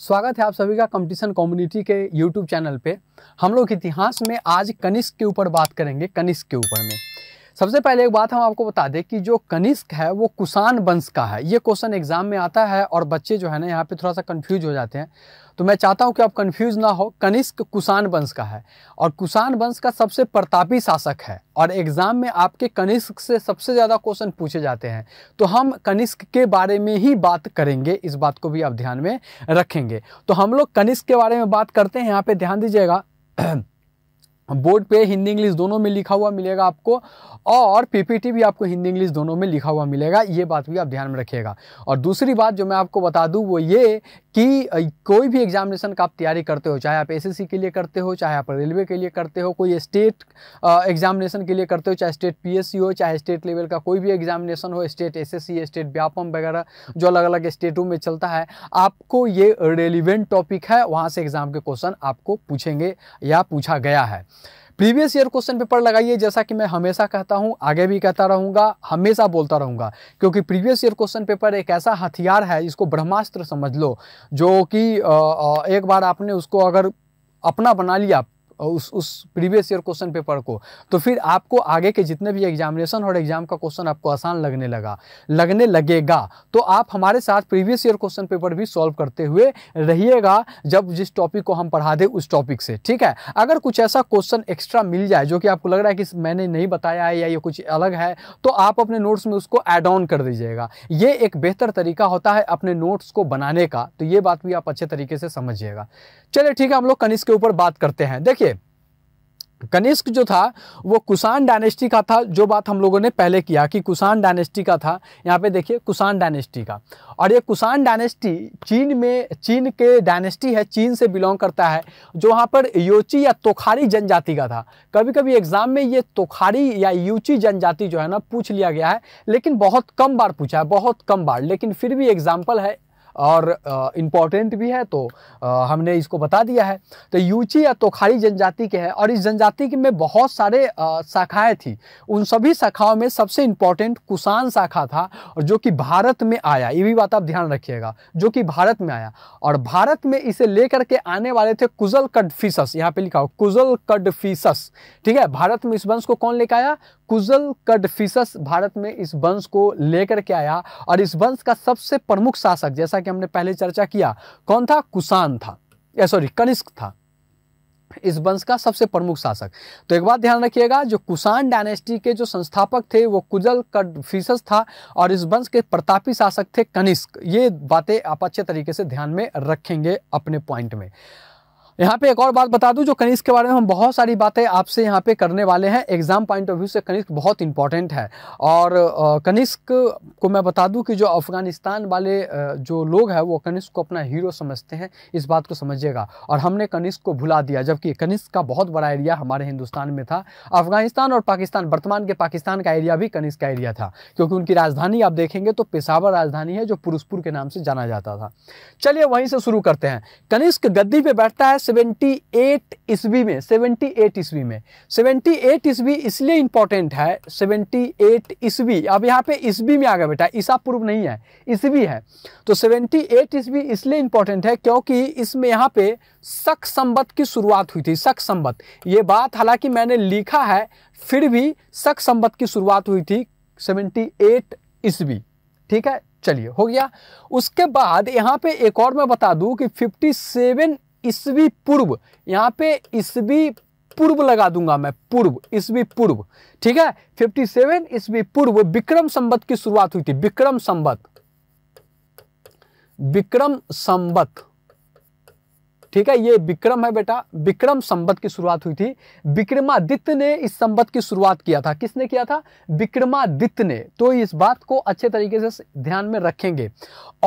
स्वागत है आप सभी का कंपटीशन कम्युनिटी के यूट्यूब चैनल पे हम लोग इतिहास में आज कनिष्क के ऊपर बात करेंगे कनिष्क के ऊपर में सबसे पहले एक बात हम आपको बता दें कि जो कनिष्क है वो कुषाण वंश का है ये क्वेश्चन एग्जाम में आता है और बच्चे जो है ना यहाँ पे थोड़ा सा कन्फ्यूज हो जाते हैं तो मैं चाहता हूँ कि आप कन्फ्यूज ना हो कनिष्क कुषाण वंश का है और कुषाण वंश का सबसे प्रतापी शासक है और एग्ज़ाम में आपके कनिष्क से सबसे ज़्यादा क्वेश्चन पूछे जाते हैं तो हम कनिष्क के बारे में ही बात करेंगे इस बात को भी आप ध्यान में रखेंगे तो हम लोग कनिष्क के बारे में बात करते हैं यहाँ पे ध्यान दीजिएगा बोर्ड पे हिंदी इंग्लिश दोनों में लिखा हुआ मिलेगा आपको और पीपीटी भी आपको हिंदी इंग्लिश दोनों में लिखा हुआ मिलेगा ये बात भी आप ध्यान में रखिएगा और दूसरी बात जो मैं आपको बता दूं वो ये कि कोई भी एग्जामिनेशन का आप तैयारी करते हो चाहे आप एसएससी के लिए करते हो चाहे आप रेलवे के लिए करते हो कोई स्टेट एग्जामिनेशन के लिए करते हो चाहे स्टेट पीएससी हो चाहे स्टेट लेवल का कोई भी एग्जामिनेशन हो स्टेट एसएससी स्टेट व्यापम वगैरह जो अलग अलग स्टेटों में चलता है आपको ये रेलिवेंट टॉपिक है वहाँ से एग्ज़ाम के क्वेश्चन आपको पूछेंगे या पूछा गया है प्रीवियस ईयर क्वेश्चन पेपर लगाइए जैसा कि मैं हमेशा कहता हूं आगे भी कहता रहूंगा हमेशा बोलता रहूंगा क्योंकि प्रीवियस ईयर क्वेश्चन पेपर एक ऐसा हथियार है इसको ब्रह्मास्त्र समझ लो जो कि एक बार आपने उसको अगर अपना बना लिया उस उस प्रीवियस ईयर क्वेश्चन पेपर को तो फिर आपको आगे के जितने भी एग्जामिनेशन और एग्जाम का क्वेश्चन आपको आसान लगने लगा लगने लगेगा तो आप हमारे साथ प्रीवियस ईयर क्वेश्चन पेपर भी सॉल्व करते हुए रहिएगा जब जिस टॉपिक को हम पढ़ा दें उस टॉपिक से ठीक है अगर कुछ ऐसा क्वेश्चन एक्स्ट्रा मिल जाए जो कि आपको लग रहा है कि मैंने नहीं बताया है या ये कुछ अलग है तो आप अपने नोट्स में उसको एड ऑन कर दीजिएगा ये एक बेहतर तरीका होता है अपने नोट्स को बनाने का तो ये बात भी आप अच्छे तरीके से समझिएगा चलिए ठीक है हम लोग कनिष्क के ऊपर बात करते हैं देखिए कनिष्क जो था वो कुसान डायनेस्टी का था जो बात हम लोगों ने पहले किया कि कुसान डायनेस्टी का था यहाँ पे देखिए कुसान डायनेस्टी का और ये कुसान डायनेस्टी चीन में चीन के डायनेस्टी है चीन से बिलोंग करता है जो वहाँ पर योची या तोखारी जनजाति का था कभी कभी एग्जाम में ये तोखारी या यूची जनजाति जो है ना पूछ लिया गया है लेकिन बहुत कम बार पूछा है बहुत कम बार लेकिन फिर भी एग्जाम्पल है और इम्पॉर्टेंट भी है तो हमने इसको बता दिया है तो यूची या तोखारी जनजाति के है और इस जनजाति में बहुत सारे शाखाएँ थी उन सभी शाखाओं में सबसे इम्पॉर्टेंट कुसान शाखा था और जो कि भारत में आया ये भी बात आप ध्यान रखिएगा जो कि भारत में आया और भारत में इसे लेकर के आने वाले थे कुजल कडफिसस यहाँ पे लिखा हो कुजल कडफिसस ठीक है भारत में इस वंश को कौन लेकर आया कुजल कडफिसस भारत में इस वंश को लेकर के आया और इस वंश का सबसे प्रमुख शासक जैसा कि कि हमने पहले चर्चा किया कौन था कुसान था सॉरी कनिष्क था इस वंश का सबसे प्रमुख शासक तो एक बात ध्यान रखिएगा जो कुसान डायनेस्टी के जो संस्थापक थे वो कुजल कडफिसस था और इस वंश के प्रतापी शासक थे कनिष्क ये बातें आप अच्छे तरीके से ध्यान में रखेंगे अपने पॉइंट में यहाँ पे एक और बात बता दूं जो कनिष्क के बारे में हम बहुत सारी बातें आपसे यहाँ पे करने वाले हैं एग्ज़ाम पॉइंट ऑफ व्यू से कनिष्क बहुत इंपॉर्टेंट है और कनिष्क को मैं बता दूं कि जो अफ़गानिस्तान वाले जो लोग हैं वो कनिष्क को अपना हीरो समझते हैं इस बात को समझिएगा और हमने कनिष्क को भुला दिया जबकि कनिष्क का बहुत बड़ा एरिया हमारे हिंदुस्तान में था अफ़गानिस्तान और पाकिस्तान वर्तमान के पाकिस्तान का एरिया भी कनिष्क का एरिया था क्योंकि उनकी राजधानी आप देखेंगे तो पेशावर राजधानी है जो पुरुषपुर के नाम से जाना जाता था चलिए वहीं से शुरू करते हैं कनिष्क गद्दी पर बैठता है सेवेंटी एट ईस्वी में सेवेंटी एट ईस्वी में सेवेंटी एट ईस्वी इसलिए इंपॉर्टेंट है सेवेंटी एट ईस्वी अब यहाँ पे ईस्वी में आ गया बेटा ईसा पूर्व नहीं है ईस्वी है तो सेवेंटी एट ईस्वी इसलिए इंपॉर्टेंट है क्योंकि इसमें यहाँ पे शक संबत की शुरुआत हुई थी शक संबत ये बात हालांकि मैंने लिखा है फिर भी शक संबत की शुरुआत हुई थी सेवेंटी एट ईस्वी ठीक है चलिए हो गया उसके बाद यहाँ पे एक और मैं बता दूं कि 57 सेवन ईस्वी पूर्व यहाँ पे ईस्वी पूर्व लगा दूंगा मैं पूर्व ईस्वी पूर्व ठीक है 57 सेवन ईस्वी पूर्व विक्रम संबत की शुरुआत हुई थी विक्रम संबत विक्रम संबत ठीक है ये विक्रम है बेटा विक्रम संबत की शुरुआत हुई थी विक्रमादित्य ने इस संबत की शुरुआत किया था किसने किया था विक्रमादित्य ने तो इस बात को अच्छे तरीके से ध्यान में रखेंगे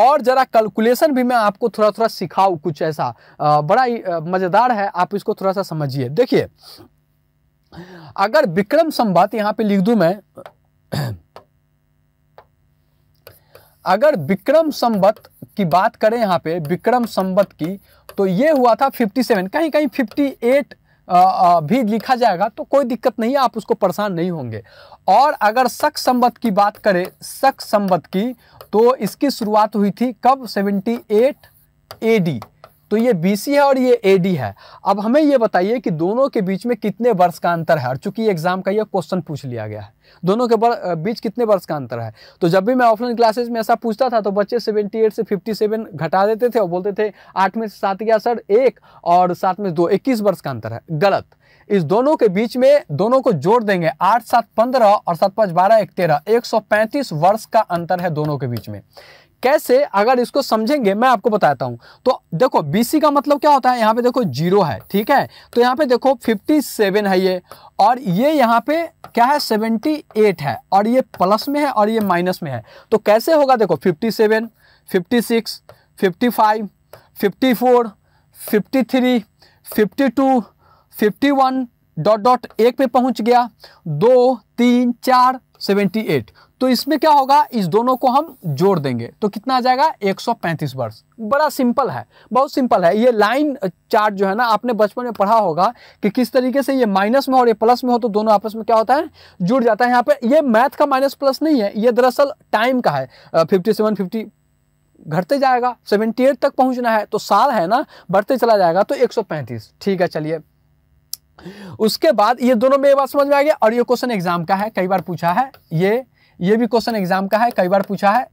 और जरा कैलकुलेशन भी मैं आपको थोड़ा थोड़ा सिखाऊ कुछ ऐसा बड़ा मज़ेदार है आप इसको थोड़ा सा समझिए देखिए अगर विक्रम संबत यहां पर लिख दू मैं अगर विक्रम संबत की बात करें यहां पे विक्रम संबत की तो ये हुआ था 57 कहीं कहीं 58 भी लिखा जाएगा तो कोई दिक्कत नहीं आप उसको परेशान नहीं होंगे और अगर शक संबत की बात करें शक संबत की तो इसकी शुरुआत हुई थी कब 78 एडी तो ये BC है और ये AD है अब हमें ये बताइए कि दोनों के बीच में कितने वर्ष का अंतर है और चूंकि एग्जाम का ये क्वेश्चन पूछ लिया गया है दोनों के बीच कितने वर्ष का अंतर है तो जब भी मैं ऑफलाइन क्लासेस में ऐसा पूछता था तो बच्चे 78 से 57 घटा देते थे और बोलते थे आठ में से सात गया सर एक और सात में दो इक्कीस वर्ष का अंतर है गलत इस दोनों के बीच में दोनों को जोड़ देंगे आठ सात पंद्रह और सात पांच बारह एक तेरह एक सौ पैंतीस वर्ष का अंतर है दोनों के बीच में कैसे अगर इसको समझेंगे मैं आपको बताता हूं तो देखो BC का मतलब क्या होता है यहां पे देखो जीरो है ठीक है तो यहां पे देखो 57 है ये और ये यहां पे क्या है 78 है और ये प्लस में है और ये माइनस में है तो कैसे होगा देखो 57 56 55 54 53 52, 51 डॉट डॉट एक पे पहुंच गया दो तीन चार 78. एट तो इसमें क्या होगा इस दोनों को हम जोड़ देंगे तो कितना आ जाएगा 135 वर्ष बड़ा सिंपल है बहुत सिंपल है ये लाइन चार्ट जो है ना आपने बचपन में पढ़ा होगा कि किस तरीके से ये माइनस में और ये प्लस में हो तो दोनों आपस में क्या होता है जुड़ जाता है यहाँ पे ये मैथ का माइनस प्लस नहीं है ये दरअसल टाइम का है फिफ्टी सेवन फिफ्टी घटते जाएगा सेवेंटी एट तक पहुंचना है तो साल है ना बढ़ते चला जाएगा तो एक ठीक है चलिए उसके बाद ये दोनों में ये बात समझ में आ गया और ये क्वेश्चन एग्जाम का है कई बार पूछा है ये ये भी क्वेश्चन एग्जाम का है कई बार पूछा है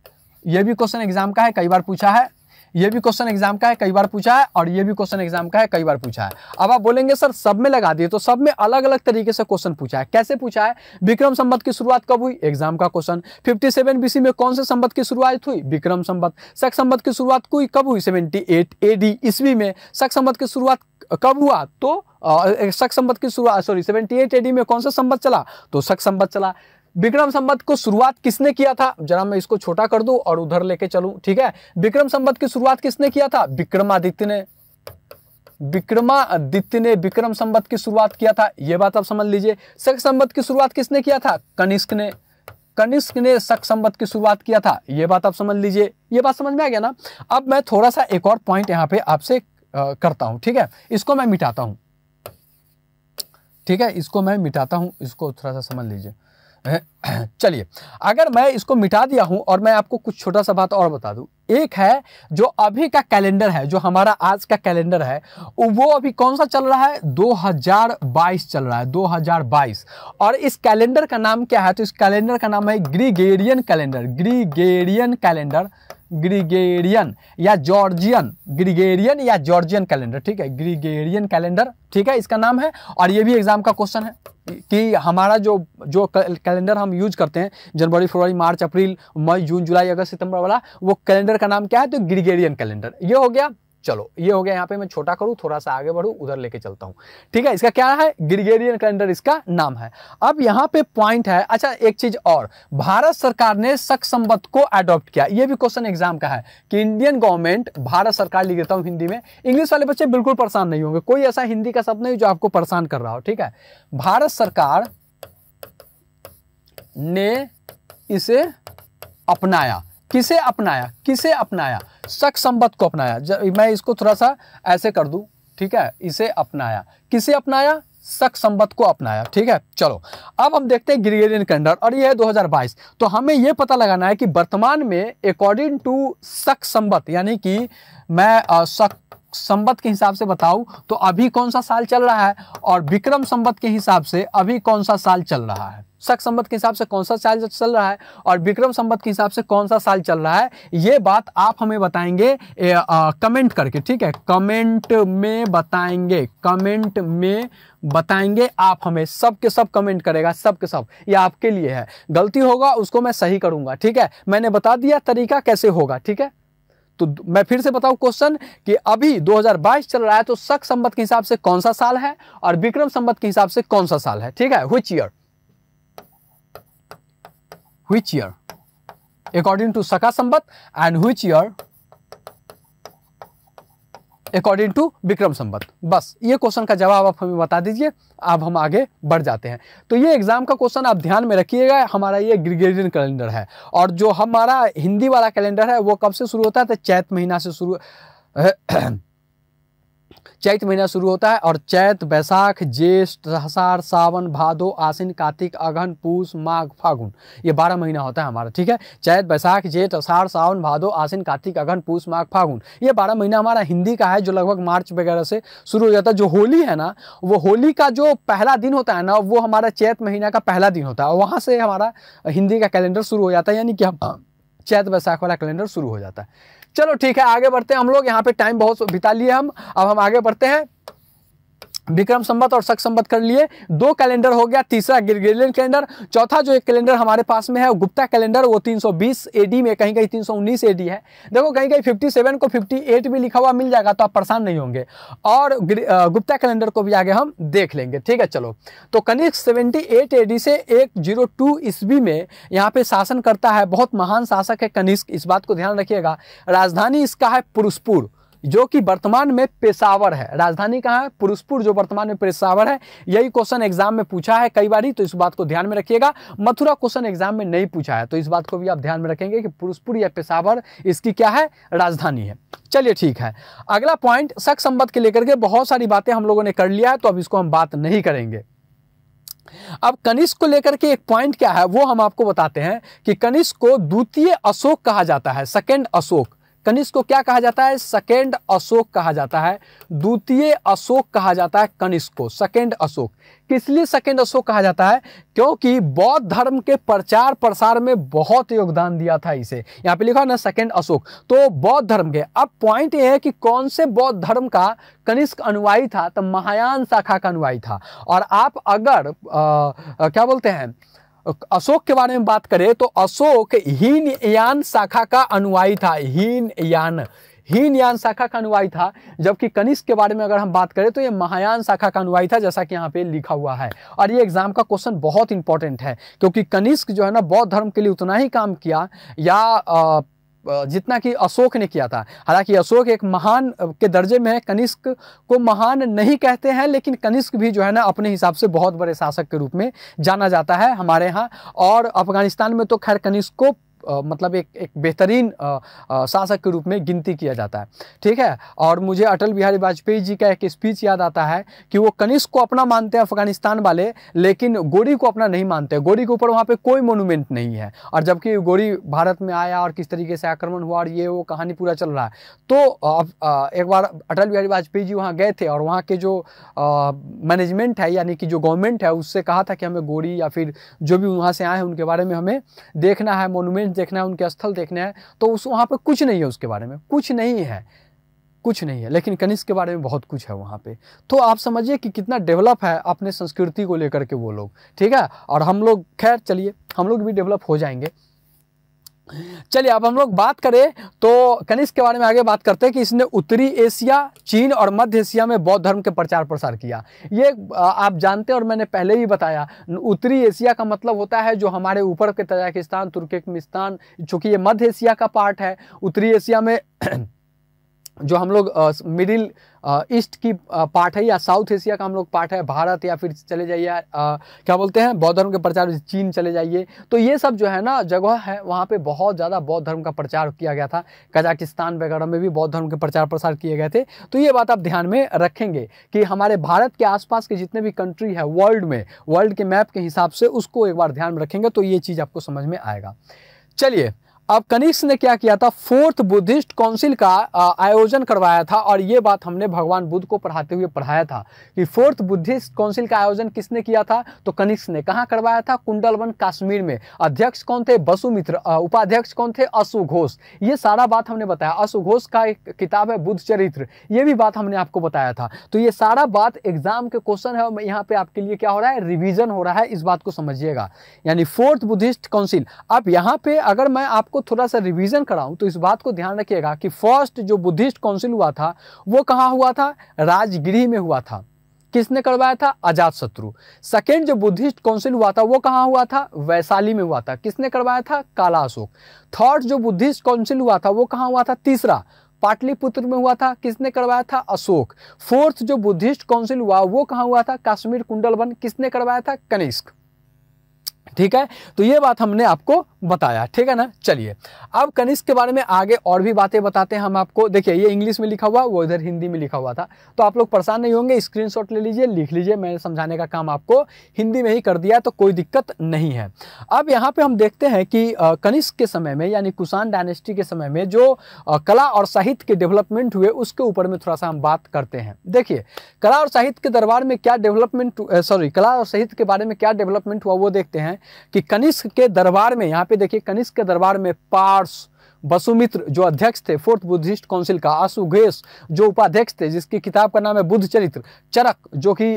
ये भी क्वेश्चन एग्जाम का है कई बार पूछा है ये भी क्वेश्चन एग्जाम का है कई बार पूछा है और ये भी क्वेश्चन एग्जाम का है कई बार पूछा है अब आप बोलेंगे सर सब में लगा दिए तो सब में अलग अलग तरीके से क्वेश्चन पूछा है कैसे पूछा है विक्रम संबत की शुरुआत कब हुई एग्जाम का क्वेश्चन 57 सेवन बीसी में कौन से संबत की शुरुआत हुई विक्रम संबत शक संबत की शुरुआत हुई कब हुई सेवेंटी एट ईस्वी में शक संबत की शुरुआत कब हुआ तो शक संबत की शुरुआत सॉरी सेवेंटी एट में कौन सा संबत चला तो शक संबत चला विक्रम संबत को शुरुआत किसने किया था जरा मैं इसको छोटा कर दूं और उधर लेके चलूं ठीक है विक्रम संबत की शुरुआत किसने किया था विक्रमादित्य ने विक्रमादित्य ने विक्रम संबत की शुरुआत किया था यह बात आप समझ लीजिए शक संबत की शुरुआत किसने किया था कनिष्क ने कनिष्क ने शक संबत की शुरुआत किया था यह बात आप समझ लीजिए यह बात समझ में आ गया ना अब मैं थोड़ा सा एक और पॉइंट यहाँ पे आपसे करता हूं ठीक है इसको मैं मिटाता हूं ठीक है इसको मैं मिटाता हूं इसको थोड़ा सा समझ लीजिए चलिए अगर मैं इसको मिटा दिया हूं और मैं आपको कुछ छोटा सा बात और बता दूं एक है जो अभी का कैलेंडर है जो हमारा आज का कैलेंडर है वो अभी कौन सा चल रहा है 2022 चल रहा है 2022 और इस कैलेंडर का नाम क्या है तो इस कैलेंडर का नाम है ग्रीगेरियन कैलेंडर ग्रीगेरियन कैलेंडर ग्रीगेरियन या जॉर्जियन ग्रिगेरियन या जॉर्जियन कैलेंडर ठीक है ग्रिगेरियन कैलेंडर ठीक है इसका नाम है और ये भी एग्जाम का क्वेश्चन है कि हमारा जो जो कैलेंडर हम यूज करते हैं जनवरी फरवरी मार्च अप्रैल मई जून जुलाई अगस्त सितंबर वाला वो कैलेंडर का नाम क्या है तो ग्रीगेरियन कैलेंडर ये हो गया चलो ये हो गया यहाँ पे मैं छोटा करूँ थोड़ा सा आगे बढ़ू उधर लेके चलता हूँ ठीक है इसका क्या है ग्रिगेरियन कैलेंडर इसका नाम है अब यहाँ पे पॉइंट है अच्छा एक चीज और भारत सरकार ने सख संबत को अडॉप्ट किया ये भी क्वेश्चन एग्जाम का है कि इंडियन गवर्नमेंट भारत सरकार लिख देता हूँ हिंदी में इंग्लिश वाले बच्चे बिल्कुल परेशान नहीं होंगे कोई ऐसा हिंदी का शब्द नहीं जो आपको परेशान कर रहा हो ठीक है भारत सरकार ने इसे अपनाया किसे अपनाया किसे अपनाया शक संबत को अपनाया मैं इसको थोड़ा सा ऐसे कर दूं ठीक है इसे अपनाया किसे अपनाया शक संबत को अपनाया ठीक है चलो अब हम देखते हैं ग्रिगेरियन कैलेंडर और यह है 2022 तो हमें यह पता लगाना है कि वर्तमान में अकॉर्डिंग टू शक संबत यानी कि मैं शक संबत के हिसाब से बताऊं तो अभी कौन सा साल चल रहा है और विक्रम संबत के हिसाब से अभी कौन सा साल चल रहा है शक संबत के हिसाब से कौन सा साल चल रहा है और विक्रम संबंध के हिसाब से कौन सा साल चल रहा है ये बात आप हमें बताएंगे ए, आ, कमेंट करके ठीक है कमेंट में बताएंगे कमेंट में बताएंगे आप हमें सब के सब कमेंट करेगा सब के सब ये आपके लिए है गलती होगा उसको मैं सही करूंगा ठीक है मैंने बता दिया तरीका कैसे होगा ठीक है तो मैं फिर से बताऊं क्वेश्चन कि अभी 2022 चल रहा है तो शक संबत के हिसाब से कौन सा साल है और विक्रम संबत के हिसाब से कौन सा साल है ठीक है which year which year according to Saka Sambat and which year according to Vikram Samvat बस ये क्वेश्चन का जवाब आप हमें बता दीजिए अब हम आगे बढ़ जाते हैं तो ये एग्जाम का क्वेश्चन आप ध्यान में रखिएगा हमारा ये ग्रिगेरियन कैलेंडर है और जो हमारा हिंदी वाला कैलेंडर है वो कब से शुरू होता है तो चैत महीना से शुरू चैत महीना शुरू होता है और चैत बैसाख ज्येष्ठ हसार सावन भादो आसिन कार्तिक अगहन पूष माघ फागुन ये बारह महीना होता है हमारा ठीक है चैत बैसाख जेठ हसार सावन भादो आसिन कार्तिक अगहन पूष माघ फागुन ये बारह महीना हमारा हिंदी का है जो लगभग मार्च वगैरह से शुरू हो जाता है जो होली है ना वो होली का जो पहला दिन होता है ना वो हमारा चैत महीना का पहला दिन होता है वहाँ से हमारा हिंदी का कैलेंडर शुरू हो जाता है यानी कि हम चैत बैसाख वाला कैलेंडर शुरू हो जाता है चलो ठीक है आगे बढ़ते हैं हम लोग यहाँ पे टाइम बहुत बिता लिए हम अब हम आगे बढ़ते हैं विक्रम संबत और शक संबत कर लिए दो कैलेंडर हो गया तीसरा ग्रिगोरियन कैलेंडर चौथा जो एक कैलेंडर हमारे पास में है गुप्ता कैलेंडर वो 320 एडी में कहीं कहीं 319 एडी है देखो कहीं कहीं 57 को 58 भी लिखा हुआ मिल जाएगा तो आप परेशान नहीं होंगे और गुप्ता कैलेंडर को भी आगे हम देख लेंगे ठीक है चलो तो कनिष्क सेवेंटी एट से एक जीरो टू ईस्वी में यहाँ पे शासन करता है बहुत महान शासक है कनिष्क इस बात को ध्यान रखिएगा राजधानी इसका है पुरुषपुर जो कि वर्तमान में पेशावर है राजधानी कहाँ है पुरुषपुर जो वर्तमान में पेशावर है यही क्वेश्चन एग्जाम में पूछा है कई बार ही तो इस बात को ध्यान में रखिएगा मथुरा क्वेश्चन एग्जाम में नहीं पूछा है तो इस बात को भी आप ध्यान में रखेंगे कि पुरुषपुर या पेशावर इसकी क्या है राजधानी है चलिए ठीक है अगला पॉइंट शख संबद्ध के लेकर के बहुत सारी बातें हम लोगों ने कर लिया है तो अब इसको हम बात नहीं करेंगे अब कनिष्क को लेकर के एक पॉइंट क्या है वो हम आपको बताते हैं कि कनिष्क को द्वितीय अशोक कहा जाता है सेकेंड अशोक कनिष्क को क्या कहा जाता है सेकेंड अशोक कहा जाता है द्वितीय अशोक कहा जाता है कनिष्क को सेकेंड अशोक किस लिए सेकेंड अशोक कहा जाता है क्योंकि बौद्ध धर्म के प्रचार प्रसार में बहुत योगदान दिया था इसे यहाँ पे लिखा ना सेकेंड अशोक तो बौद्ध धर्म के अब पॉइंट ये है कि कौन से बौद्ध धर्म का कनिष्क अनुवाई था तो महायान शाखा का अनुवाई था और आप अगर आ, आ, क्या बोलते हैं अशोक के बारे में बात करें तो अशोक हीन यान शाखा का अनुयायी था हीन यान हीन यान शाखा का अनुयायी था जबकि कनिष्क के बारे में अगर हम बात करें तो ये महायान शाखा का अनुयायी था जैसा कि यहाँ पे लिखा हुआ है और ये एग्जाम का क्वेश्चन बहुत इंपॉर्टेंट है क्योंकि कनिष्क जो है ना बौद्ध धर्म के लिए उतना ही काम किया या आ, जितना कि अशोक ने किया था हालांकि अशोक एक महान के दर्जे में है कनिष्क को महान नहीं कहते हैं लेकिन कनिष्क भी जो है ना अपने हिसाब से बहुत बड़े शासक के रूप में जाना जाता है हमारे यहाँ और अफगानिस्तान में तो खैर कनिष्क को मतलब एक एक बेहतरीन शासक के रूप में गिनती किया जाता है ठीक है और मुझे अटल बिहारी वाजपेयी जी का एक स्पीच याद आता है कि वो कनिष्क को अपना मानते हैं अफगानिस्तान वाले लेकिन गोरी को अपना नहीं मानते गोरी के ऊपर वहाँ पर कोई मोनूमेंट नहीं है और जबकि गोरी भारत में आया और किस तरीके से आक्रमण हुआ और ये वो कहानी पूरा चल रहा है तो अब एक बार अटल बिहारी वाजपेयी जी वहाँ गए थे और वहाँ के जो मैनेजमेंट है यानी कि जो गवर्नमेंट है उससे कहा था कि हमें गोरी या फिर जो भी वहाँ से आए हैं उनके बारे में हमें देखना है मोनूमेंट देखना है उनके स्थल देखने हैं तो उस वहाँ पर कुछ नहीं है उसके बारे में कुछ नहीं है कुछ नहीं है लेकिन कनिष्क के बारे में बहुत कुछ है वहाँ पे तो आप समझिए कि कितना डेवलप है अपने संस्कृति को लेकर के वो लोग ठीक है और हम लोग खैर चलिए हम लोग भी डेवलप हो जाएंगे चलिए अब हम लोग बात करें तो कनिष्क के बारे में आगे बात करते हैं कि इसने उत्तरी एशिया चीन और मध्य एशिया में बौद्ध धर्म के प्रचार प्रसार किया ये आप जानते हैं और मैंने पहले भी बताया उत्तरी एशिया का मतलब होता है जो हमारे ऊपर के तजाकिस्तान तुर्कमिस्तान चूंकि ये मध्य एशिया का पार्ट है उत्तरी एशिया में जो हम लोग मिडिल ईस्ट की पार्ट है या साउथ एशिया का हम लोग पार्ट है भारत या फिर चले जाइए क्या बोलते हैं बौद्ध धर्म के प्रचार चीन चले जाइए तो ये सब जो है ना जगह है वहाँ पे बहुत ज़्यादा बौद्ध धर्म का प्रचार किया गया था कजाकिस्तान वगैरह में भी बौद्ध धर्म के प्रचार प्रसार किए गए थे तो ये बात आप ध्यान में रखेंगे कि हमारे भारत के आसपास के जितने भी कंट्री है वर्ल्ड में वर्ल्ड के मैप के हिसाब से उसको एक बार ध्यान में रखेंगे तो ये चीज़ आपको समझ में आएगा चलिए अब कनिष्क ने क्या किया था फोर्थ बुद्धिस्ट काउंसिल का आयोजन करवाया था और ये बात हमने भगवान बुद्ध को पढ़ाते हुए पढ़ाया था कि फोर्थ बुद्धिस्ट काउंसिल का आयोजन किसने किया था तो कनिष्क ने कहाँ करवाया था कुंडलवन काश्मीर में अध्यक्ष कौन थे बसुमित्र उपाध्यक्ष कौन थे अशु घोष ये सारा बात हमने बताया अशु घोष का एक किताब है बुद्ध चरित्र ये भी बात हमने आपको बताया था तो ये सारा बात एग्जाम के क्वेश्चन है यहाँ पे आपके लिए क्या हो रहा है रिविजन हो रहा है इस बात को समझिएगा यानी फोर्थ बुद्धिस्ट काउंसिल अब यहाँ पे अगर मैं आपको आपको थोड़ा सा रिवीजन कराऊं तो इस बात को ध्यान रखिएगा कि फर्स्ट जो बुद्धिस्ट काउंसिल हुआ था वो कहाँ हुआ था राजगिरी में हुआ था किसने करवाया था अजात शत्रु सेकेंड जो बुद्धिस्ट काउंसिल हुआ था वो कहाँ हुआ था वैशाली में हुआ था किसने करवाया था काला अशोक थर्ड जो बुद्धिस्ट काउंसिल हुआ था वो कहाँ हुआ था तीसरा पाटलिपुत्र में हुआ था किसने करवाया था अशोक फोर्थ जो बुद्धिस्ट काउंसिल हुआ वो कहाँ हुआ था कश्मीर कुंडलवन किसने करवाया था कनिष्क ठीक है तो ये बात हमने आपको बताया ठीक है ना चलिए अब कनिष्क के बारे में आगे और भी बातें बताते हैं हम आपको देखिए ये इंग्लिश में लिखा हुआ वो इधर हिंदी में लिखा हुआ था तो आप लोग परेशान नहीं होंगे स्क्रीनशॉट ले लीजिए लिख लीजिए मैंने समझाने का काम आपको हिंदी में ही कर दिया तो कोई दिक्कत नहीं है अब यहाँ पर हम देखते हैं कि कनिष्क के समय में यानी कुषाण डायनेस्टी के समय में जो कला और साहित्य के डेवलपमेंट हुए उसके ऊपर में थोड़ा सा हम बात करते हैं देखिए कला और साहित्य के दरबार में क्या डेवलपमेंट सॉरी कला और साहित्य के बारे में क्या डेवलपमेंट हुआ वो देखते हैं कि कनिष्क के दरबार में यहाँ पे देखिए कनिष्क के दरबार में पार्स बसुमित्र जो अध्यक्ष थे फोर्थ बुद्धिस्ट काउंसिल का आशुघेश जो उपाध्यक्ष थे जिसकी किताब का नाम है बुद्ध चरित्र चरक जो कि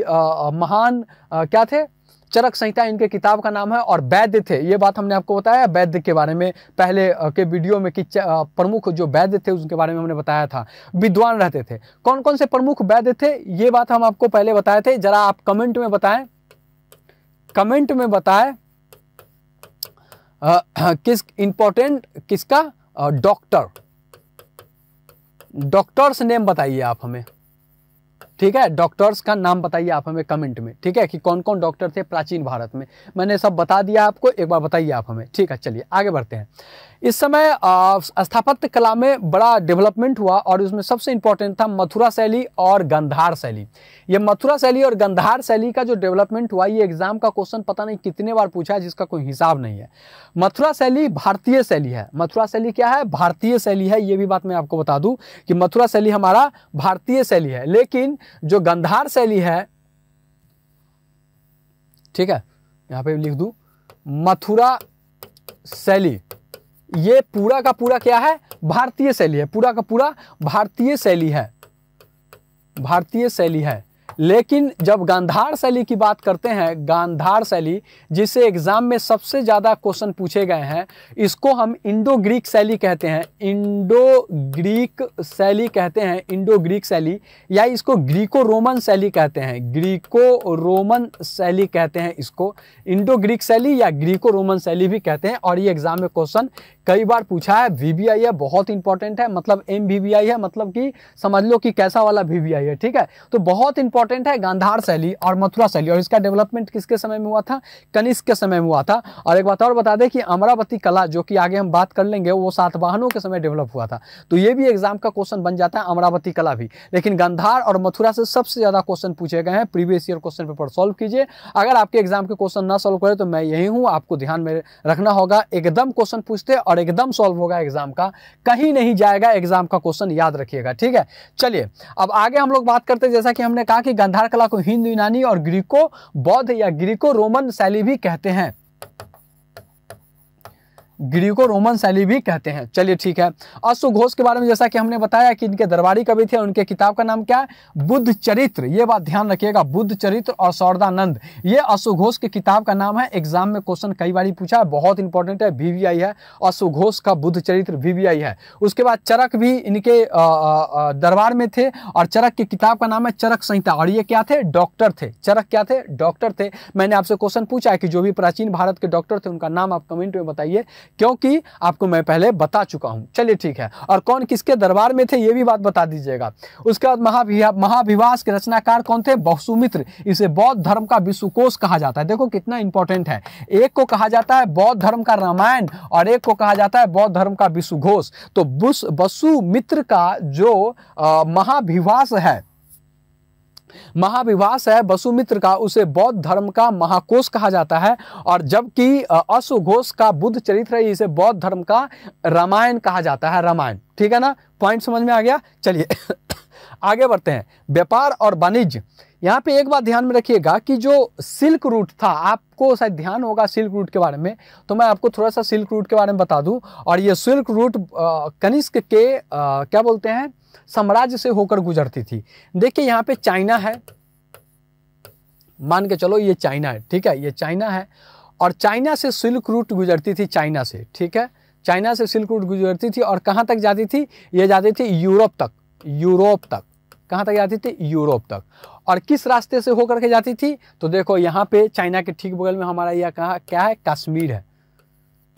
महान आ, क्या थे चरक संहिता इनके किताब का नाम है और वैद्य थे ये बात हमने आपको बताया वैद्य के बारे में पहले के वीडियो में कि प्रमुख जो वैद्य थे उनके बारे में हमने बताया था विद्वान रहते थे कौन कौन से प्रमुख वैद्य थे ये बात हम आपको पहले बताए थे जरा आप कमेंट में बताएं कमेंट में बताएं किस इंपॉर्टेंट किसका डॉक्टर डॉक्टर्स नेम बताइए आप हमें ठीक है डॉक्टर्स का नाम बताइए आप हमें कमेंट में ठीक है कि कौन कौन डॉक्टर थे प्राचीन भारत में मैंने सब बता दिया आपको एक बार बताइए आप हमें ठीक है चलिए आगे बढ़ते हैं इस समय स्थापत्य कला में बड़ा डेवलपमेंट हुआ और इसमें सबसे इंपॉर्टेंट था मथुरा शैली और गंधार शैली ये मथुरा शैली और गंधार शैली का जो डेवलपमेंट हुआ ये एग्जाम का क्वेश्चन पता नहीं कितने बार पूछा है जिसका कोई हिसाब नहीं है मथुरा शैली भारतीय शैली है मथुरा शैली क्या है भारतीय शैली है ये भी बात मैं आपको बता दूँ कि मथुरा शैली हमारा भारतीय शैली है लेकिन जो गंधार शैली है ठीक है यहाँ पे लिख दूँ मथुरा शैली ये पूरा का पूरा क्या है भारतीय शैली है पूरा का पूरा भारतीय शैली है भारतीय शैली है लेकिन जब गांधार शैली की बात करते हैं गांधार शैली जिसे एग्ज़ाम में सबसे ज़्यादा क्वेश्चन पूछे गए हैं इसको हम इंडो ग्रीक शैली कहते हैं इंडो ग्रीक शैली कहते हैं इंडो ग्रीक शैली या इसको ग्रीको रोमन शैली कहते हैं ग्रीको रोमन शैली कहते हैं इसको इंडो ग्रीक शैली या ग्रीको रोमन शैली भी कहते हैं और ये एग्ज़ाम में क्वेश्चन कई बार पूछा है वी आई है बहुत इंपॉर्टेंट है मतलब एम वी वी आई है मतलब कि समझ लो कि कैसा वाला वी वी आई है ठीक है तो बहुत इंपॉर्टेंट इंपॉर्टेंट है गांधार शैली और मथुरा शैली और इसका डेवलपमेंट किसके समय में हुआ था कनिष्क के समय में हुआ था और एक बात और बता दें कि अमरावती कला जो कि आगे हम बात कर लेंगे वो सातवाहनों के समय डेवलप हुआ था तो ये भी एग्जाम का क्वेश्चन बन जाता है अमरावती कला भी लेकिन गंधार और मथुरा से सबसे ज़्यादा क्वेश्चन पूछे गए हैं previous year question paper solve कीजिए अगर आपके एग्जाम के क्वेश्चन ना सॉल्व करें तो मैं यही हूँ आपको ध्यान में रखना होगा एकदम क्वेश्चन पूछते और एकदम सॉल्व होगा एग्जाम का कहीं नहीं जाएगा एग्जाम का क्वेश्चन याद रखिएगा ठीक है चलिए अब आगे हम लोग बात करते जैसा कि हमने कहा कि की गंधार कला को हिंदू यूनानी और ग्रीको बौद्ध या ग्रीको रोमन शैली भी कहते हैं ग्रीको रोमन शैली भी कहते हैं चलिए ठीक है अश्वघोष के बारे में जैसा कि हमने बताया कि इनके दरबारी कवि थे उनके किताब का नाम क्या है बुद्ध चरित्र ये बात ध्यान रखिएगा बुद्ध चरित्र और सौरदानंद ये अश्वघोष की किताब का नाम है एग्जाम में क्वेश्चन कई बार पूछा है बहुत इंपॉर्टेंट है वी है अश्वघोष का बुद्ध चरित्र वी है उसके बाद चरक भी इनके दरबार में थे और चरक की किताब का नाम है चरक संहिता और ये क्या थे डॉक्टर थे चरक क्या थे डॉक्टर थे मैंने आपसे क्वेश्चन पूछा है कि जो भी प्राचीन भारत के डॉक्टर थे उनका नाम आप कमेंट में बताइए क्योंकि आपको मैं पहले बता चुका हूँ चलिए ठीक है और कौन किसके दरबार में थे ये भी बात बता दीजिएगा उसके बाद महाभिवा के रचनाकार कौन थे बहुसुमित्र इसे बौद्ध धर्म का विश्वकोश कहा जाता है देखो कितना इंपॉर्टेंट है एक को कहा जाता है बौद्ध धर्म का रामायण और एक को कहा जाता है बौद्ध धर्म का विश्वघोष तो बसुमित्र का जो महाभिवास है महाविभाष है वसुमित्र का उसे बौद्ध धर्म का महाकोश कहा जाता है और जबकि अश्वघोष का बुद्ध चरित्र है इसे बौद्ध धर्म का रामायण कहा जाता है रामायण ठीक है ना पॉइंट समझ में आ गया चलिए आगे बढ़ते हैं व्यापार और वाणिज्य यहाँ पे एक बात ध्यान में रखिएगा कि जो सिल्क रूट था आपको शायद ध्यान होगा सिल्क रूट के बारे में तो मैं आपको थोड़ा सा सिल्क रूट के बारे में बता दूं और ये सिल्क रूट कनिष्क के आ, क्या बोलते हैं साम्राज्य से होकर गुजरती थी देखिए यहाँ पे चाइना है मान के चलो ये चाइना है ठीक है ये चाइना है और चाइना से सिल्क रूट गुजरती थी चाइना से ठीक है चाइना से सिल्क रूट गुजरती थी और कहाँ तक जाती थी ये जाती थी यूरोप तक यूरोप तक कहाँ तक जाती थी यूरोप तक और किस रास्ते से होकर के जाती थी तो देखो यहाँ पे चाइना के ठीक बगल में हमारा यह कहा क्या है कश्मीर है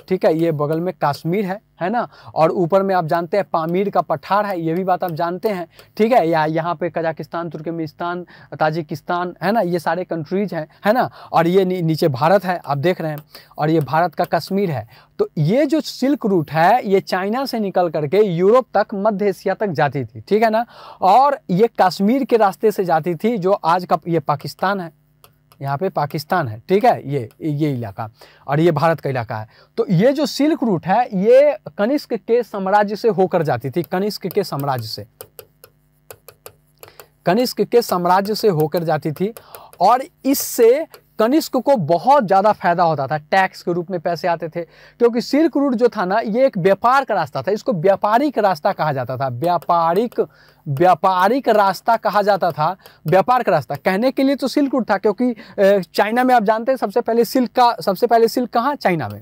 ठीक है ये बगल में कश्मीर है है ना और ऊपर में आप जानते हैं पामीर का पठार है ये भी बात आप जानते हैं ठीक है या यहाँ पे कजाकिस्तान तुर्कमिस्तान ताजिकिस्तान है ना ये सारे कंट्रीज हैं है ना और ये नी, नीचे भारत है आप देख रहे हैं और ये भारत का कश्मीर है तो ये जो सिल्क रूट है ये चाइना से निकल करके यूरोप तक मध्य एशिया तक जाती थी ठीक है ना और ये कश्मीर के रास्ते से जाती थी जो आज का ये पाकिस्तान है यहाँ पे पाकिस्तान है ठीक है ये ये इलाका और ये भारत का इलाका है तो ये जो सिल्क रूट है ये कनिष्क के साम्राज्य से होकर जाती थी कनिष्क के साम्राज्य से कनिष्क के साम्राज्य से होकर जाती थी और इससे कनिष्क को बहुत ज़्यादा फायदा होता था टैक्स के रूप में पैसे आते थे क्योंकि सिल्क रूट जो था ना ये एक व्यापार का रास्ता था इसको व्यापारिक रास्ता कहा जाता था व्यापारिक व्यापारिक रास्ता कहा जाता था व्यापार का रास्ता कहने के लिए तो सिल्क रूट था क्योंकि चाइना में आप जानते हैं सबसे पहले सिल्क का सबसे पहले सिल्क कहाँ चाइना में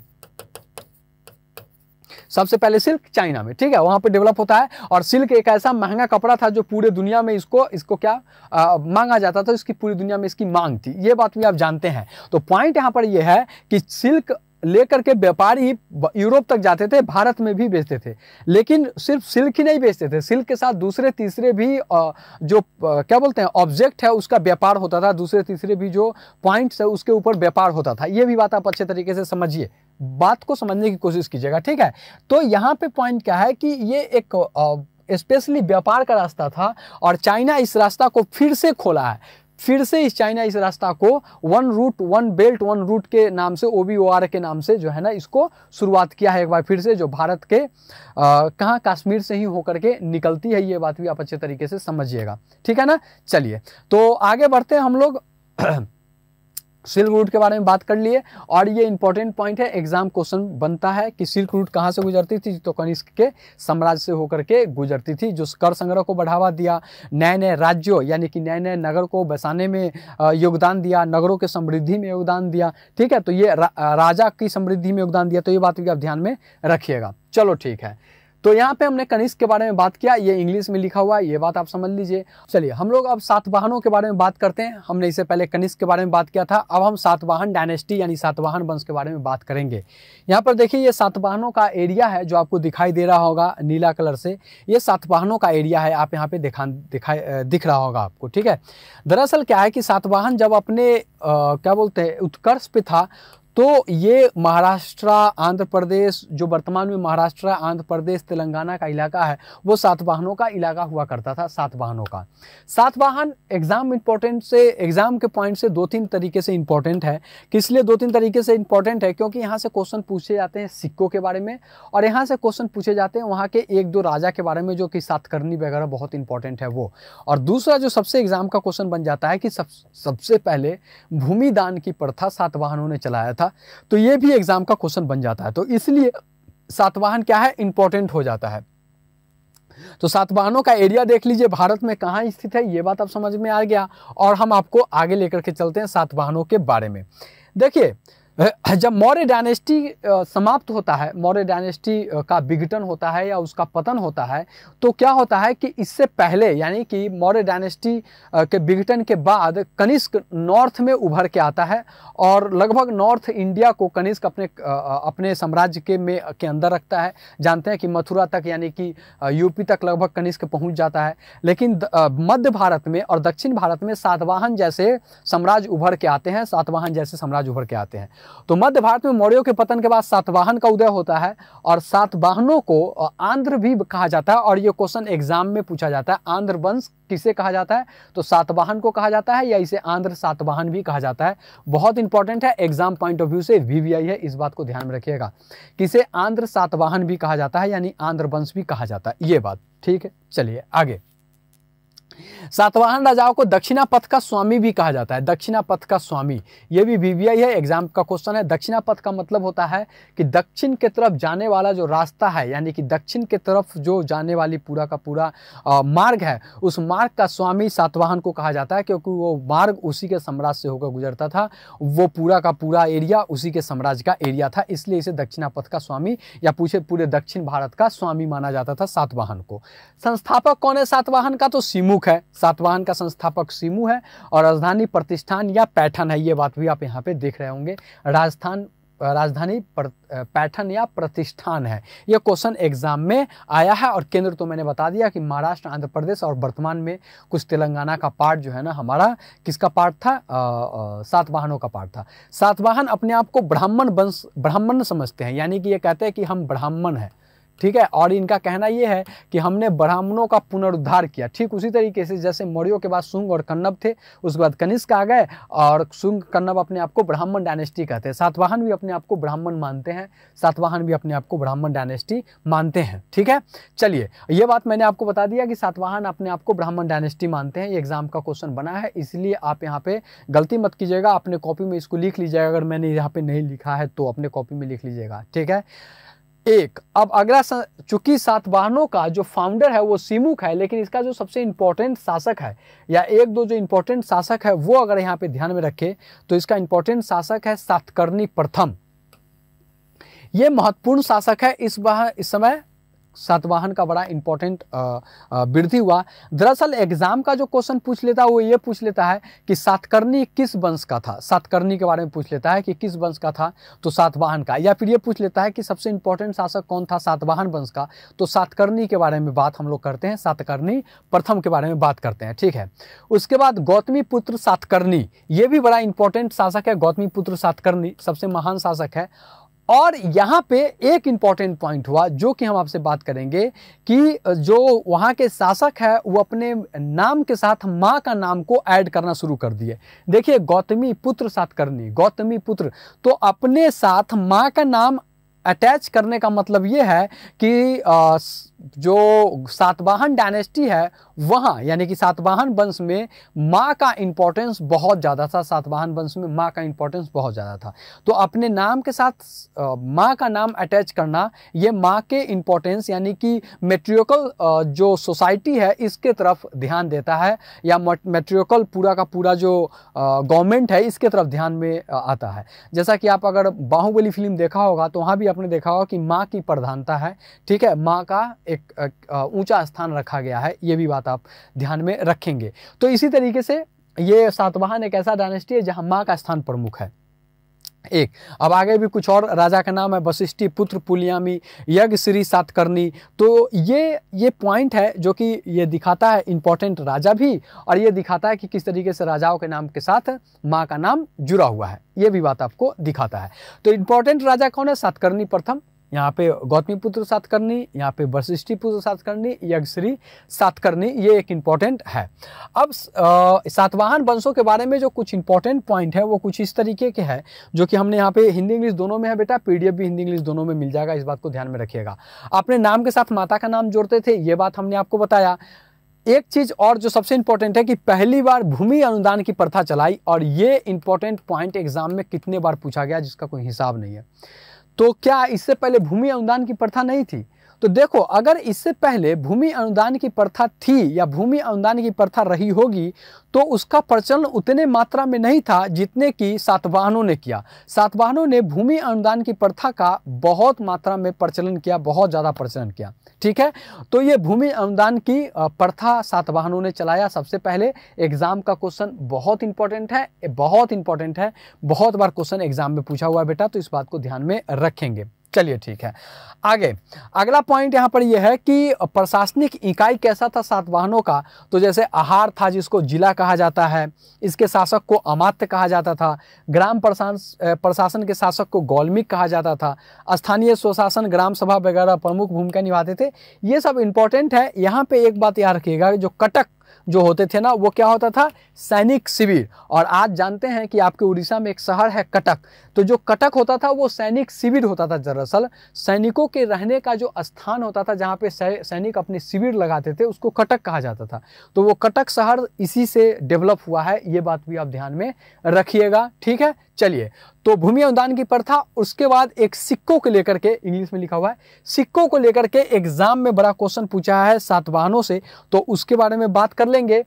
सबसे पहले सिल्क चाइना में ठीक है वहां पर डेवलप होता है और सिल्क एक ऐसा महंगा कपड़ा था जो पूरे दुनिया में इसको इसको क्या आ, मांगा जाता था इसकी पूरी दुनिया में इसकी मांग थी ये बात भी आप जानते हैं तो पॉइंट यहाँ पर यह है कि सिल्क लेकर के व्यापारी यूरोप तक जाते थे भारत में भी बेचते थे लेकिन सिर्फ सिल्क ही नहीं बेचते थे सिल्क के साथ दूसरे तीसरे भी जो क्या बोलते हैं ऑब्जेक्ट है उसका व्यापार होता था दूसरे तीसरे भी जो पॉइंट्स है उसके ऊपर व्यापार होता था ये भी बात आप अच्छे तरीके से समझिए बात को समझने की कोशिश कीजिएगा ठीक है तो यहाँ पे पॉइंट क्या है कि ये एक स्पेशली व्यापार का रास्ता था और चाइना इस रास्ता को फिर से खोला है फिर से इस चाइना इस रास्ता को one route one belt one route के नाम से ओ बी ओ आर के नाम से जो है ना इसको शुरुआत किया है एक बार फिर से जो भारत के कहाँ कश्मीर से ही होकर के निकलती है ये बात भी आप अच्छे तरीके से समझिएगा ठीक है ना चलिए तो आगे बढ़ते हैं हम लोग सिल्क रूट के बारे में बात कर लिए और ये इंपॉर्टेंट पॉइंट है एग्जाम क्वेश्चन बनता है कि सिल्क रूट कहाँ से गुजरती थी तो कनिष्क के साम्राज्य से होकर के गुजरती थी जो कर संग्रह को बढ़ावा दिया नए नए राज्यों यानी कि नए नए नगर को बसाने में योगदान दिया नगरों के समृद्धि में योगदान दिया ठीक है तो ये रा, राजा की समृद्धि में योगदान दिया तो ये बात भी आप ध्यान में रखिएगा चलो ठीक है तो यहाँ पे हमने कनिष्क के बारे में बात किया ये इंग्लिश में लिखा हुआ है ये बात आप समझ लीजिए चलिए हम लोग अब सातवाहनों के बारे में बात करते हैं हमने इससे पहले कनिष्क के बारे में बात किया था अब हम सातवाहन डायनेस्टी यानी सातवाहन वंश के बारे में बात करेंगे यहाँ पर देखिए ये सातवाहनों का एरिया है जो आपको दिखाई दे रहा होगा नीला कलर से ये सातवाहनों का एरिया है आप यहाँ पे दिखा दिखाई दिख रहा होगा आपको ठीक है दरअसल क्या है कि सातवाहन जब अपने क्या बोलते हैं उत्कर्ष पे था तो ये महाराष्ट्र आंध्र प्रदेश जो वर्तमान में महाराष्ट्र आंध्र प्रदेश तेलंगाना का इलाका है वो सातवाहनों का इलाका हुआ करता था सातवाहनों का सातवाहन एग्जाम इंपॉर्टेंट से एग्जाम के पॉइंट से दो तीन तरीके से इंपॉर्टेंट है किस लिए दो तीन तरीके से इंपॉर्टेंट है क्योंकि यहाँ से क्वेश्चन पूछे जाते हैं सिक्कों के बारे में और यहाँ से क्वेश्चन पूछे जाते हैं वहाँ के एक दो राजा के बारे में जो कि सातकर्णी वगैरह बहुत इंपॉर्टेंट है वो और दूसरा जो सबसे एग्जाम का क्वेश्चन बन जाता है कि सब सबसे पहले भूमिदान की प्रथा सातवाहनों ने चलाया था था तो ये भी एग्जाम का क्वेश्चन बन जाता है तो इसलिए सातवाहन क्या है इंपॉर्टेंट हो जाता है तो सातवाहनों का एरिया देख लीजिए भारत में कहाँ स्थित है ये बात अब समझ में आ गया और हम आपको आगे लेकर के चलते हैं सातवाहनों के बारे में देखिए जब मौर्य डायनेस्टी समाप्त होता है मौर्य डायनेस्टी का विघटन होता है या उसका पतन होता है तो क्या होता है कि इससे पहले यानी कि मौर्य डायनेस्टी के विघटन के बाद कनिष्क नॉर्थ में उभर के आता है और लगभग नॉर्थ इंडिया को कनिष्क अपने अपने साम्राज्य के में के अंदर रखता है जानते हैं कि मथुरा तक यानी कि यूपी तक लगभग कनिष्क पहुँच जाता है लेकिन मध्य भारत में और दक्षिण भारत में सातवाहन जैसे साम्राज्य उभर के आते हैं सातवाहन जैसे साम्राज्य उभर के आते हैं तो मध्य भारत में मौर्यों के पतन के बाद सातवाहन का उदय होता है और सातवाहनों को आंध्र भी कहा जाता है और ये क्वेश्चन एग्जाम में पूछा जाता है आंध्र वंश किसे कहा जाता है तो सातवाहन को कहा जाता है या इसे आंध्र सातवाहन भी कहा जाता है बहुत इंपॉर्टेंट है एग्जाम पॉइंट ऑफ व्यू से वीवीआई है इस बात को ध्यान में रखिएगा किसे आंध्र सातवाहन भी कहा जाता है यानी आंध्र वंश भी कहा जाता है ये बात ठीक है चलिए आगे सातवाहन राजाओं को दक्षिणा पथ का स्वामी भी कहा जाता है दक्षिणा पथ का स्वामी यह भी वीवीआई है एग्जाम का क्वेश्चन है दक्षिणा पथ का मतलब होता है कि दक्षिण के तरफ जाने वाला जो रास्ता है यानी कि दक्षिण के तरफ जो जाने वाली पूरा का पूरा आ, मार्ग है उस मार्ग का स्वामी सातवाहन को कहा जाता है क्योंकि वो मार्ग उसी के साम्राज्य से होकर गुजरता था वो पूरा का पूरा एरिया उसी के साम्राज्य का एरिया था इसलिए इसे दक्षिणा पथ का स्वामी या पूछे पूरे दक्षिण भारत का स्वामी माना जाता था सातवाहन को संस्थापक कौन है सातवाहन का तो सीमुख है है सातवाहन का संस्थापक सीमू है और राजधानी प्रतिष्ठान या पैठन है ये बात भी आप यहाँ पे देख रहे होंगे राजस्थान राजधानी पैठन या प्रतिष्ठान है यह क्वेश्चन एग्जाम में आया है और केंद्र तो मैंने बता दिया कि महाराष्ट्र आंध्र प्रदेश और वर्तमान में कुछ तेलंगाना का पार्ट जो है ना हमारा किसका पार्ट था सातवाहनों का पार्ट था सातवाहन अपने आप को ब्राह्मण वंश ब्राह्मण समझते हैं यानी कि ये कहते हैं कि हम ब्राह्मण हैं ठीक है और इनका कहना यह है कि हमने ब्राह्मणों का पुनरुद्धार किया ठीक उसी तरीके से जैसे मौर्यों के बाद सुंग और कन्नब थे उसके बाद कनिष्क आ गए और सुंग कन्नब अपने आप को ब्राह्मण डायनेस्टी कहते हैं सातवाहन भी अपने आप को ब्राह्मण मानते हैं सातवाहन भी अपने आप को ब्राह्मण डायनेस्टी मानते हैं ठीक है चलिए यह बात मैंने आपको बता दिया कि सातवाहन अपने आप को ब्राह्मण डायनेस्टी मानते हैं ये एग्जाम का क्वेश्चन बना है इसलिए आप यहाँ पे गलती मत कीजिएगा अपने कॉपी में इसको लिख लीजिएगा अगर मैंने यहाँ पे नहीं लिखा है तो अपने कॉपी में लिख लीजिएगा ठीक है एक अब अगला चूंकि सातवाहनों का जो फाउंडर है वो सीमुख है लेकिन इसका जो सबसे इंपॉर्टेंट शासक है या एक दो जो इंपॉर्टेंट शासक है वो अगर यहां पे ध्यान में रखें तो इसका इंपॉर्टेंट शासक है सातकर्णी प्रथम ये महत्वपूर्ण शासक है इस वह इस समय सातवाहन का बड़ा इंपॉर्टेंट वृद्धि हुआ दरअसल एग्जाम का जो क्वेश्चन पूछ लेता है वो ये पूछ लेता है कि सातकर्णी किस वंश का था सातकर्णी के बारे में पूछ लेता है कि किस वंश का था तो सातवाहन का या फिर ये पूछ लेता है कि सबसे इंपॉर्टेंट शासक कौन था सातवाहन वंश का तो सातकर्णी के बारे में बात हम लोग करते हैं सातकर्णी प्रथम के बारे में बात करते हैं ठीक है उसके बाद गौतमी पुत्र सातकर्णी ये भी बड़ा इंपॉर्टेंट शासक है गौतमी पुत्र सातकर्णी सबसे महान शासक है और यहाँ पे एक इम्पॉर्टेंट पॉइंट हुआ जो कि हम आपसे बात करेंगे कि जो वहाँ के शासक है वो अपने नाम के साथ माँ का नाम को ऐड करना शुरू कर दिए देखिए गौतमी पुत्र साथ करनी गौतमी पुत्र तो अपने साथ माँ का नाम अटैच करने का मतलब ये है कि आ, जो सातवाहन डायनेस्टी है वहाँ यानी कि सातवाहन वंश में माँ का इम्पोर्टेंस बहुत ज़्यादा था सातवाहन वंश में माँ का इम्पोर्टेंस बहुत ज़्यादा था तो अपने नाम के साथ माँ का नाम अटैच करना ये माँ के इम्पोर्टेंस यानी कि मेट्रियोकल जो सोसाइटी है इसके तरफ ध्यान देता है या मेट्रियोकल पूरा का पूरा जो गवर्नमेंट है इसके तरफ ध्यान में आता है जैसा कि आप अगर बाहुबली फिल्म देखा होगा तो वहाँ भी आपने देखा होगा कि माँ की प्रधानता है ठीक है माँ का एक ऊंचा स्थान रखा गया है ये भी बात आप ध्यान में रखेंगे तो इसी तरीके से ये सातवाहन एक ऐसा डायनेस्टी है जहां माँ का स्थान प्रमुख है एक अब आगे भी कुछ और राजा का नाम है वशिष्ठि पुत्र पुलियामी यज्ञ श्री सातकर्णी तो ये ये पॉइंट है जो कि ये दिखाता है इंपॉर्टेंट राजा भी और ये दिखाता है कि किस तरीके से राजाओं के नाम के साथ माँ का नाम जुड़ा हुआ है ये भी बात आपको दिखाता है तो इंपॉर्टेंट राजा कौन है सातकर्णी प्रथम यहाँ पे गौतमी पुत्र सातकर्णी यहाँ पे वशिष्ठी पुत्र सातकर्णी यज्ञश्री सातकर्णी ये एक इम्पॉर्टेंट है अब सातवाहन वंशों के बारे में जो कुछ इंपॉर्टेंट पॉइंट है वो कुछ इस तरीके के है जो कि हमने यहाँ पे हिंदी इंग्लिश दोनों में है बेटा पीडीएफ भी हिंदी इंग्लिश दोनों में मिल जाएगा इस बात को ध्यान में रखिएगा अपने नाम के साथ माता का नाम जोड़ते थे ये बात हमने आपको बताया एक चीज और जो सबसे इंपॉर्टेंट है कि पहली बार भूमि अनुदान की प्रथा चलाई और ये इंपॉर्टेंट पॉइंट एग्जाम में कितने बार पूछा गया जिसका कोई हिसाब नहीं है तो क्या इससे पहले भूमि अनुदान की प्रथा नहीं थी तो देखो अगर इससे पहले भूमि अनुदान की प्रथा थी या भूमि अनुदान की प्रथा रही होगी तो उसका प्रचलन उतने मात्रा में नहीं था जितने कि सातवाहनों ने किया सातवाहनों ने भूमि अनुदान की प्रथा का बहुत मात्रा में प्रचलन किया बहुत ज़्यादा प्रचलन किया ठीक है तो ये भूमि अनुदान की प्रथा सातवाहनों ने चलाया सबसे पहले एग्ज़ाम का क्वेश्चन बहुत इंपॉर्टेंट है बहुत इंपॉर्टेंट है बहुत बार क्वेश्चन एग्ज़ाम में पूछा हुआ बेटा तो इस बात को ध्यान में रखेंगे चलिए ठीक है आगे अगला पॉइंट यहाँ पर यह है कि प्रशासनिक इकाई कैसा था सातवाहनों का तो जैसे आहार था जिसको जिला कहा जाता है इसके शासक को अमात्य कहा जाता था ग्राम प्रशासन प्रशासन के शासक को गौलमिक कहा जाता था स्थानीय स्वशासन ग्राम सभा वगैरह प्रमुख भूमिका निभाते थे ये सब इम्पोर्टेंट है यहाँ पर एक बात याद रखिएगा जो कटक जो होते थे ना वो क्या होता था सैनिक शिविर और आज जानते हैं कि आपके उड़ीसा में एक शहर है कटक तो जो कटक होता था वो सैनिक शिविर होता था दरअसल सैनिकों के रहने का जो स्थान होता था जहाँ पे सैनिक अपने शिविर लगाते थे उसको कटक कहा जाता था तो वो कटक शहर इसी से डेवलप हुआ है ये बात भी आप ध्यान में रखिएगा ठीक है चलिए तो भूमि अनुदान की प्रथा उसके बाद एक सिक्कों को लेकर के इंग्लिश में लिखा हुआ है सिक्कों को लेकर के एग्जाम में बड़ा क्वेश्चन पूछा है सातवाहनों से तो उसके बारे में बात कर लेंगे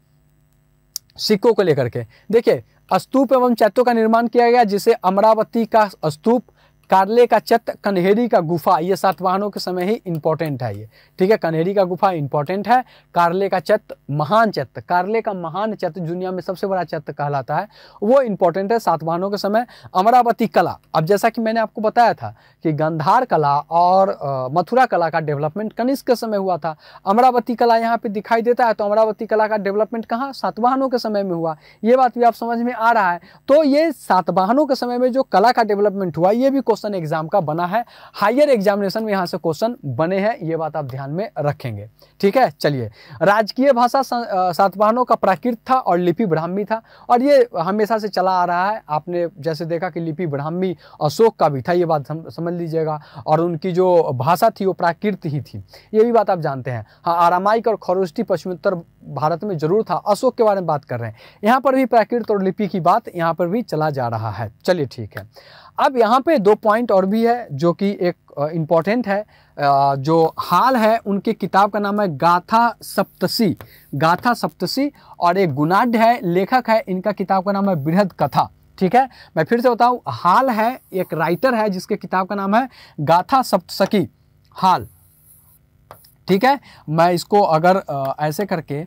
सिक्कों को लेकर के देखिए स्तूप एवं चैत्यों का निर्माण किया गया जिसे अमरावती का स्तूप कार्ले का चत कन्हेरी का गुफा ये सातवाहनों के समय ही इंपॉर्टेंट है ये ठीक है कन्हेरी का गुफा इंपॉर्टेंट है कार्ले का चत महान चत कार्ले का महान चत दुनिया में सबसे बड़ा चत कहलाता है वो इंपॉर्टेंट है सातवाहनों के समय अमरावती कला अब जैसा कि मैंने आपको बताया था कि गंधार कला और मथुरा कला का डेवलपमेंट कनिष्क के समय हुआ था अमरावती कला यहाँ पर दिखाई देता है तो अमरावती कला का डेवलपमेंट कहाँ सातवाहनों के समय में हुआ ये बात भी आप समझ में आ रहा है तो ये सातवाहनों के समय में जो कला का डेवलपमेंट हुआ ये भी क्वेश्चन एग्जाम का बना है हायर एग्जामिनेशन में यहां से क्वेश्चन बने हैं ये बात आप ध्यान में रखेंगे ठीक है चलिए राजकीय भाषा सातवाहनों का प्राकृत था और लिपि ब्राह्मी था और ये हमेशा से चला आ रहा है आपने जैसे देखा कि लिपि ब्राह्मी अशोक का भी था ये बात समझ लीजिएगा और उनकी जो भाषा थी वो प्राकृत ही थी ये भी बात आप जानते हैं हाँ आरामाइक और खरोष्टी पश्चिमोत्तर भारत में जरूर था अशोक के बारे में बात कर रहे हैं यहाँ पर भी प्राकृत और लिपि की बात यहाँ पर भी चला जा रहा है चलिए ठीक है अब यहाँ पे दो पॉइंट और भी है जो कि एक इम्पॉर्टेंट है जो हाल है उनके किताब का नाम है गाथा सप्तसी गाथा सप्तसी और एक गुनाड्य है लेखक है इनका किताब का नाम है बृहद कथा ठीक है मैं फिर से बताऊँ हाल है एक राइटर है जिसके किताब का नाम है गाथा सप्तसकी हाल ठीक है मैं इसको अगर ऐसे करके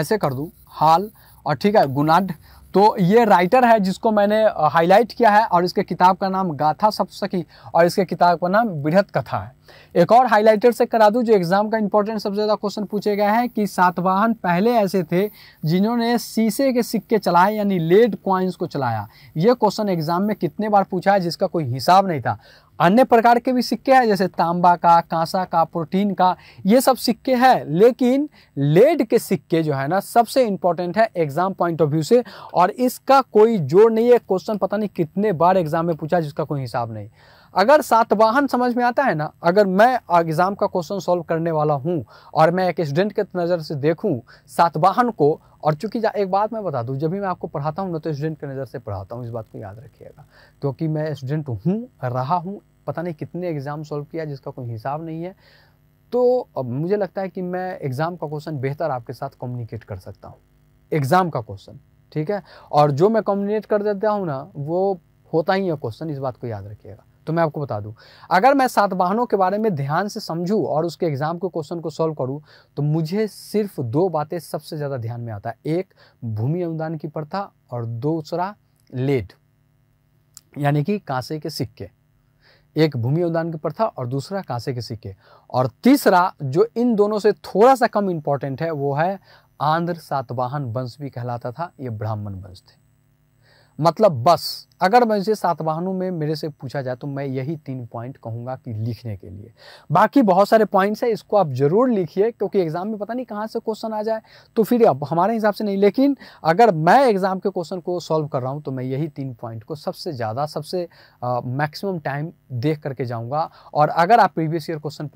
ऐसे कर दूँ हाल और ठीक है गुनाड तो ये राइटर है जिसको मैंने हाईलाइट uh, किया है और इसके किताब का नाम गाथा सप्तसखी और इसके किताब का नाम बृहद कथा है एक और हाईलाइटर से करा दूं जो एग्जाम का इंपॉर्टेंट सबसे ज़्यादा क्वेश्चन पूछे गए हैं कि सातवाहन पहले ऐसे थे जिन्होंने शीशे के सिक्के चलाए यानी लेड क्वाइंस को चलाया ये क्वेश्चन एग्जाम में कितने बार पूछा है जिसका कोई हिसाब नहीं था अन्य प्रकार के भी सिक्के हैं जैसे तांबा का कांसा का प्रोटीन का ये सब सिक्के हैं लेकिन लेड के सिक्के जो है ना सबसे इंपॉर्टेंट है एग्जाम पॉइंट ऑफ व्यू से और इसका कोई जोड़ नहीं है क्वेश्चन पता नहीं कितने बार एग्जाम में पूछा जिसका कोई हिसाब नहीं अगर सातवाहन समझ में आता है ना अगर मैं एग्ज़ाम का क्वेश्चन सॉल्व करने वाला हूँ और मैं एक स्टूडेंट के नज़र से देखूँ सातवाहन को और चूंकि एक बात मैं बता दूँ जब भी मैं आपको पढ़ाता हूँ ना तो स्टूडेंट की नज़र से पढ़ाता हूँ इस बात को याद रखिएगा क्योंकि मैं स्टूडेंट हूँ रहा हूँ पता नहीं कितने एग्ज़ाम सॉल्व किया जिसका कोई हिसाब नहीं है तो अब मुझे लगता है कि मैं एग्ज़ाम का क्वेश्चन बेहतर आपके साथ कम्युनिकेट कर सकता हूँ एग्ज़ाम का क्वेश्चन ठीक है और जो मैं कम्युनिकेट कर देता हूँ ना वो होता ही है क्वेश्चन इस बात को याद रखिएगा तो मैं आपको बता दूं अगर मैं सातवाहनों के बारे में ध्यान से समझूं और उसके एग्जाम के क्वेश्चन को सॉल्व करूं तो मुझे सिर्फ दो बातें सबसे ज़्यादा ध्यान में आता है एक भूमि अनुदान की प्रथा और दूसरा लेट यानी कि कांसे के सिक्के एक भूमि अनुदान की प्रथा और दूसरा कांसे के सिक्के और तीसरा जो इन दोनों से थोड़ा सा कम इंपॉर्टेंट है वो है आंध्र सातवाहन वंश भी कहलाता था ये ब्राह्मण वंश थे मतलब बस अगर मैं इसे सातवाहनों में मेरे से पूछा जाए तो मैं यही तीन पॉइंट कहूँगा कि लिखने के लिए बाकी बहुत सारे पॉइंट्स हैं इसको आप ज़रूर लिखिए क्योंकि एग्ज़ाम में पता नहीं कहाँ से क्वेश्चन आ जाए तो फिर अब हमारे हिसाब से नहीं लेकिन अगर मैं एग्ज़ाम के क्वेश्चन को सॉल्व कर रहा हूँ तो मैं यही तीन पॉइंट को सबसे ज़्यादा सबसे मैक्सिमम टाइम देख करके जाऊँगा और अगर आप प्रीवियस ईयर क्वेश्चन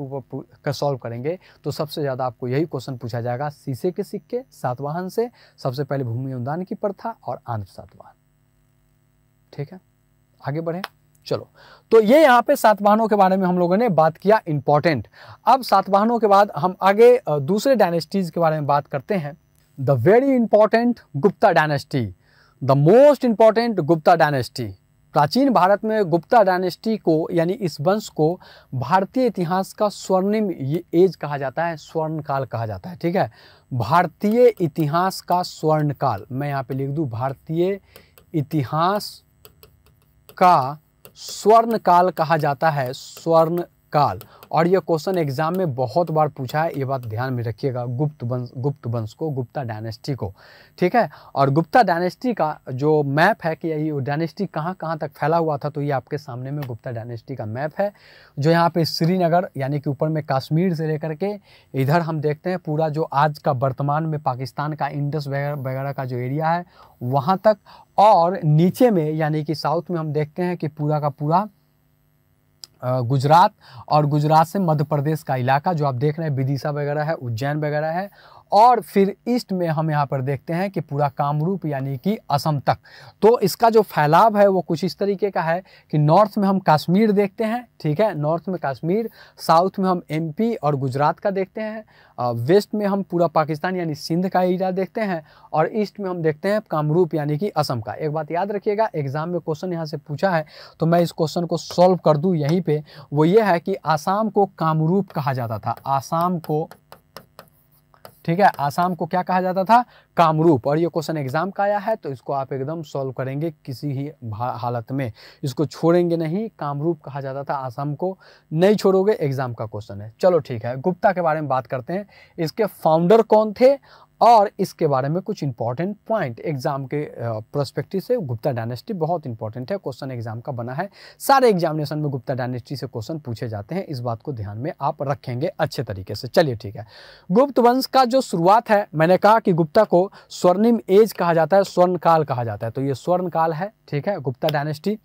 का सॉल्व करेंगे तो सबसे ज़्यादा आपको यही क्वेश्चन पूछा जाएगा शीशे के सिक्के सातवाहन से सबसे पहले भूमि अनुदान की प्रथा और आंध्र सातवाहन ठीक है आगे बढ़े चलो तो ये यहाँ पे सातवाहनों के बारे में हम लोगों ने बात किया इंपॉर्टेंट अब सातवाहनों के बाद हम आगे दूसरे डायनेस्टीज के बारे में बात करते हैं the very important Gupta dynasty the most important Gupta dynasty प्राचीन भारत में गुप्ता डायनेस्टी को यानी इस वंश को भारतीय इतिहास का स्वर्णिम एज कहा जाता है स्वर्ण काल कहा जाता है ठीक है भारतीय इतिहास का स्वर्ण काल मैं यहाँ पे लिख दू भारतीय इतिहास का स्वर्ण काल कहा जाता है स्वर्ण काल और यह क्वेश्चन एग्जाम में बहुत बार पूछा है ये बात ध्यान में रखिएगा गुप्त वंश गुप्त वंश को गुप्ता डायनेस्टी को ठीक है और गुप्ता डायनेस्टी का जो मैप है कि यही डायनेस्टी कहाँ कहाँ तक फैला हुआ था तो ये आपके सामने में गुप्ता डायनेस्टी का मैप है जो यहाँ पे श्रीनगर यानी कि ऊपर में कश्मीर से लेकर के इधर हम देखते हैं पूरा जो आज का वर्तमान में पाकिस्तान का इंडस वगैरह का जो एरिया है वहाँ तक और नीचे में यानी कि साउथ में हम देखते हैं कि पूरा का पूरा गुजरात और गुजरात से मध्य प्रदेश का इलाका जो आप देख रहे हैं विदिशा वगैरह है उज्जैन वगैरह है और फिर ईस्ट में हम यहाँ पर देखते हैं कि पूरा कामरूप यानी कि असम तक तो इसका जो फैलाव है वो कुछ इस तरीके का है कि नॉर्थ में हम कश्मीर देखते हैं ठीक है नॉर्थ में कश्मीर साउथ में हम एमपी और गुजरात का देखते हैं वेस्ट में हम पूरा पाकिस्तान यानी सिंध का एरिया देखते हैं और ईस्ट में हम देखते हैं कामरूप यानी कि असम का एक बात याद रखिएगा एग्जाम में क्वेश्चन यहाँ से पूछा है तो मैं इस क्वेश्चन को सॉल्व कर दूँ यहीं पर वो ये है कि आसाम को कामरूप कहा जाता था आसाम को ठीक है आसाम को क्या कहा जाता था कामरूप और ये क्वेश्चन एग्जाम का आया है तो इसको आप एकदम सॉल्व करेंगे किसी ही हालत में इसको छोड़ेंगे नहीं कामरूप कहा जाता था आसाम को नहीं छोड़ोगे एग्जाम का क्वेश्चन है चलो ठीक है गुप्ता के बारे में बात करते हैं इसके फाउंडर कौन थे और इसके बारे में कुछ इंपॉर्टेंट पॉइंट एग्जाम के प्रोस्पेक्टिव से गुप्ता डायनेस्टी बहुत इंपॉर्टेंट है क्वेश्चन एग्जाम का बना है सारे एग्जामिनेशन में गुप्ता डायनेस्टी से क्वेश्चन पूछे जाते हैं इस बात को ध्यान में आप रखेंगे अच्छे तरीके से चलिए ठीक है गुप्त वंश का जो शुरुआत है मैंने कहा कि गुप्ता को स्वर्णिम एज कहा जाता है स्वर्ण काल कहा जाता है तो ये स्वर्ण काल है ठीक है गुप्ता डायनेस्टी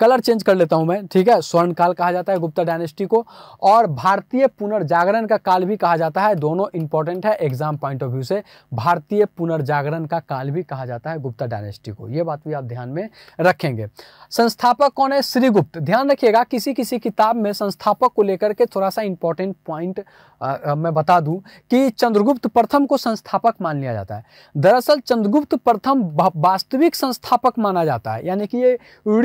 कलर चेंज कर लेता हूं मैं ठीक है स्वर्ण काल कहा जाता है गुप्ता डायनेस्टी को और भारतीय पुनर्जागरण का काल भी कहा जाता है दोनों इंपॉर्टेंट है एग्जाम पॉइंट ऑफ व्यू से भारतीय पुनर्जागरण का काल भी कहा जाता है गुप्ता डायनेस्टी को यह बात भी आप ध्यान में रखेंगे संस्थापक कौन है श्रीगुप्त ध्यान रखिएगा किसी किसी किताब में संस्थापक को लेकर के थोड़ा सा इंपॉर्टेंट पॉइंट मैं बता दूं कि चंद्रगुप्त प्रथम को संस्थापक मान लिया जाता है दरअसल चंद्रगुप्त प्रथम वास्तविक संस्थापक माना जाता है यानी कि ये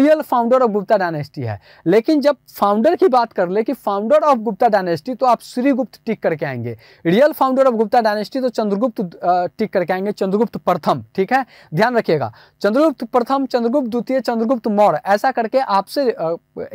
real founder of Gupta dynasty है लेकिन जब फाउंडर की बात कर ले कि फाउंडर ऑफ गुप्ता डायनेस्टी तो आप श्रीगुप्त टिक करके आएंगे real founder of Gupta dynasty तो चंद्रगुप्त टिक करके आएंगे चंद्रगुप्त प्रथम ठीक है ध्यान रखिएगा चंद्रगुप्त प्रथम चंद्रगुप्त द्वितीय चंद्रगुप्त मौर्य ऐसा करके आपसे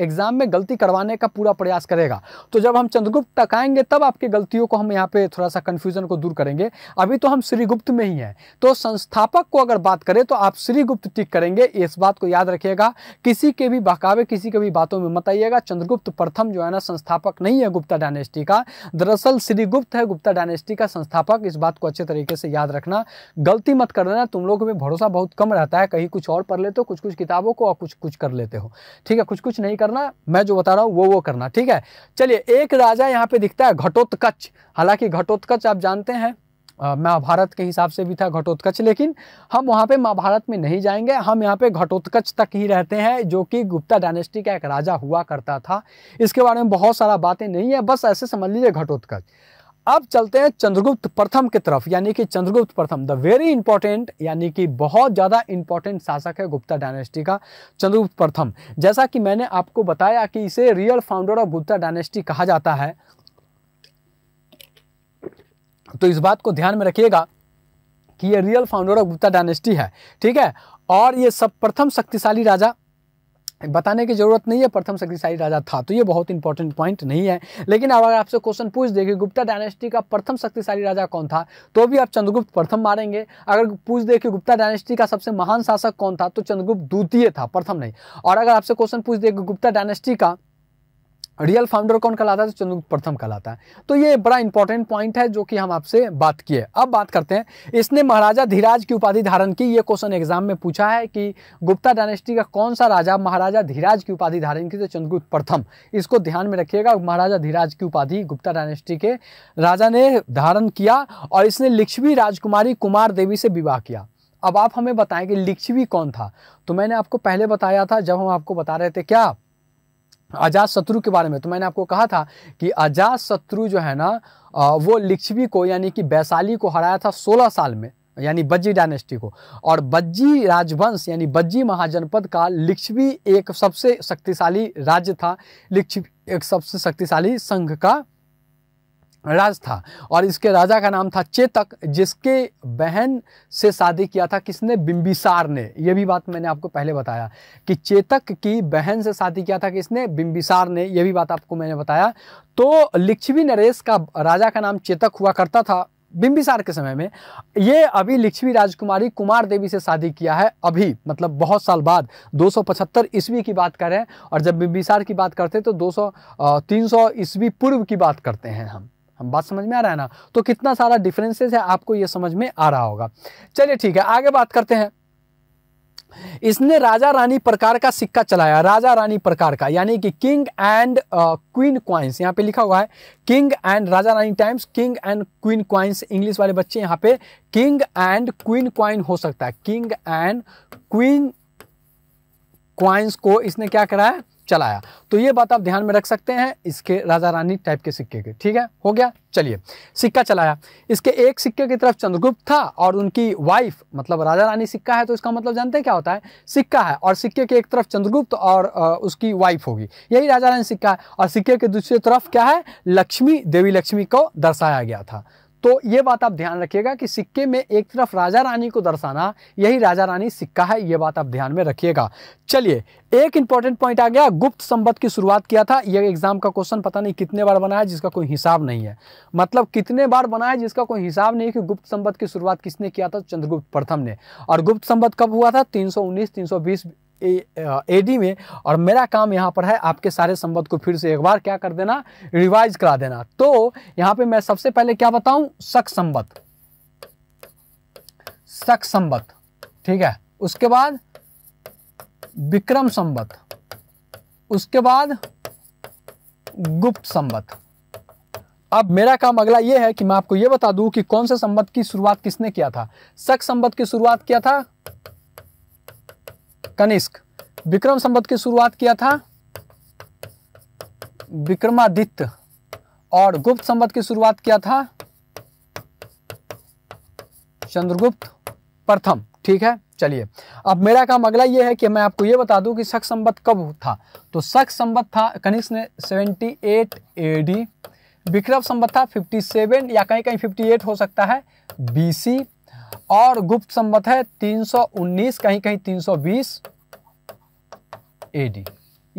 एग्जाम में गलती करवाने का पूरा प्रयास करेगा तो जब हम चंद्रगुप्त तक आएंगे तब आपकी गलतियों को हम यहाँ पे थोड़ा सा कंफ्यूजन को दूर करेंगे अभी तो हम श्रीगुप्त में ही हैं तो संस्थापक को अगर बात करें तो आप श्रीगुप्त टिक करेंगे इस बात को याद रखिएगा किसी के भी बहकावे किसी के भी बातों में मत आइएगा चंद्रगुप्त प्रथम जो है ना संस्थापक नहीं है गुप्ता डायनेस्टी का दरअसल श्रीगुप्त है गुप्ता डायनेस्टी का संस्थापक इस बात को अच्छे तरीके से याद रखना गलती मत कर देना तुम लोगों में भरोसा बहुत कम रहता है कहीं कुछ और पढ़ लेते हो कुछ कुछ किताबों को और कुछ कुछ कर लेते हो ठीक है कुछ कुछ नहीं करना मैं जो बता रहा हूँ वो वो करना ठीक है चलिए एक राजा यहाँ पे दिखता है घटोत्कच हालांकि घटोत्कच आप जानते हैं महाभारत के हिसाब से भी था घटोत्कच लेकिन हम वहाँ पे महाभारत में नहीं जाएंगे हम यहाँ पे घटोत्कच तक ही रहते हैं जो कि गुप्ता डायनेस्टी का एक राजा हुआ करता था इसके बारे में बहुत सारा बातें नहीं है बस ऐसे समझ लीजिए घटोत्कच अब चलते हैं चंद्रगुप्त प्रथम की तरफ यानी कि चंद्रगुप्त प्रथम द वेरी इंपॉर्टेंट यानी कि बहुत ज़्यादा इंपॉर्टेंट शासक है गुप्ता डायनेस्टी का चंद्रगुप्त प्रथम जैसा कि मैंने आपको बताया कि इसे real founder of Gupta dynasty कहा जाता है तो इस बात को ध्यान में रखिएगा कि ये real founder of Gupta dynasty है ठीक है और ये सब प्रथम शक्तिशाली राजा बताने की जरूरत नहीं है प्रथम शक्तिशाली राजा था तो ये बहुत इंपॉर्टेंट पॉइंट नहीं है लेकिन अब अगर आपसे क्वेश्चन पूछ दे कि गुप्ता डायनेस्टी का प्रथम शक्तिशाली राजा कौन था तो भी आप चंद्रगुप्त प्रथम मारेंगे अगर पूछ दे कि गुप्ता डायनेस्टी का सबसे महान शासक कौन था तो चंद्रगुप्त द्वितीय था प्रथम नहीं और अगर आपसे क्वेश्चन पूछ दे कि गुप्ता डायनेस्टी का रियल फाउंडर कौन कहलाता है तो प्रथम कहलाता है तो ये बड़ा इंपॉर्टेंट पॉइंट है जो कि हम आपसे बात किए अब बात करते हैं इसने महाराजा धीराज की उपाधि धारण की ये क्वेश्चन एग्जाम में पूछा है कि गुप्ता डायनेस्टी का कौन सा राजा महाराजा धीराज की उपाधि धारण की तो चंद्रगुप्त प्रथम इसको ध्यान में रखिएगा महाराजा धीराज की उपाधि गुप्ता डायनेस्टी के राजा ने धारण किया और इसने लिक्षवी राजकुमारी कुमार देवी से विवाह किया अब आप हमें बताएं कि लिच्छवी कौन था तो मैंने आपको पहले बताया था जब हम आपको बता रहे थे क्या अजात शत्रु के बारे में तो मैंने आपको कहा था कि अजात शत्रु जो है ना वो लिच्छवी को यानी कि वैशाली को हराया था 16 साल में यानी बज्जी डायनेस्टी को और बज्जी राजवंश यानी बज्जी महाजनपद का लिच्छवी एक सबसे शक्तिशाली राज्य था लिच्छवी एक सबसे शक्तिशाली संघ का राज था और इसके राजा का नाम था चेतक जिसके बहन से शादी किया था किसने बिम्बिसार ने यह भी बात मैंने आपको पहले बताया कि चेतक की बहन से शादी किया था किसने बिम्बिसार ने यह भी बात आपको मैंने बताया तो लिच्छवी नरेश का राजा का नाम चेतक हुआ करता था बिम्बिसार के समय में ये अभी लिच्छवी राजकुमारी कुमार देवी से शादी किया है अभी मतलब बहुत साल बाद 275 ईस्वी की बात करें और जब बिम्बिसार की बात करते हैं तो 200 300 ईस्वी पूर्व की बात करते हैं हम हम बात समझ में आ रहा है ना तो कितना सारा डिफरेंसेस है आपको यह समझ में आ रहा होगा चलिए ठीक है आगे बात करते हैं इसने राजा रानी प्रकार का सिक्का चलाया राजा रानी प्रकार का यानी कि किंग एंड क्वीन क्वाइंस यहां पे लिखा हुआ है किंग एंड राजा रानी times king and queen coins English वाले बच्चे यहां पे किंग एंड क्वीन क्वाइन हो सकता है किंग एंड क्वीन क्वाइंस को इसने क्या करा है चलाया तो ये बात आप ध्यान में रख सकते हैं इसके राजा रानी टाइप के सिक्के के ठीक है हो गया चलिए सिक्का चलाया इसके एक सिक्के की तरफ चंद्रगुप्त था और उनकी वाइफ मतलब राजा रानी सिक्का है तो इसका मतलब जानते हैं क्या होता है सिक्का है और सिक्के के एक तरफ चंद्रगुप्त और उसकी वाइफ होगी यही राजा रानी सिक्का है और सिक्के के दूसरी तरफ क्या है लक्ष्मी देवी लक्ष्मी को दर्शाया गया था तो ये बात आप ध्यान रखिएगा कि सिक्के में एक तरफ राजा रानी को दर्शाना यही राजा रानी सिक्का है ये बात आप ध्यान में रखिएगा चलिए एक इंपॉर्टेंट पॉइंट आ गया गुप्त संबत की शुरुआत किया था यह एग्जाम का क्वेश्चन पता नहीं कितने बार बना है जिसका कोई हिसाब नहीं है मतलब कितने बार बना है जिसका कोई हिसाब नहीं है कि गुप्त संबत की शुरुआत किसने किया था चंद्रगुप्त प्रथम ने और गुप्त संबत कब हुआ था 319 320 एडी में और मेरा काम यहाँ पर है आपके सारे संबंध को फिर से एक बार क्या कर देना रिवाइज करा देना तो यहाँ पे मैं सबसे पहले क्या बताऊं सक संबत सक संबत ठीक है उसके बाद विक्रम संबत उसके बाद गुप्त संबत अब मेरा काम अगला यह है कि मैं आपको यह बता दूं कि कौन से संबत की शुरुआत किसने किया था सक संबत की शुरुआत किया था कनिष्क विक्रम संबत की शुरुआत किया था विक्रमादित्य और गुप्त संबत की शुरुआत किया था चंद्रगुप्त प्रथम ठीक है चलिए अब मेरा काम अगला यह है कि मैं आपको यह बता दूं कि शख संबत कब था तो शख संबत था कनिष्क ने 78 एट एडी विक्रम संबत था 57 या कहीं कहीं 58 हो सकता है बीसी और गुप्त संबत है 319 कहीं कहीं 320 एडी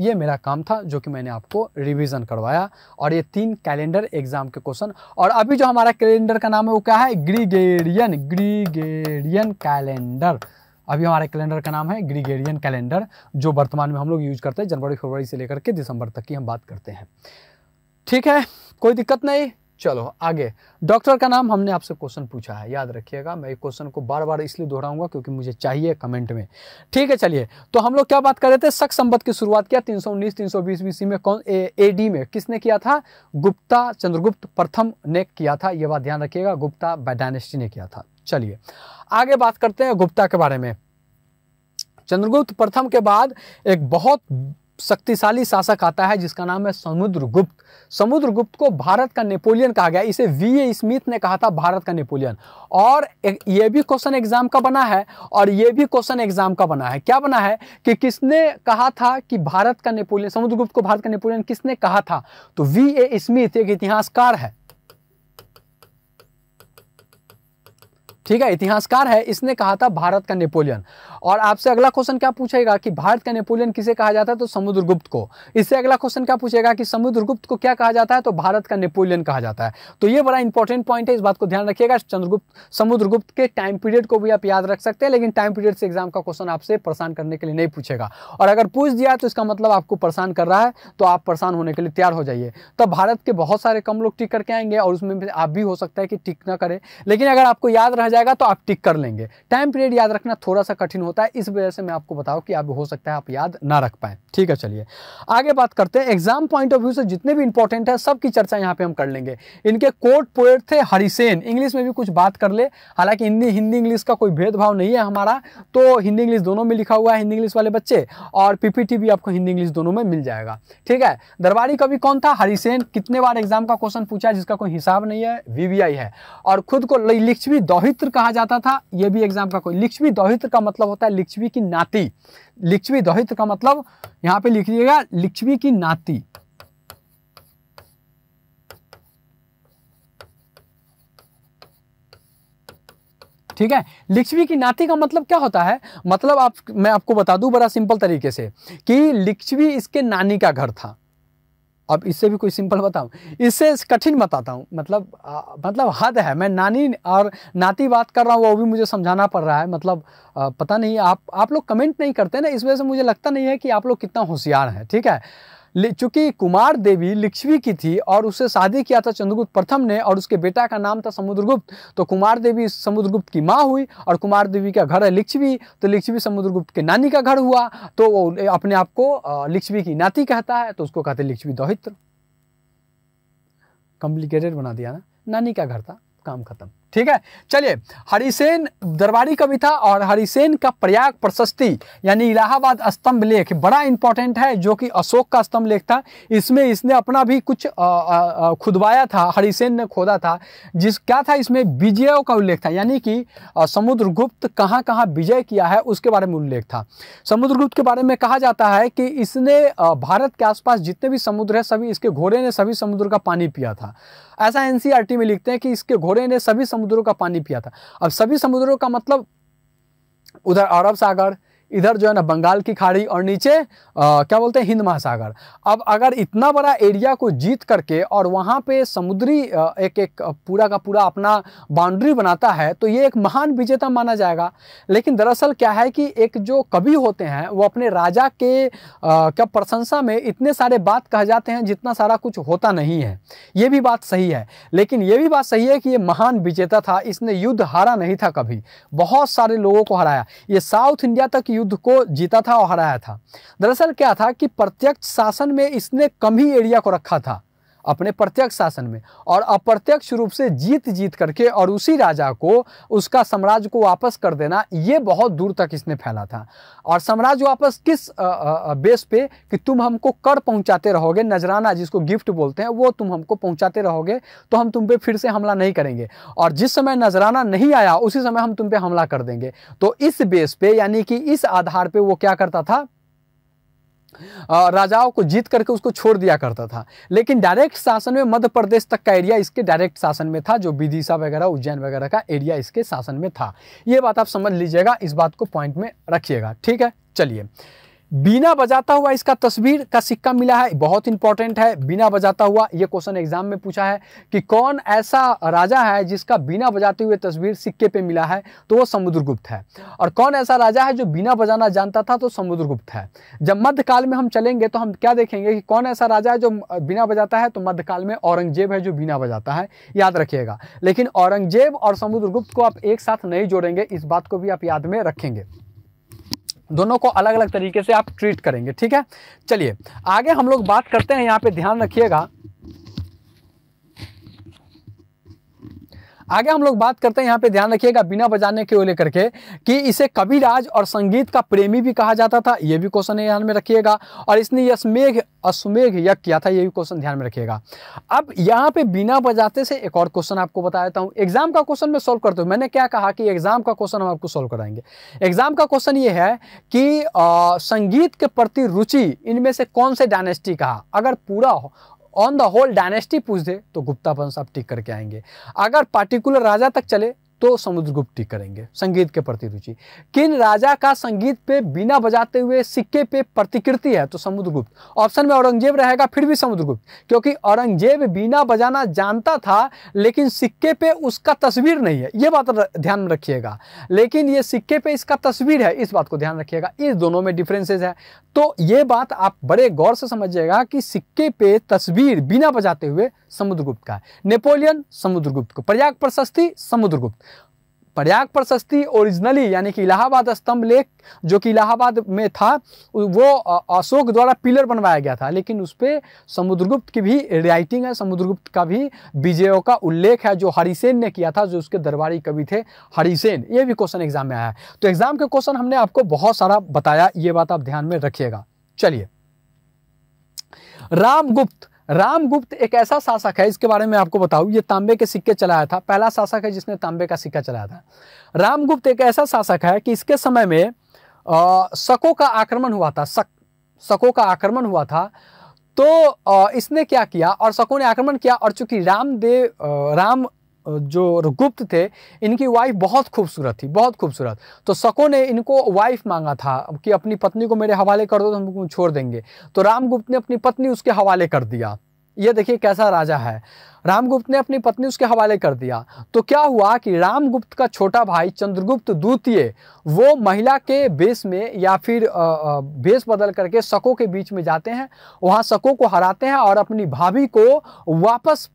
ये मेरा काम था जो कि मैंने आपको रिवीजन करवाया और ये तीन कैलेंडर एग्जाम के क्वेश्चन और अभी जो हमारा कैलेंडर का नाम है वो क्या है ग्रीगेरियन ग्रीगेरियन कैलेंडर अभी हमारे कैलेंडर का नाम है ग्रीगेरियन कैलेंडर जो वर्तमान में हम लोग यूज करते हैं जनवरी फरवरी से लेकर के दिसंबर तक की हम बात करते हैं ठीक है कोई दिक्कत नहीं चलो आगे डॉक्टर का नाम हमने आपसे क्वेश्चन पूछा है याद रखिएगा मैं क्वेश्चन को बार बार इसलिए दोहराऊंगा क्योंकि मुझे चाहिए कमेंट में ठीक है चलिए तो हम लोग क्या बात कर रहे थे सख संबत की शुरुआत किया 319 320 बीसी में कौन ए डी में किसने किया था गुप्ता चंद्रगुप्त प्रथम ने किया था यह बात ध्यान रखिएगा गुप्ता डायनेस्टी ने किया था चलिए आगे बात करते हैं गुप्ता के बारे में चंद्रगुप्त प्रथम के बाद एक बहुत शक्तिशाली शासक आता है जिसका नाम है समुद्रगुप्त समुद्रगुप्त को भारत का नेपोलियन कहा गया इसे वी ए स्मिथ ने कहा था भारत का नेपोलियन और ये भी क्वेश्चन एग्जाम का बना है और ये भी क्वेश्चन एग्जाम का बना है क्या बना है कि किसने कहा था कि भारत का नेपोलियन समुद्रगुप्त को भारत का नेपोलियन किसने कहा था तो वी ए स्मिथ एक इतिहासकार है ठीक है इतिहासकार है इसने कहा था भारत का नेपोलियन और आपसे अगला क्वेश्चन क्या पूछेगा कि भारत का नेपोलियन किसे कहा जाता है तो समुद्रगुप्त को इससे अगला क्वेश्चन क्या पूछेगा कि समुद्रगुप्त को क्या कहा जाता है तो भारत का नेपोलियन कहा जाता है तो ये बड़ा इंपॉर्टेंट पॉइंट है इस बात को ध्यान रखिएगा चंद्रगुप्त समुद्रगुप्त के टाइम पीरियड को भी आप याद रख सकते हैं लेकिन टाइम पीरियड से एग्जाम का क्वेश्चन आपसे परेशान करने के लिए नहीं पूछेगा और अगर पूछ दिया तो इसका मतलब आपको परेशान कर रहा है तो आप परेशान होने के लिए तैयार हो जाइए तब भारत के बहुत सारे कम लोग टिक करके आएंगे और उसमें आप भी हो सकता है कि टिक ना करें लेकिन अगर आपको याद रह जाएगा तो आप टिक कर लेंगे टाइम पीरियड याद रखना थोड़ा सा कठिन होता है इस वजह से मैं आपको बताऊँ कि आप हो सकता है आप याद ना रख पाए ठीक है चलिए आगे बात करते हैं एग्जाम पॉइंट ऑफ व्यू से जितने भी इंपॉर्टेंट है सबकी चर्चा यहाँ पे हम कर लेंगे इनके कोर्ट पोएट थे हरिसेन इंग्लिश में भी कुछ बात कर ले हालांकि हिंदी हिंदी इंग्लिश का कोई भेदभाव नहीं है हमारा तो हिंदी इंग्लिश दोनों में लिखा हुआ है हिंदी इंग्लिश वाले बच्चे और पीपीटी भी आपको हिंदी इंग्लिश दोनों में मिल जाएगा ठीक है दरबारी कवि कौन था हरिसेन कितने बार एग्जाम का क्वेश्चन पूछा जिसका कोई हिसाब नहीं है वीवीआई है और खुद को लिख भी दोहित दौहित्र कहा जाता था यह भी एग्जाम का कोई लिक्षवी दौहित्र का मतलब होता है लिक्षवी की नाती लिक्षवी दौहित्र का मतलब यहां पे लिख दिएगा लिक्षवी की नाती ठीक है लिक्षवी की नाती का मतलब क्या होता है मतलब आप मैं आपको बता दूं बड़ा सिंपल तरीके से कि लिक्षवी इसके नानी का घर था अब इससे भी कोई सिंपल बताऊं इससे कठिन बताता हूं मतलब आ, मतलब हद है मैं नानी और नाती बात कर रहा हूं वो भी मुझे समझाना पड़ रहा है मतलब आ, पता नहीं आप आप लोग कमेंट नहीं करते ना इस वजह से मुझे लगता नहीं है कि आप लोग कितना होशियार हैं ठीक है चूंकि कुमार देवी लिच्छवी की थी और उससे शादी किया था चंद्रगुप्त प्रथम ने और उसके बेटा का नाम था समुद्रगुप्त तो कुमार देवी समुद्रगुप्त की माँ हुई और कुमार देवी का घर है लिच्छवी तो लिच्छवी समुद्रगुप्त के नानी का घर हुआ तो वो अपने आप को लिच्छवी की नाती कहता है तो उसको कहते लिच्छवी दोहित्र कॉम्प्लिकेटेड बना दिया ना नानी का घर था काम खत्म ठीक है चलिए हरिसेन दरबारी कविता और हरिसेन का प्रयाग प्रशस्ति यानी इलाहाबाद स्तंभ लेख बड़ा इंपॉर्टेंट है जो कि अशोक का स्तंभ लेख था इसमें इसने अपना भी कुछ खुदवाया था हरिसेन ने खोदा था जिस क्या था इसमें विजयों का उल्लेख था यानी कि समुद्रगुप्त कहाँ कहाँ विजय किया है उसके बारे में उल्लेख था समुद्रगुप्त के बारे में कहा जाता है कि इसने भारत के आसपास जितने भी समुद्र है सभी इसके घोड़े ने सभी समुद्र का पानी पिया था ऐसा एनसीआरटी e में लिखते हैं कि इसके घोड़े ने सभी समुद्र समुद्रों का पानी पिया था अब सभी समुद्रों का मतलब उधर अरब सागर इधर जो है ना बंगाल की खाड़ी और नीचे आ, क्या बोलते हैं हिंद महासागर अब अगर इतना बड़ा एरिया को जीत करके और वहाँ पे समुद्री एक एक पूरा का पूरा अपना बाउंड्री बनाता है तो ये एक महान विजेता माना जाएगा लेकिन दरअसल क्या है कि एक जो कवि होते हैं वो अपने राजा के क्या प्रशंसा में इतने सारे बात कह जाते हैं जितना सारा कुछ होता नहीं है ये भी बात सही है लेकिन ये भी बात सही है कि ये महान विजेता था इसने युद्ध हारा नहीं था कभी बहुत सारे लोगों को हराया ये साउथ इंडिया तक युद्ध को जीता था और हराया था दरअसल क्या था कि प्रत्यक्ष शासन में इसने कम ही एरिया को रखा था अपने प्रत्यक्ष शासन में और अप्रत्यक्ष रूप से जीत जीत करके और उसी राजा को उसका साम्राज्य को वापस कर देना ये बहुत दूर तक इसने फैला था और साम्राज्य वापस किस बेस पे कि तुम हमको कर पहुंचाते रहोगे नजराना जिसको गिफ्ट बोलते हैं वो तुम हमको पहुंचाते रहोगे तो हम तुम पे फिर से हमला नहीं करेंगे और जिस समय नजराना नहीं आया उसी समय हम तुम पे हमला कर देंगे तो इस बेस पे यानी कि इस आधार पे वो क्या करता था राजाओं को जीत करके उसको छोड़ दिया करता था लेकिन डायरेक्ट शासन में मध्य प्रदेश तक का एरिया इसके डायरेक्ट शासन में था जो विदिशा वगैरह उज्जैन वगैरह का एरिया इसके शासन में था ये बात आप समझ लीजिएगा इस बात को पॉइंट में रखिएगा ठीक है चलिए बिना बजाता हुआ इसका तस्वीर का सिक्का मिला है बहुत इंपॉर्टेंट है बिना बजाता हुआ ये क्वेश्चन एग्जाम में पूछा है कि कौन ऐसा राजा है जिसका बिना बजाते हुए तस्वीर सिक्के पे मिला है तो वो समुद्रगुप्त है और कौन ऐसा राजा है जो बिना बजाना जानता था तो समुद्रगुप्त है जब मध्यकाल में हम चलेंगे तो हम क्या देखेंगे कि कौन ऐसा राजा है जो बिना बजाता है तो मध्यकाल में औरंगजेब है जो बिना बजाता है याद रखिएगा लेकिन औरंगजेब और समुद्रगुप्त को आप एक साथ नहीं जोड़ेंगे इस बात को भी आप याद में रखेंगे दोनों को अलग अलग तरीके से आप ट्रीट करेंगे ठीक है चलिए आगे हम लोग बात करते हैं यहाँ पे ध्यान रखिएगा आगे हम लोग बात करते हैं यहाँ पे ध्यान रखिएगा बिना बजाने के ओले करके कि इसे कविराज और संगीत का प्रेमी भी कहा जाता था ये भी क्वेश्चन ध्यान में रखिएगा और इसने यशमेघ अश्वमेघ यज्ञ किया था ये भी क्वेश्चन ध्यान में रखिएगा अब यहाँ पे बिना बजाते से एक और क्वेश्चन आपको बता देता हूँ एग्जाम का क्वेश्चन मैं सोल्व करता हूँ मैंने क्या कहा कि एग्जाम का क्वेश्चन हम आपको सोल्व कराएंगे एग्जाम का क्वेश्चन ये है कि संगीत के प्रति रुचि इनमें से कौन से डायनेस्टी कहा अगर पूरा ऑन द होल डायनेस्टी पूछ दे तो गुप्ता वंश आप टिक करके आएंगे अगर पार्टिकुलर राजा तक चले तो समुद्रगुप्त करेंगे संगीत के प्रति रुचि किन राजा का संगीत पे बिना बजाते हुए सिक्के पे प्रतिकृति है तो समुद्रगुप्त ऑप्शन में औरंगजेब रहेगा फिर भी समुद्रगुप्त क्योंकि औरंगजेब बिना बजाना जानता था लेकिन सिक्के पे उसका तस्वीर नहीं है ये बात ध्यान में रखिएगा लेकिन ये सिक्के पे इसका तस्वीर है इस बात को ध्यान रखिएगा इस दोनों में डिफरेंसेज है तो ये बात आप बड़े गौर से समझिएगा कि सिक्के पे तस्वीर बिना बजाते हुए समुद्रगुप्त का है नेपोलियन समुद्रगुप्त को प्रयाग प्रशस्ति समुद्रगुप्त प्रयाग प्रशस्ति ओरिजिनली यानी कि इलाहाबाद स्तंभ लेख जो कि इलाहाबाद में था वो अशोक द्वारा पिलर बनवाया गया था लेकिन उस पर समुद्रगुप्त की भी राइटिंग है समुद्रगुप्त का भी विजयों का उल्लेख है जो हरिसेन ने किया था जो उसके दरबारी कवि थे हरिसेन ये भी क्वेश्चन एग्जाम में आया है तो एग्जाम के क्वेश्चन हमने आपको बहुत सारा बताया ये बात आप ध्यान में रखिएगा चलिए रामगुप्त रामगुप्त एक ऐसा शासक है इसके बारे में आपको बताऊं ये तांबे के सिक्के चलाया था पहला शासक है जिसने तांबे का सिक्का चलाया था रामगुप्त एक ऐसा शासक है कि इसके समय में शकों का आक्रमण हुआ था सक शकों का आक्रमण हुआ था तो आ, इसने क्या किया और शकों ने आक्रमण किया और चूंकि रामदेव राम जो गुप्त थे इनकी वाइफ बहुत खूबसूरत थी बहुत खूबसूरत तो सको ने इनको वाइफ मांगा था कि अपनी पत्नी को मेरे हवाले कर दो तो हम छोड़ देंगे तो रामगुप्त ने अपनी पत्नी उसके हवाले कर दिया ये देखिए कैसा राजा है रामगुप्त ने अपनी पत्नी उसके हवाले कर दिया तो क्या हुआ कि रामगुप्त का छोटा भाई चंद्रगुप्त द्वितीय वो महिला के बेस में या फिर बेस बदल करके सको के बीच में जाते हैं वहाँ सको को हराते हैं और अपनी भाभी को वापस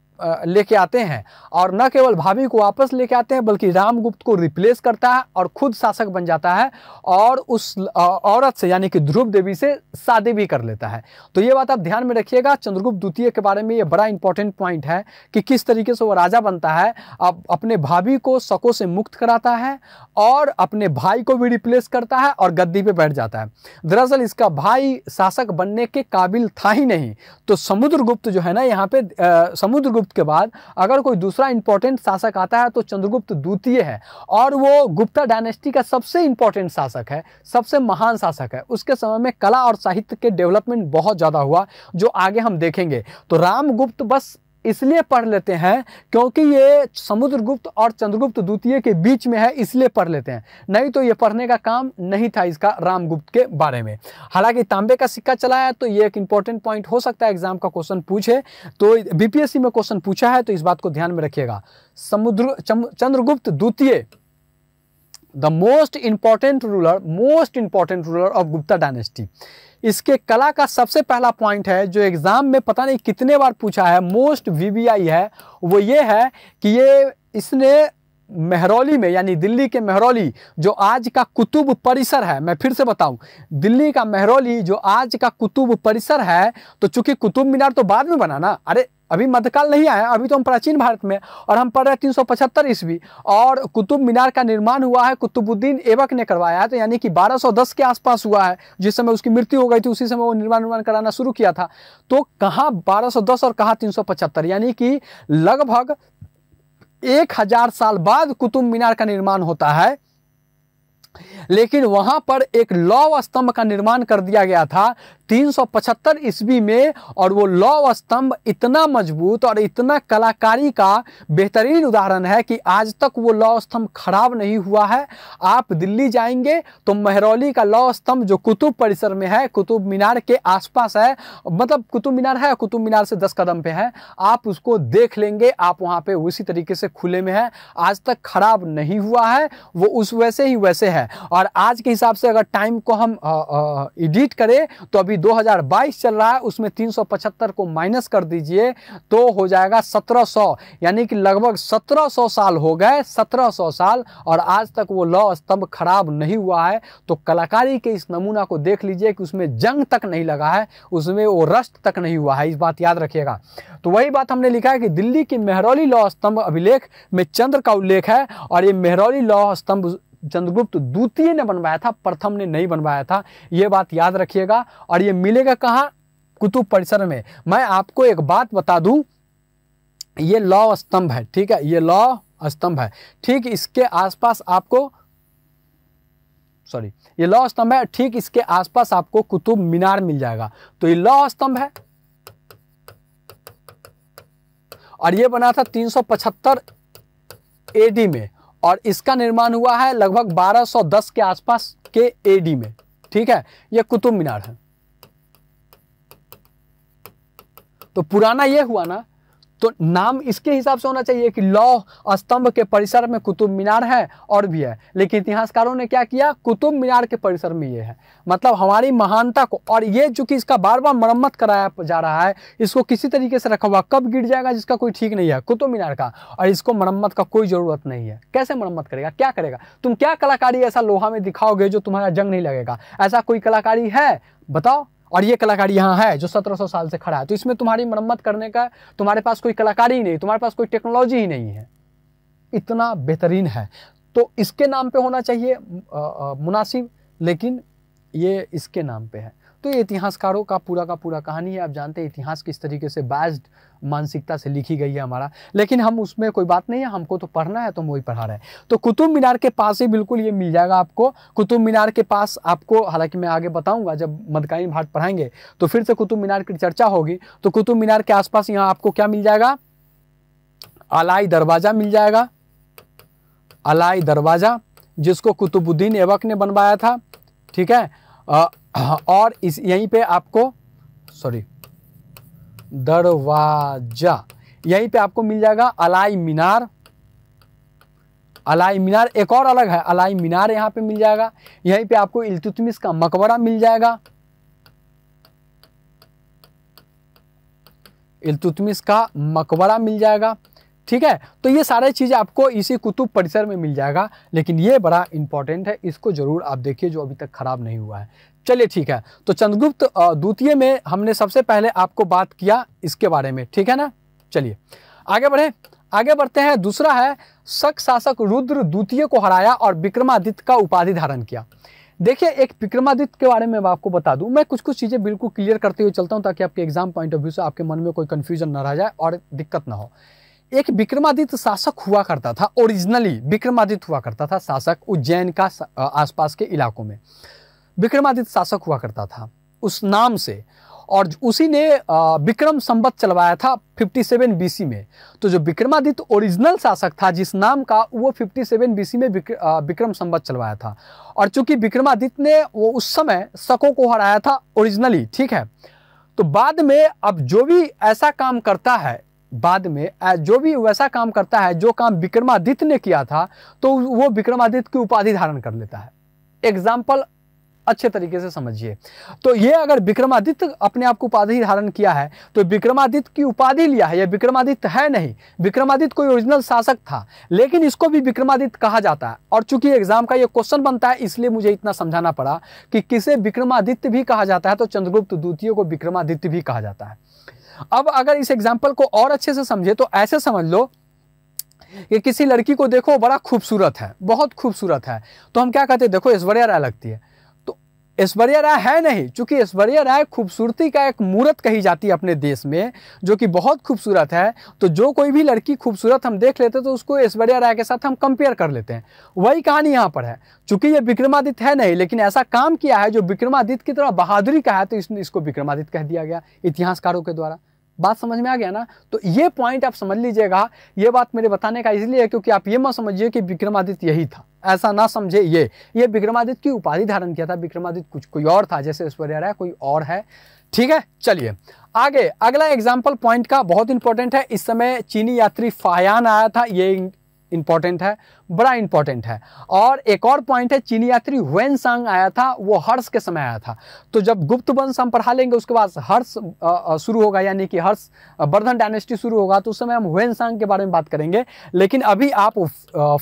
लेके आते हैं और न केवल भाभी को वापस लेके आते हैं बल्कि रामगुप्त को रिप्लेस करता है और खुद शासक बन जाता है और उस औरत से यानी कि ध्रुव देवी से शादी भी कर लेता है तो ये बात आप ध्यान में रखिएगा चंद्रगुप्त द्वितीय के बारे में ये बड़ा इंपॉर्टेंट पॉइंट है कि किस तरीके से वो राजा बनता है अब अपने भाभी को शकों से मुक्त कराता है और अपने भाई को भी रिप्लेस करता है और गद्दी पर बैठ जाता है दरअसल इसका भाई शासक बनने के काबिल था ही नहीं तो समुद्रगुप्त जो है ना यहाँ पे समुद्रगुप्त चंद्रगुप्त के बाद अगर कोई दूसरा इंपॉर्टेंट शासक आता है तो चंद्रगुप्त द्वितीय है और वो गुप्ता डायनेस्टी का सबसे इंपॉर्टेंट शासक है सबसे महान शासक है उसके समय में कला और साहित्य के डेवलपमेंट बहुत ज़्यादा हुआ जो आगे हम देखेंगे तो रामगुप्त बस इसलिए पढ़ लेते हैं क्योंकि ये समुद्रगुप्त और चंद्रगुप्त द्वितीय के बीच में है इसलिए पढ़ लेते हैं नहीं तो ये पढ़ने का काम नहीं था इसका रामगुप्त के बारे में हालांकि तांबे का सिक्का चलाया तो ये एक इंपॉर्टेंट पॉइंट हो सकता है एग्जाम का क्वेश्चन पूछे तो बीपीएससी में क्वेश्चन पूछा है तो इस बात को ध्यान में रखिएगा समुद्र चंद्रगुप्त द्वितीय the most important ruler most important ruler of Gupta dynasty इसके कला का सबसे पहला पॉइंट है जो एग्ज़ाम में पता नहीं कितने बार पूछा है मोस्ट वीवीआई है वो ये है कि ये इसने महरौली में यानी दिल्ली के महरौली जो आज का कुतुब परिसर है मैं फिर से बताऊं दिल्ली का महरौली जो आज का कुतुब परिसर है तो चूंकि कुतुब मीनार तो बाद में बना ना अरे अभी मध्यकाल नहीं आया अभी तो हम प्राचीन भारत में और हम पढ़ रहे हैं तीन सौ पचहत्तर ईस्वी और कुतुब मीनार का निर्माण हुआ है कुतुबुद्दीन एबक ने करवाया है तो यानी कि 1210 के आसपास हुआ है जिस समय उसकी मृत्यु हो गई थी उसी समय वो निर्माण निर्माण कराना शुरू किया था तो कहाँ 1210 और कहाँ 375 यानी कि लगभग एक हजार साल बाद कुतुब मीनार का निर्माण होता है लेकिन वहां पर एक लौव स्तंभ का निर्माण कर दिया गया था 375 ईस्वी में और वो लौ स्तंभ इतना मजबूत और इतना कलाकारी का बेहतरीन उदाहरण है कि आज तक वो लौ स्तंभ खराब नहीं हुआ है आप दिल्ली जाएंगे तो मेहरौली का लौ स्तंभ जो कुतुब परिसर में है कुतुब मीनार के आसपास है मतलब कुतुब मीनार है कुतुब मीनार से दस कदम पे है आप उसको देख लेंगे आप वहाँ पे उसी तरीके से खुले में है आज तक खराब नहीं हुआ है वो उस वैसे ही वैसे है और आज के हिसाब से अगर टाइम को हम एडिट करें तो अभी 2022 चल रहा है उसमें तीन को माइनस कर दीजिए तो हो जाएगा 1700 यानी कि लगभग 1700 साल हो गए 1700 साल और आज तक वो लौ स्तंभ खराब नहीं हुआ है तो कलाकारी के इस नमूना को देख लीजिए कि उसमें जंग तक नहीं लगा है उसमें वो रस्ट तक नहीं हुआ है इस बात याद रखिएगा तो वही बात हमने लिखा है कि दिल्ली की मेहरौली लौ स्तंभ अभिलेख में चंद्र का उल्लेख है और ये मेहरौली लौ स्तंभ चंद्रगुप्त द्वितीय ने बनवाया था प्रथम ने नहीं बनवाया था यह बात याद रखिएगा और यह मिलेगा कहा कुतुब परिसर में मैं आपको एक बात बता दूं ये लौ स्तंभ है ठीक है ये लौ स्तंभ है ठीक इसके आसपास आपको सॉरी ये लौ स्तंभ है ठीक इसके आसपास आपको कुतुब मीनार मिल जाएगा तो ये लौ स्तंभ है और ये बना था 375 एडी में और इसका निर्माण हुआ है लगभग 1210 के आसपास के एडी में ठीक है यह कुतुब मीनार है तो पुराना यह हुआ ना तो नाम इसके हिसाब से होना चाहिए कि लौह स्तंभ के परिसर में कुतुब मीनार है और भी है लेकिन इतिहासकारों ने क्या किया कुतुब मीनार के परिसर में ये है मतलब हमारी महानता को और ये चूंकि इसका बार बार मरम्मत कराया जा रहा है इसको किसी तरीके से रखा हुआ कब गिर जाएगा जिसका कोई ठीक नहीं है कुतुब मीनार का और इसको मरम्मत का कोई ज़रूरत नहीं है कैसे मरम्मत करेगा क्या करेगा तुम क्या कलाकारी ऐसा लोहा में दिखाओगे जो तुम्हारा जंग नहीं लगेगा ऐसा कोई कलाकारी है बताओ और ये कलाकारी यहाँ है जो सौ साल से खड़ा है तो इसमें तुम्हारी मरम्मत करने का तुम्हारे पास कोई कलाकारी ही नहीं तुम्हारे पास कोई टेक्नोलॉजी ही नहीं है इतना बेहतरीन है तो इसके नाम पे होना चाहिए मुनासिब लेकिन ये इसके नाम पे है तो ये इतिहासकारों का पूरा का पूरा कहानी है आप जानते हैं इतिहास किस तरीके से बैज्ड मानसिकता से लिखी गई है हमारा लेकिन हम उसमें कोई बात नहीं है हमको तो पढ़ना है तो हम वही पढ़ा रहे हैं तो कुतुब मीनार के पास ही बिल्कुल ये मिल जाएगा आपको कुतुब मीनार के पास आपको हालांकि मैं आगे बताऊंगा जब मदकाई भाट पढ़ाएंगे तो फिर से कुतुब मीनार की चर्चा होगी तो कुतुब मीनार के आसपास यहाँ आपको क्या मिल जाएगा अलाई दरवाज़ा मिल जाएगा अलाई दरवाज़ा जिसको कुतुबुद्दीन एवक ने बनवाया था ठीक है हाँ, और इस यहीं पे आपको सॉरी दरवाजा यहीं पे आपको मिल जाएगा अलाई मीनार अलाई मीनार एक और अलग है अलाई मीनार यहाँ पे मिल जाएगा यहीं पे आपको इल्तुतमिस का मकबरा मिल जाएगा इल्तुतमिस का मकबरा मिल जाएगा ठीक है तो ये सारे चीज़ आपको इसी कुतुब परिसर में मिल जाएगा लेकिन ये बड़ा इंपॉर्टेंट है इसको ज़रूर आप देखिए जो अभी तक ख़राब नहीं हुआ है चलिए ठीक है तो चंद्रगुप्त द्वितीय में हमने सबसे पहले आपको बात किया इसके बारे में ठीक है ना चलिए आगे बढ़े आगे बढ़ते हैं दूसरा है शक शासक रुद्र द्वितीय को हराया और विक्रमादित्य का उपाधि धारण किया देखिए एक विक्रमादित्य के बारे में मैं आपको बता दूं मैं कुछ कुछ चीज़ें बिल्कुल क्लियर करते हुए चलता हूं ताकि आपके एग्जाम पॉइंट ऑफ व्यू से आपके मन में कोई कन्फ्यूजन ना रह जाए और दिक्कत ना हो एक विक्रमादित्य शासक हुआ करता था ओरिजिनली विक्रमादित्य हुआ करता था शासक उज्जैन का आसपास के इलाकों में विक्रमादित्य शासक हुआ करता था उस नाम से और उसी ने विक्रम संबत चलवाया था 57 बीसी में तो जो विक्रमादित्य ओरिजिनल शासक था जिस नाम का वो 57 बीसी में विक्रम संबत चलवाया था और चूंकि विक्रमादित्य ने वो उस समय शकों को हराया था ओरिजिनली ठीक है तो बाद में अब जो भी ऐसा काम करता है बाद में जो भी वैसा काम करता है जो काम विक्रमादित्य ने किया था तो वो विक्रमादित्य की उपाधि धारण कर लेता है एग्जाम्पल अच्छे तरीके से समझिए तो ये अगर विक्रमादित्य अपने आप को उपाधि धारण किया है तो विक्रमादित्य की उपाधि लिया है यह विक्रमादित्य है नहीं विक्रमादित्य कोई ओरिजिनल शासक था लेकिन इसको भी विक्रमादित्य कहा जाता है और चूंकि एग्जाम का यह क्वेश्चन बनता है इसलिए मुझे इतना समझाना पड़ा कि किसे विक्रमादित्य भी कहा जाता है तो चंद्रगुप्त द्वितीय को विक्रमादित्य भी कहा जाता है अब अगर इस एग्जाम्पल को और अच्छे से समझे तो ऐसे समझ लो ये किसी लड़की को देखो बड़ा खूबसूरत है बहुत खूबसूरत है तो हम क्या कहते हैं देखो ऐश्वर्या राय लगती है ऐश्वर्या राय है नहीं चूँकि ऐश्वर्या राय खूबसूरती का एक मूर्त कही जाती है अपने देश में जो कि बहुत खूबसूरत है तो जो कोई भी लड़की खूबसूरत हम देख लेते तो उसको ऐश्वर्या राय के साथ हम कंपेयर कर लेते हैं वही कहानी यहाँ पर है चूँकि ये विक्रमादित्य है नहीं लेकिन ऐसा काम किया है जो विक्रमादित्य की तरह बहादुरी का है तो इसको विक्रमादित्य कह दिया गया इतिहासकारों के द्वारा बात समझ में आ गया ना तो ये पॉइंट आप समझ लीजिएगा ये बात मेरे बताने का इसलिए है क्योंकि आप ये मत समझिए कि विक्रमादित्य यही था ऐसा ना समझे ये ये विक्रमादित्य की उपाधि धारण किया था विक्रमादित्य कुछ कोई और था जैसे ऐश्वर्या राय कोई और है ठीक है चलिए आगे अगला एग्जाम्पल पॉइंट का बहुत इंपॉर्टेंट है इस समय चीनी यात्री फायान आया था ये इंपॉर्टेंट है बड़ा इंपॉर्टेंट है और एक और पॉइंट है चीनी यात्री वेन सांग आया था वो हर्ष के समय आया था तो जब गुप्त वंश हम पढ़ा लेंगे उसके बाद हर्ष शुरू होगा यानी कि हर्ष बर्धन डायनेस्टी शुरू होगा तो उस समय हम वेन सांग के बारे में बात करेंगे लेकिन अभी आप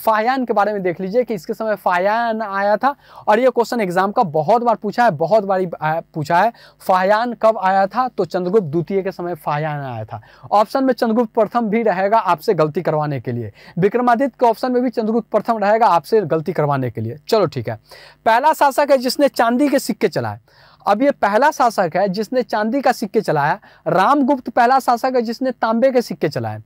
फायान के बारे में देख लीजिए कि इसके समय फायान आया था और ये क्वेश्चन एग्जाम का बहुत बार पूछा है बहुत बार पूछा है फायान कब आया था तो चंद्रगुप्त द्वितीय के समय फायान आया था ऑप्शन में चंद्रगुप्त प्रथम भी रहेगा आपसे गलती करवाने के लिए विक्रमादित्य के ऑप्शन में भी चंद्रगुप्त राजपूत प्रथम रहेगा आपसे गलती करवाने के लिए चलो ठीक है पहला शासक है जिसने चांदी के सिक्के चलाए अब ये पहला शासक है जिसने चांदी का सिक्के चलाया रामगुप्त पहला शासक है जिसने तांबे के सिक्के चलाए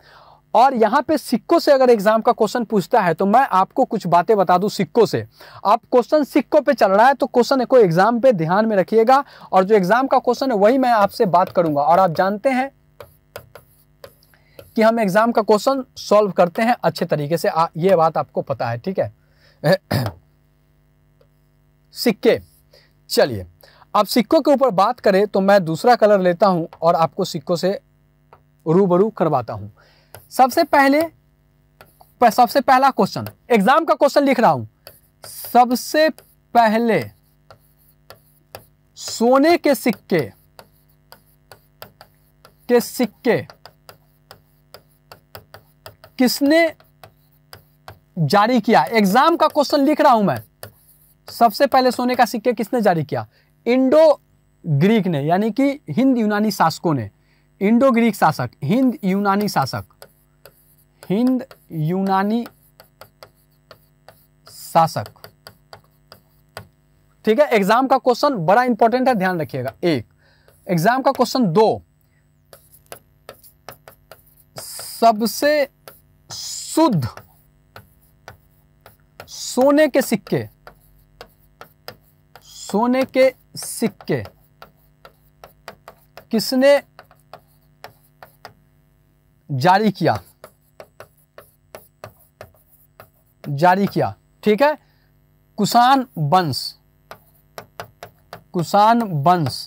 और यहाँ पे सिक्कों से अगर एग्जाम का क्वेश्चन पूछता है तो मैं आपको कुछ बातें बता दूं सिक्कों से आप क्वेश्चन सिक्कों पे चल रहा है तो क्वेश्चन को एग्जाम पे ध्यान में रखिएगा और जो एग्जाम का क्वेश्चन है वही मैं आपसे बात करूंगा और आप जानते हैं कि हम एग्ज़ाम का क्वेश्चन सॉल्व करते हैं अच्छे तरीके से आ, ये बात आपको पता है ठीक है सिक्के चलिए अब सिक्कों के ऊपर बात करें तो मैं दूसरा कलर लेता हूं और आपको सिक्कों से रूबरू करवाता हूं सबसे पहले सबसे पहला क्वेश्चन एग्जाम का क्वेश्चन लिख रहा हूं सबसे पहले सोने के सिक्के के सिक्के किसने जारी किया एग्जाम का क्वेश्चन लिख रहा हूं मैं सबसे पहले सोने का सिक्के किसने जारी किया इंडो ग्रीक ने यानी कि हिंद यूनानी शासकों ने इंडो ग्रीक शासक हिंद यूनानी शासक हिंद यूनानी शासक ठीक है एग्जाम का क्वेश्चन बड़ा इंपॉर्टेंट है ध्यान रखिएगा एक एग्जाम का क्वेश्चन दो सबसे शुद्ध सोने के सिक्के सोने के सिक्के किसने जारी किया जारी किया ठीक है कुसान वंश कुसान वंश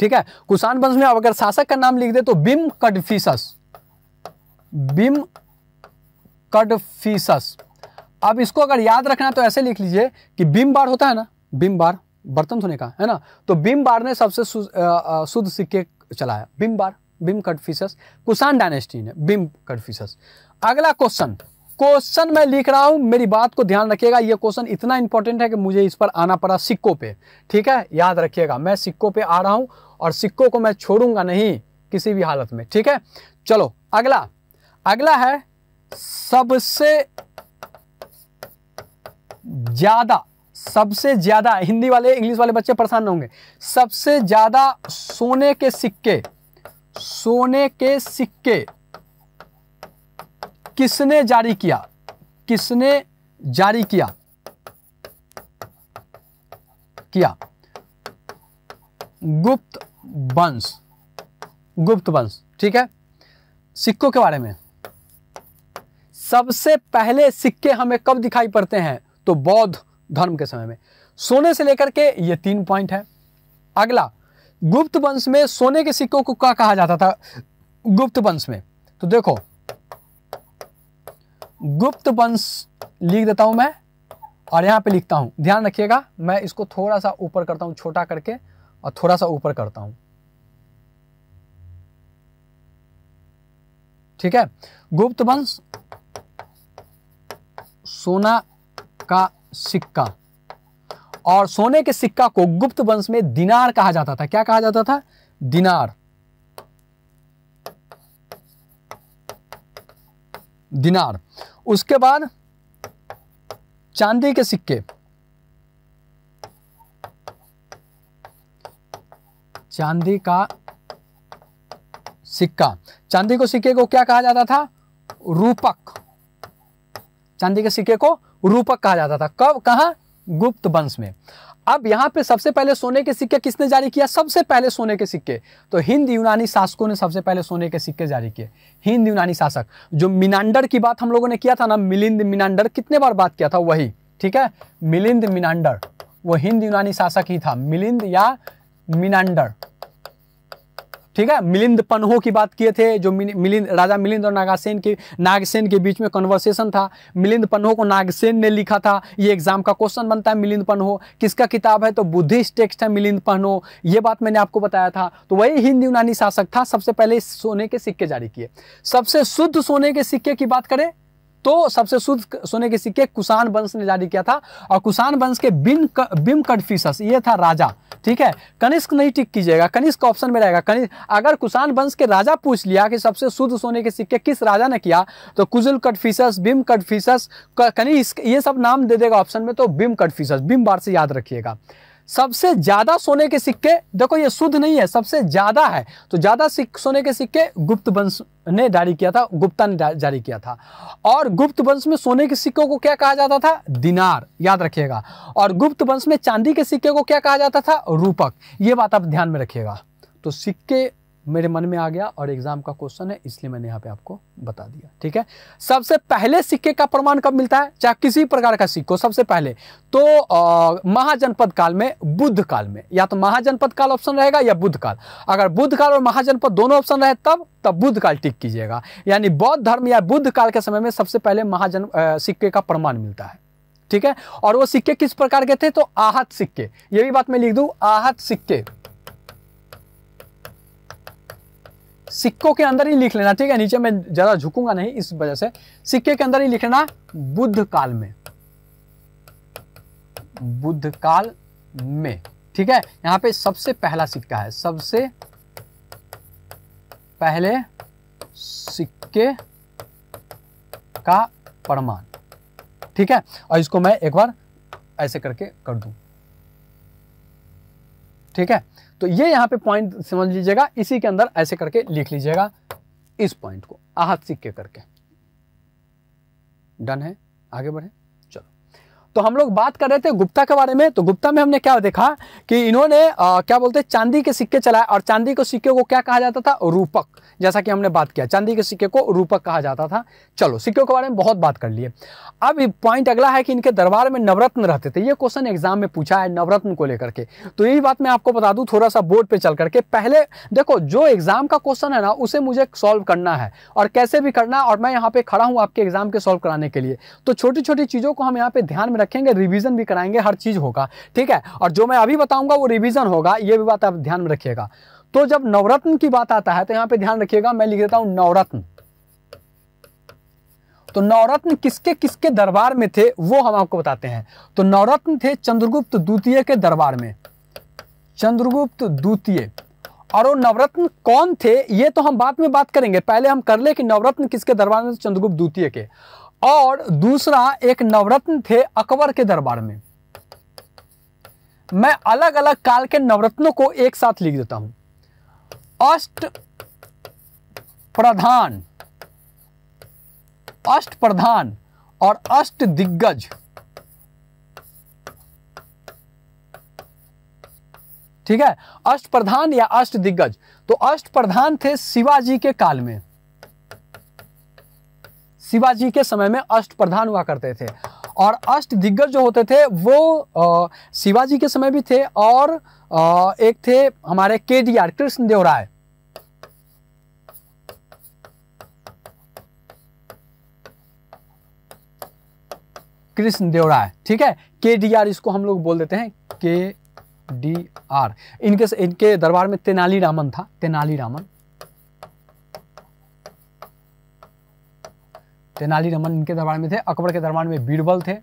ठीक है कुसान वंश में अब अगर शासक का नाम लिख दे तो बिम कडफिसस बिम कडफीसस अब इसको अगर याद रखना है तो ऐसे लिख लीजिए कि बिम बार होता है ना बिम बार बर्तन धोने का है ना तो बिम बार ने सबसे शुद्ध सिक्के चलाया बिम बार बिम कडफीसस कुसान डायनेस्टी ने बिम कडफीसस अगला क्वेश्चन क्वेश्चन मैं लिख रहा हूं मेरी बात को ध्यान रखिएगा यह क्वेश्चन इतना इंपॉर्टेंट है कि मुझे इस पर आना पड़ा सिक्कों पे ठीक है याद रखिएगा मैं सिक्कों पे आ रहा हूं और सिक्कों को मैं छोड़ूंगा नहीं किसी भी हालत में ठीक है चलो अगला अगला है सबसे ज्यादा सबसे ज्यादा हिंदी वाले इंग्लिश वाले बच्चे परेशान होंगे सबसे ज्यादा सोने के सिक्के सोने के सिक्के किसने जारी किया किसने जारी किया किया गुप्त वंश गुप्त वंश ठीक है सिक्कों के बारे में सबसे पहले सिक्के हमें कब दिखाई पड़ते हैं तो बौद्ध धर्म के समय में सोने से लेकर के ये तीन पॉइंट है अगला गुप्त वंश में सोने के सिक्कों को क्या कहा जाता था गुप्त वंश में तो देखो गुप्त वंश लिख देता हूं मैं और यहां पे लिखता हूं ध्यान रखिएगा मैं इसको थोड़ा सा ऊपर करता हूं छोटा करके और थोड़ा सा ऊपर करता हूं ठीक है गुप्त वंश सोना का सिक्का और सोने के सिक्का को गुप्त वंश में दिनार कहा जाता था क्या कहा जाता था दिनार दिनार उसके बाद चांदी के सिक्के चांदी का सिक्का चांदी को सिक्के को क्या कहा जाता था रूपक चांदी के सिक्के को रूपक कहा जाता था कब कहा गुप्त वंश में अब यहां पे सबसे पहले सोने के सिक्के किसने जारी किया सबसे पहले सोने के सिक्के तो हिंद यूनानी शासकों ने सबसे पहले सोने के सिक्के जारी किए हिंद यूनानी शासक जो मिनांडर की बात हम लोगों ने किया था ना मिलिंद मिनांडर कितने बार बात किया था वही ठीक है मिलिंद मिनांडर वो हिंद यूनानी शासक ही था मिलिंद या मिनांडर ठीक है मिलिंद पनहो की बात किए थे जो मिलिंद राजा मिलिंद और नागासेन के नागसेन के बीच में कन्वर्सेशन था मिलिंद पनहो को नागसेन ने लिखा था ये एग्जाम का क्वेश्चन बनता है मिलिंद पनहो किसका किताब है तो बुद्धिस्ट टेक्स्ट है मिलिंद पनहो ये बात मैंने आपको बताया था तो वही हिंद यूनानी शासक था सबसे पहले सोने के सिक्के जारी किए सबसे शुद्ध सोने के सिक्के की बात करें तो सबसे शुद्ध सोने के सिक्के कुशान वंश ने जारी किया था और कुशान वंश के बिन बिम कटफिस ये था राजा ठीक है कनिष्क नहीं टिक कीजिएगा कनिष्क ऑप्शन में रहेगा कनिष्क अगर कुषाण वंश के राजा पूछ लिया कि सबसे शुद्ध सोने के सिक्के किस राजा ने किया तो कुजुल कटफिसस बिम कटफिसस कनिष्क ये सब नाम दे देगा ऑप्शन में तो बिम कटफिसस बिम बार से याद रखिएगा सबसे ज़्यादा सोने के सिक्के देखो ये शुद्ध नहीं है सबसे ज़्यादा है तो ज़्यादा सोने के सिक्के गुप्त वंश ने जारी किया था गुप्ता ने जारी किया था और गुप्त वंश में सोने के सिक्कों को क्या कहा जाता था दिनार याद रखिएगा और गुप्त वंश में चांदी के सिक्के को क्या कहा जाता था रूपक ये बात आप ध्यान में रखिएगा तो सिक्के मेरे मन में आ गया और एग्जाम का क्वेश्चन है इसलिए मैंने यहाँ पे आपको बता दिया ठीक है सबसे पहले सिक्के का प्रमाण कब मिलता है चाहे किसी प्रकार का सिक्को सबसे पहले तो महाजनपद काल में बुद्ध काल में या तो महाजनपद काल ऑप्शन रहेगा या बुद्ध काल अगर बुद्ध काल और महाजनपद दोनों ऑप्शन रहे तब तब बुद्ध काल टिक कीजिएगा यानी बौद्ध धर्म या बुद्ध काल के समय में सबसे पहले महाजन सिक्के का प्रमाण मिलता है ठीक है और वो सिक्के किस प्रकार के थे तो आहत सिक्के ये भी बात मैं लिख दू आहत सिक्के सिक्कों के अंदर ही लिख लेना ठीक है नीचे मैं ज़्यादा झुकूंगा नहीं इस वजह से सिक्के के अंदर ही लिख लेना बुद्ध काल में बुद्ध काल में ठीक है यहां पे सबसे पहला सिक्का है सबसे पहले सिक्के का प्रमाण ठीक है और इसको मैं एक बार ऐसे करके कर दूं ठीक है तो ये यहाँ पे पॉइंट समझ लीजिएगा इसी के अंदर ऐसे करके लिख लीजिएगा इस पॉइंट को आहत सिक्के करके डन है आगे बढ़े तो हम लोग बात कर रहे थे गुप्ता के बारे में तो गुप्ता में हमने क्या देखा कि इन्होंने आ, क्या बोलते हैं चांदी के सिक्के चलाए और चांदी के सिक्के को क्या कहा जाता था रूपक जैसा कि हमने बात किया चांदी के सिक्के को रूपक कहा जाता था चलो सिक्कों के बारे में बहुत बात कर लिए अब पॉइंट अगला है कि इनके दरबार में नवरत्न रहते थे ये क्वेश्चन एग्जाम में पूछा है नवरत्न को लेकर के तो यही बात मैं आपको बता दू थोड़ा सा बोर्ड पर चल करके पहले देखो जो एग्जाम का क्वेश्चन है ना उसे मुझे सॉल्व करना है और कैसे भी करना और मैं यहाँ पे खड़ा हूँ आपके एग्जाम के सॉल्व कराने के लिए तो छोटी छोटी चीज़ों को हम यहाँ पे ध्यान में रखेंगे रिवीजन भी कराएंगे हर चीज़ होगा ठीक है और जो मैं अभी बताऊंगा वो रिवीजन होगा ये भी बात आप ध्यान में रखिएगा तो जब नवरत्न की बात आता है तो यहां पे ध्यान रखिएगा मैं लिख देता हूं नवरत्न तो नवरत्न किसके किसके दरबार में थे वो हम आपको बताते हैं तो नवरत्न थे चंद्रगुप्त द्वितीय के दरबार में चंद्रगुप्त द्वितीय और वो नवरत्न कौन थे ये तो हम बाद में बात करेंगे पहले हम कर ले कि नवरत्न किसके दरबार में चंद्रगुप्त द्वितीय के और दूसरा एक नवरत्न थे अकबर के दरबार में मैं अलग अलग काल के नवरत्नों को एक साथ लिख देता हूं अष्ट प्रधान अष्ट प्रधान और अष्ट दिग्गज ठीक है अष्ट प्रधान या अष्ट दिग्गज तो अष्ट प्रधान थे शिवाजी के काल में शिवाजी के समय में अष्ट प्रधान हुआ करते थे और अष्ट दिग्गज जो होते थे वो शिवाजी के समय भी थे और आ, एक थे हमारे के डी आर कृष्णदेव राय कृष्णदेव राय ठीक है के डी आर इसको हम लोग बोल देते हैं के डी आर इनके इनके दरबार में तेनाली रामन था तेनाली रामन तेनाली रमन इनके दरबार में थे अकबर के दरबार में बीरबल थे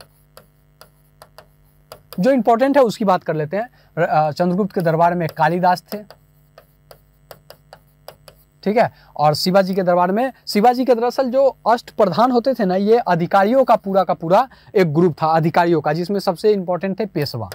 जो इंपॉर्टेंट है उसकी बात कर लेते हैं चंद्रगुप्त के दरबार में कालिदास थे ठीक है और शिवाजी के दरबार में शिवाजी के दरअसल जो अष्ट प्रधान होते थे ना ये अधिकारियों का पूरा का पूरा एक ग्रुप था अधिकारियों का जिसमें सबसे इंपॉर्टेंट थे पेशवा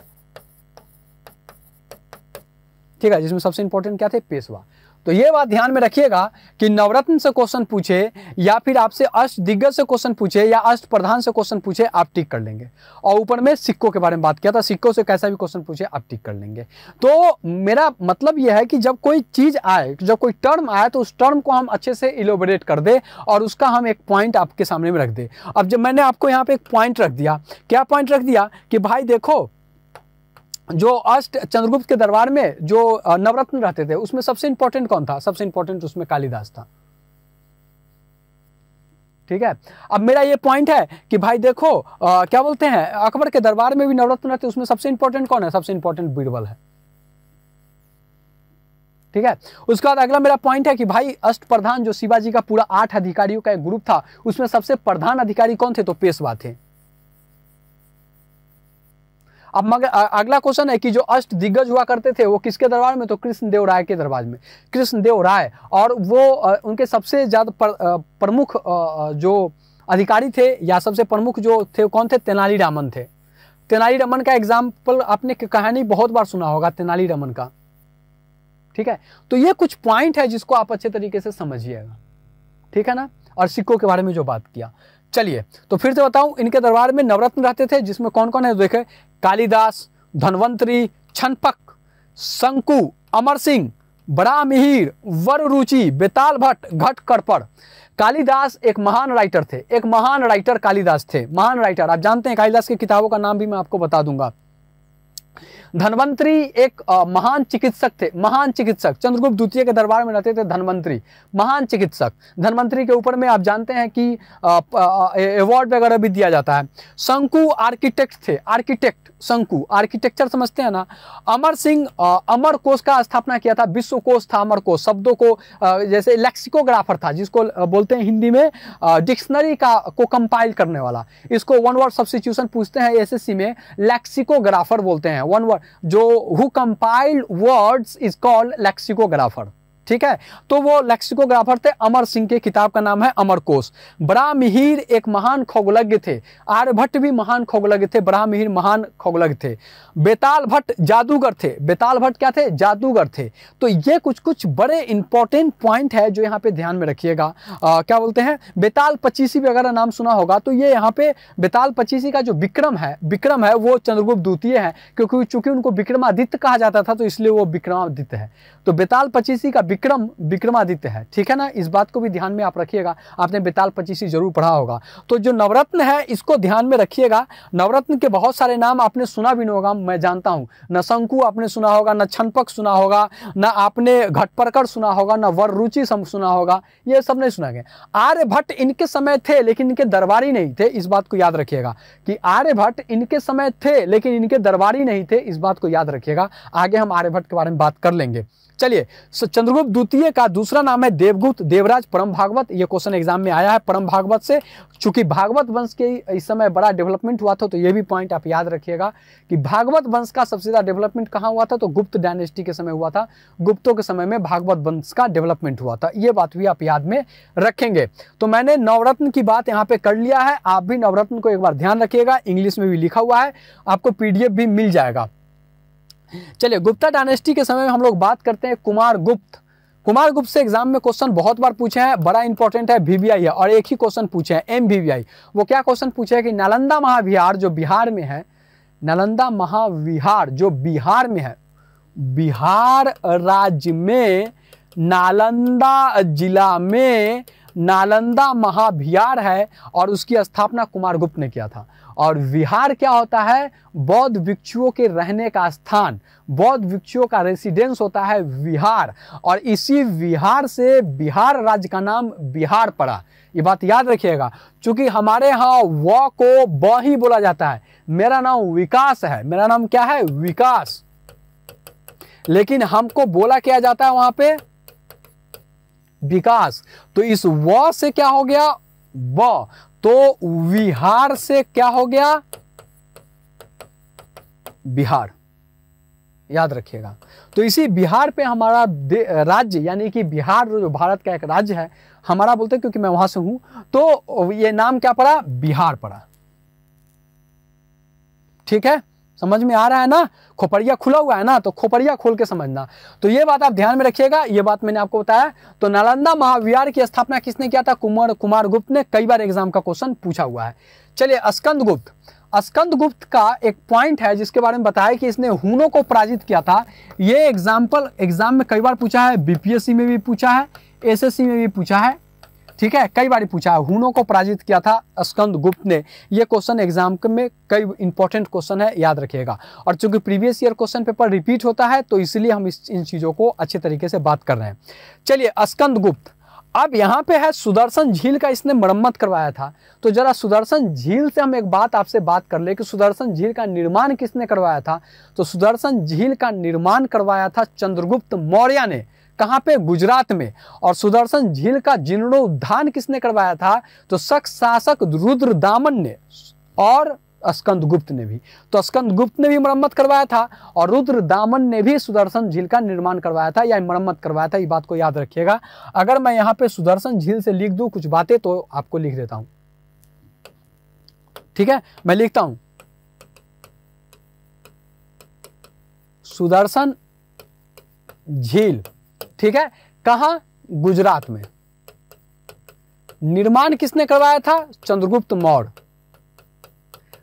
ठीक है जिसमें सबसे इंपॉर्टेंट क्या थे पेशवा तो ये बात ध्यान में रखिएगा कि नवरत्न से क्वेश्चन पूछे या फिर आपसे अष्ट दिग्गज से क्वेश्चन पूछे या अष्ट प्रधान से क्वेश्चन पूछे आप टिक कर लेंगे और ऊपर में सिक्कों के बारे में बात किया था सिक्कों से कैसा भी क्वेश्चन पूछे आप टिक कर लेंगे तो मेरा मतलब यह है कि जब कोई चीज़ आए जब कोई टर्म आए तो उस टर्म को हम अच्छे से इलोबरेट कर दे और उसका हम एक पॉइंट आपके सामने में रख दे अब जब मैंने आपको यहाँ पे एक पॉइंट रख दिया क्या पॉइंट रख दिया कि भाई देखो जो अष्ट चंद्रगुप्त के दरबार में जो नवरत्न रहते थे उसमें सबसे इंपॉर्टेंट कौन था सबसे इंपॉर्टेंट उसमें कालिदास था ठीक है अब मेरा ये पॉइंट है कि भाई देखो आ, क्या बोलते हैं अकबर के दरबार में भी नवरत्न रहते उसमें सबसे इंपॉर्टेंट कौन है सबसे इंपॉर्टेंट बीरबल है ठीक है उसके बाद अगला मेरा पॉइंट है कि भाई अष्ट प्रधान जो शिवाजी का पूरा आठ अधिकारियों का एक ग्रुप था उसमें सबसे प्रधान अधिकारी कौन थे तो पेशवा थे अब मगर अगला क्वेश्चन है कि जो अष्ट दिग्गज हुआ करते थे वो किसके दरबार में तो कृष्णदेव राय के दरबार में कृष्णदेव राय और वो उनके सबसे ज़्यादा पर, प्रमुख जो अधिकारी थे या सबसे प्रमुख जो थे कौन थे तेनाली रामन थे तेनाली रमन का एग्जाम्पल आपने कहानी बहुत बार सुना होगा तेनाली रमन का ठीक है तो ये कुछ पॉइंट है जिसको आप अच्छे तरीके से समझिएगा ठीक है ना और सिक्कों के बारे में जो बात किया चलिए तो फिर से बताऊं इनके दरबार में नवरत्न रहते थे जिसमें कौन कौन है देखे कालिदास धनवंतरी छनपक शंकु अमर सिंह बड़ा मिहिर वर रुचि बेताल भट्ट घट करपड़ कालिदास एक महान राइटर थे एक महान राइटर कालिदास थे महान राइटर आप जानते हैं कालिदास की किताबों का नाम भी मैं आपको बता दूंगा धनवंतरी एक महान चिकित्सक थे महान चिकित्सक चंद्रगुप्त द्वितीय के दरबार में रहते थे धनवंतरी महान चिकित्सक धनवंतरी के ऊपर में आप जानते हैं कि अवार्ड वगैरह भी दिया जाता है शंकु आर्किटेक्ट थे आर्किटेक्ट शंकु आर्किटेक्चर समझते हैं ना अमर सिंह अमर कोश का स्थापना किया था विश्व कोश था अमर कोश शब्दों को जैसे लेक्सिकोग्राफर था जिसको बोलते हैं हिंदी में डिक्शनरी का को कंपाइल करने वाला इसको वन वर्ड सब्सिट्यूशन पूछते हैं एसएससी में लेक्सिकोग्राफर बोलते हैं वन वर्ड जो who compiled words is called lexicographer ठीक है तो वो लेक्सिकोग्राफर थे अमर सिंह के किताब का नाम है अमरकोश बड़ा मिहिर एक महान खगोलज्ञ थे आर्यभट्ट भी महान खगोलज्ञ थे बड़ा मिहिर महान खगोलज्ञ थे बेताल भट्ट जादूगर थे बेताल भट्ट क्या थे जादूगर थे तो ये कुछ कुछ बड़े इंपॉर्टेंट पॉइंट है जो यहाँ पे ध्यान में रखिएगा क्या बोलते हैं बेताल पच्चीसी अगर नाम सुना होगा तो ये यहाँ पे बेताल पच्चीसी का जो विक्रम है विक्रम है वो चंद्रगुप्त द्वितीय है क्योंकि चूंकि उनको विक्रमादित्य कहा जाता था तो इसलिए वो विक्रमादित्य है तो बेताल पच्चीसी का विक्रम विक्रमादित्य है ठीक है ना इस बात को भी ध्यान में आप रखिएगा आपने बेताल पच्चीसी जरूर पढ़ा होगा तो जो नवरत्न है इसको ध्यान में रखिएगा नवरत्न के बहुत सारे नाम आपने सुना भी नहीं होगा मैं जानता हूँ न शंकु आपने सुना होगा न छनपक सुना होगा न आपने घटपरकर सुना होगा न वर रुचि सुना होगा ये सब नहीं सुना गया आर्यभट्ट इनके समय थे लेकिन इनके दरबारी नहीं थे इस बात को याद रखिएगा कि आर्यभट्ट इनके समय थे लेकिन इनके दरबारी नहीं थे इस बात को याद रखिएगा आगे हम आर्यभट्ट के बारे में बात कर लेंगे चलिए चंद्रगुप्त द्वितीय का दूसरा नाम है देवगुप्त देवराज परम भागवत ये क्वेश्चन एग्जाम में आया है परम भागवत से चूंकि भागवत वंश के इस समय बड़ा डेवलपमेंट हुआ था तो ये भी पॉइंट आप याद रखिएगा कि भागवत वंश का सबसे ज़्यादा डेवलपमेंट कहाँ हुआ था तो गुप्त डायनेस्टी के समय हुआ था गुप्तों के समय में भागवत वंश का डेवलपमेंट हुआ था ये बात भी आप याद में रखेंगे तो मैंने नवरत्न की बात यहाँ पे कर लिया है आप भी नवरत्न को एक बार ध्यान रखिएगा इंग्लिश में भी लिखा हुआ है आपको पीडीएफ भी मिल जाएगा चलिए गुप्ता डायनेस्टी के समय में हम लोग बात करते हैं कुमार गुप्त कुमार गुप्त से एग्जाम में क्वेश्चन बहुत बार पूछे हैं बड़ा इंपॉर्टेंट है वीवीआई है और एक ही क्वेश्चन पूछे हैं एम वो क्या क्वेश्चन पूछे हैं कि नालंदा महाविहार जो बिहार में है नालंदा महाविहार जो बिहार में है बिहार राज्य में नालंदा जिला में नालंदा महाविहार है और उसकी स्थापना कुमार गुप्त ने किया था और विहार क्या होता है बौद्ध भिक्षुओं के रहने का स्थान बौद्ध भिक्षुओं का रेसिडेंस होता है विहार और इसी विहार से बिहार राज्य का नाम बिहार पड़ा ये बात याद रखिएगा क्योंकि हमारे यहाँ व को ब ही बोला जाता है मेरा नाम विकास है मेरा नाम क्या है विकास लेकिन हमको बोला क्या जाता है वहां पे विकास तो इस व से क्या हो गया ब तो विहार से क्या हो गया बिहार याद रखिएगा तो इसी बिहार पे हमारा राज्य यानी कि बिहार जो भारत का एक राज्य है हमारा बोलते हैं क्योंकि मैं वहां से हूं तो ये नाम क्या पड़ा बिहार पड़ा ठीक है समझ में आ रहा है ना खोपड़िया खुला हुआ है ना तो खोपड़िया खोल के समझना तो ये बात आप ध्यान में रखिएगा ये बात मैंने आपको बताया तो नालंदा महाविहार की स्थापना किसने किया था कुमार कुमार गुप्त ने कई बार एग्जाम का क्वेश्चन पूछा हुआ है चलिए अस्कंद गुप्त अस्कंद गुप्त का एक पॉइंट है जिसके बारे में बताया कि इसने हूनों को पराजित किया था ये एग्जाम्पल एग्जाम में कई बार पूछा है बीपीएससी में भी पूछा है एसएससी में भी पूछा है ठीक है कई बार पूछा है हुनों को पराजित किया था स्कंद गुप्त ने यह क्वेश्चन एग्जाम में कई इंपॉर्टेंट क्वेश्चन है याद रखिएगा और चूंकि previous year question paper repeat होता है तो इसलिए हम इस इन चीज़ों को अच्छे तरीके से बात कर रहे हैं चलिए स्कंद गुप्त अब यहाँ पे है सुदर्शन झील का इसने मरम्मत करवाया था तो जरा सुदर्शन झील से हम एक बात आपसे बात कर ले कि सुदर्शन झील का निर्माण किसने करवाया था तो सुदर्शन झील का निर्माण करवाया था चंद्रगुप्त मौर्य ने कहाँ पे गुजरात में और सुदर्शन झील का जीर्णोद्धान किसने करवाया था तो शक शासक रुद्र दामन ने और गुप्त ने भी तो गुप्त ने भी मरम्मत करवाया था और रुद्र दामन ने भी सुदर्शन झील का निर्माण करवाया था या मरम्मत करवाया था ये बात को याद रखिएगा अगर मैं यहाँ पे सुदर्शन झील से लिख दूँ कुछ बातें तो आपको लिख देता हूँ ठीक है मैं लिखता हूँ सुदर्शन झील ठीक है कहा गुजरात में निर्माण किसने करवाया था चंद्रगुप्त मौर्य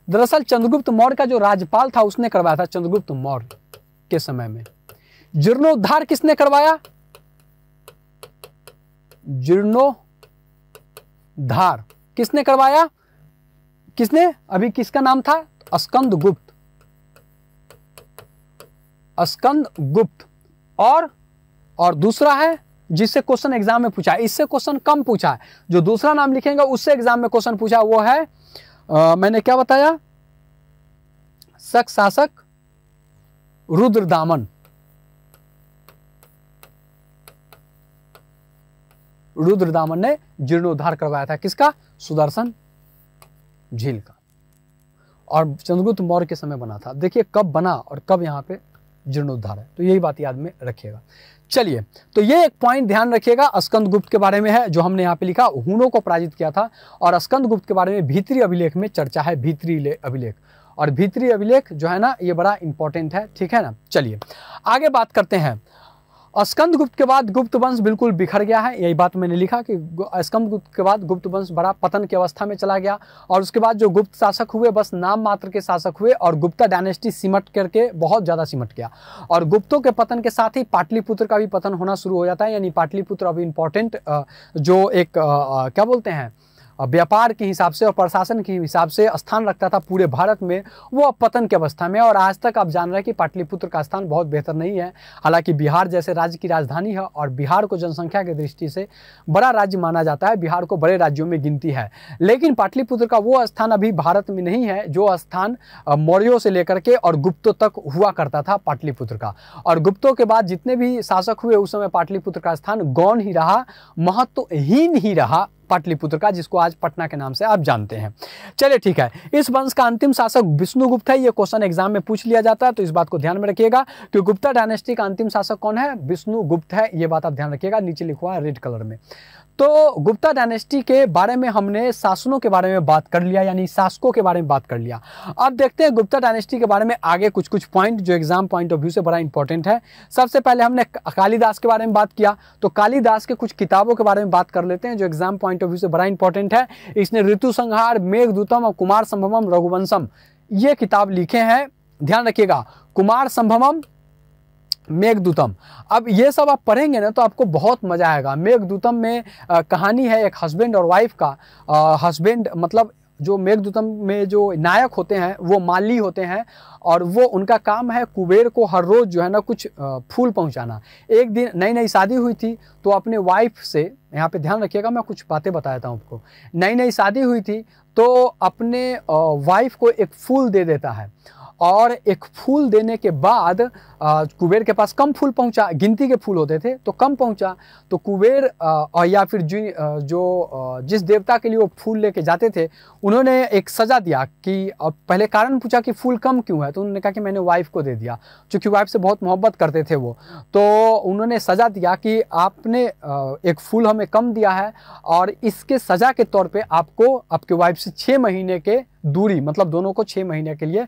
दरअसल चंद्रगुप्त मौर्य का जो राज्यपाल था उसने करवाया था चंद्रगुप्त मौर्य के समय में जीर्णोद्धार किसने करवाया जीर्णोद्धार किसने करवाया किसने अभी किसका नाम था अस्कंद गुप्त अस्कंद गुप्त और और दूसरा है जिससे क्वेश्चन एग्जाम में पूछा है इससे क्वेश्चन कम पूछा है जो दूसरा नाम लिखेंगे उससे एग्जाम में क्वेश्चन पूछा वो है आ, मैंने क्या बताया शासक रुद्र दामन रुद्र दामन ने जीर्णोद्धार करवाया था किसका सुदर्शन झील का और चंद्रगुप्त मौर्य के समय बना था देखिए कब बना और कब यहां पे जीर्णोद्धार है तो यही बात याद में रखिएगा चलिए तो ये एक पॉइंट ध्यान रखिएगा अस्कंद गुप्त के बारे में है जो हमने यहाँ पे लिखा हूनों को पराजित किया था और अस्कंद गुप्त के बारे में भीतरी अभिलेख में चर्चा है भीतरी अभिलेख और भीतरी अभिलेख जो है ना ये बड़ा इंपॉर्टेंट है ठीक है ना चलिए आगे बात करते हैं स्कंद गुप्त के बाद गुप्त वंश बिल्कुल बिखर गया है यही बात मैंने लिखा कि स्कंद गुप्त के बाद गुप्त वंश बड़ा पतन की अवस्था में चला गया और उसके बाद जो गुप्त शासक हुए बस नाम मात्र के शासक हुए और गुप्ता डायनेस्टी सिमट करके बहुत ज़्यादा सिमट गया और गुप्तों के पतन के साथ ही पाटलिपुत्र का भी पतन होना शुरू हो जाता है यानी पाटलिपुत्र अभी इंपॉर्टेंट जो एक क्या बोलते हैं व्यापार के हिसाब से और प्रशासन के हिसाब से स्थान रखता था पूरे भारत में वो अब पतन की अवस्था में और आज तक आप जान रहे हैं कि पाटलिपुत्र का स्थान बहुत बेहतर नहीं है हालांकि बिहार जैसे राज्य की राजधानी है और बिहार को जनसंख्या की दृष्टि से बड़ा राज्य माना जाता है बिहार को बड़े राज्यों में गिनती है लेकिन पाटलिपुत्र का वो स्थान अभी भारत में नहीं है जो स्थान मौर्यों से लेकर के और गुप्तों तक हुआ करता था पाटलिपुत्र का और गुप्तों के बाद जितने भी शासक हुए उस समय पाटलिपुत्र का स्थान गौन ही रहा महत्वहीन ही रहा पाटलिपुत्र का जिसको आज पटना के नाम से आप जानते हैं चलिए ठीक है इस वंश का अंतिम शासक विष्णुगुप्त है यह क्वेश्चन एग्जाम में पूछ लिया जाता है तो इस बात को ध्यान में रखिएगा कि गुप्ता डायनेस्टी का अंतिम शासक कौन है विष्णुगुप्त है ये बात आप ध्यान रखिएगा नीचे लिखवा है रेड कलर में तो गुप्ता डायनेस्टी के बारे में हमने शासनों के बारे में बात कर लिया यानी शासकों के बारे में बात कर लिया अब देखते हैं गुप्ता डायनेस्टी के बारे में आगे कुछ कुछ पॉइंट जो एग्जाम पॉइंट ऑफ व्यू से बड़ा इंपॉर्टेंट है सबसे पहले हमने कालीदास के बारे में बात किया तो कालीदास के कुछ किताबों के बारे में बात कर लेते हैं जो एग्जाम पॉइंट ऑफ व्यू से बड़ा इंपॉर्टेंट है इसने ऋतु संहार मेघदूतम और कुमार संभवम रघुवंशम ये किताब लिखे हैं ध्यान रखिएगा कुमार संभवम मेघदूतम अब ये सब आप पढ़ेंगे ना तो आपको बहुत मज़ा आएगा मेघदूतम में आ, कहानी है एक हस्बैंड और वाइफ का हस्बैंड मतलब जो मेघदूतम में जो नायक होते हैं वो माली होते हैं और वो उनका काम है कुबेर को हर रोज़ जो है ना कुछ फूल पहुंचाना एक दिन नई नई शादी हुई थी तो अपने वाइफ से यहाँ पे ध्यान रखिएगा मैं कुछ बातें बताया हूँ आपको नई नई शादी हुई थी तो अपने वाइफ को एक फूल दे देता है और एक फूल देने के बाद कुबेर के पास कम फूल पहुंचा गिनती के फूल होते थे तो कम पहुंचा तो कुबेर या फिर जिन जो जिस देवता के लिए वो फूल लेके जाते थे उन्होंने एक सज़ा दिया कि पहले कारण पूछा कि फूल कम क्यों है तो उन्होंने कहा कि मैंने वाइफ को दे दिया चूँकि वाइफ से बहुत मोहब्बत करते थे वो तो उन्होंने सज़ा दिया कि आपने एक फूल हमें कम दिया है और इसके सज़ा के तौर पर आपको आपके वाइफ से छः महीने के दूरी मतलब दोनों को छः महीने के लिए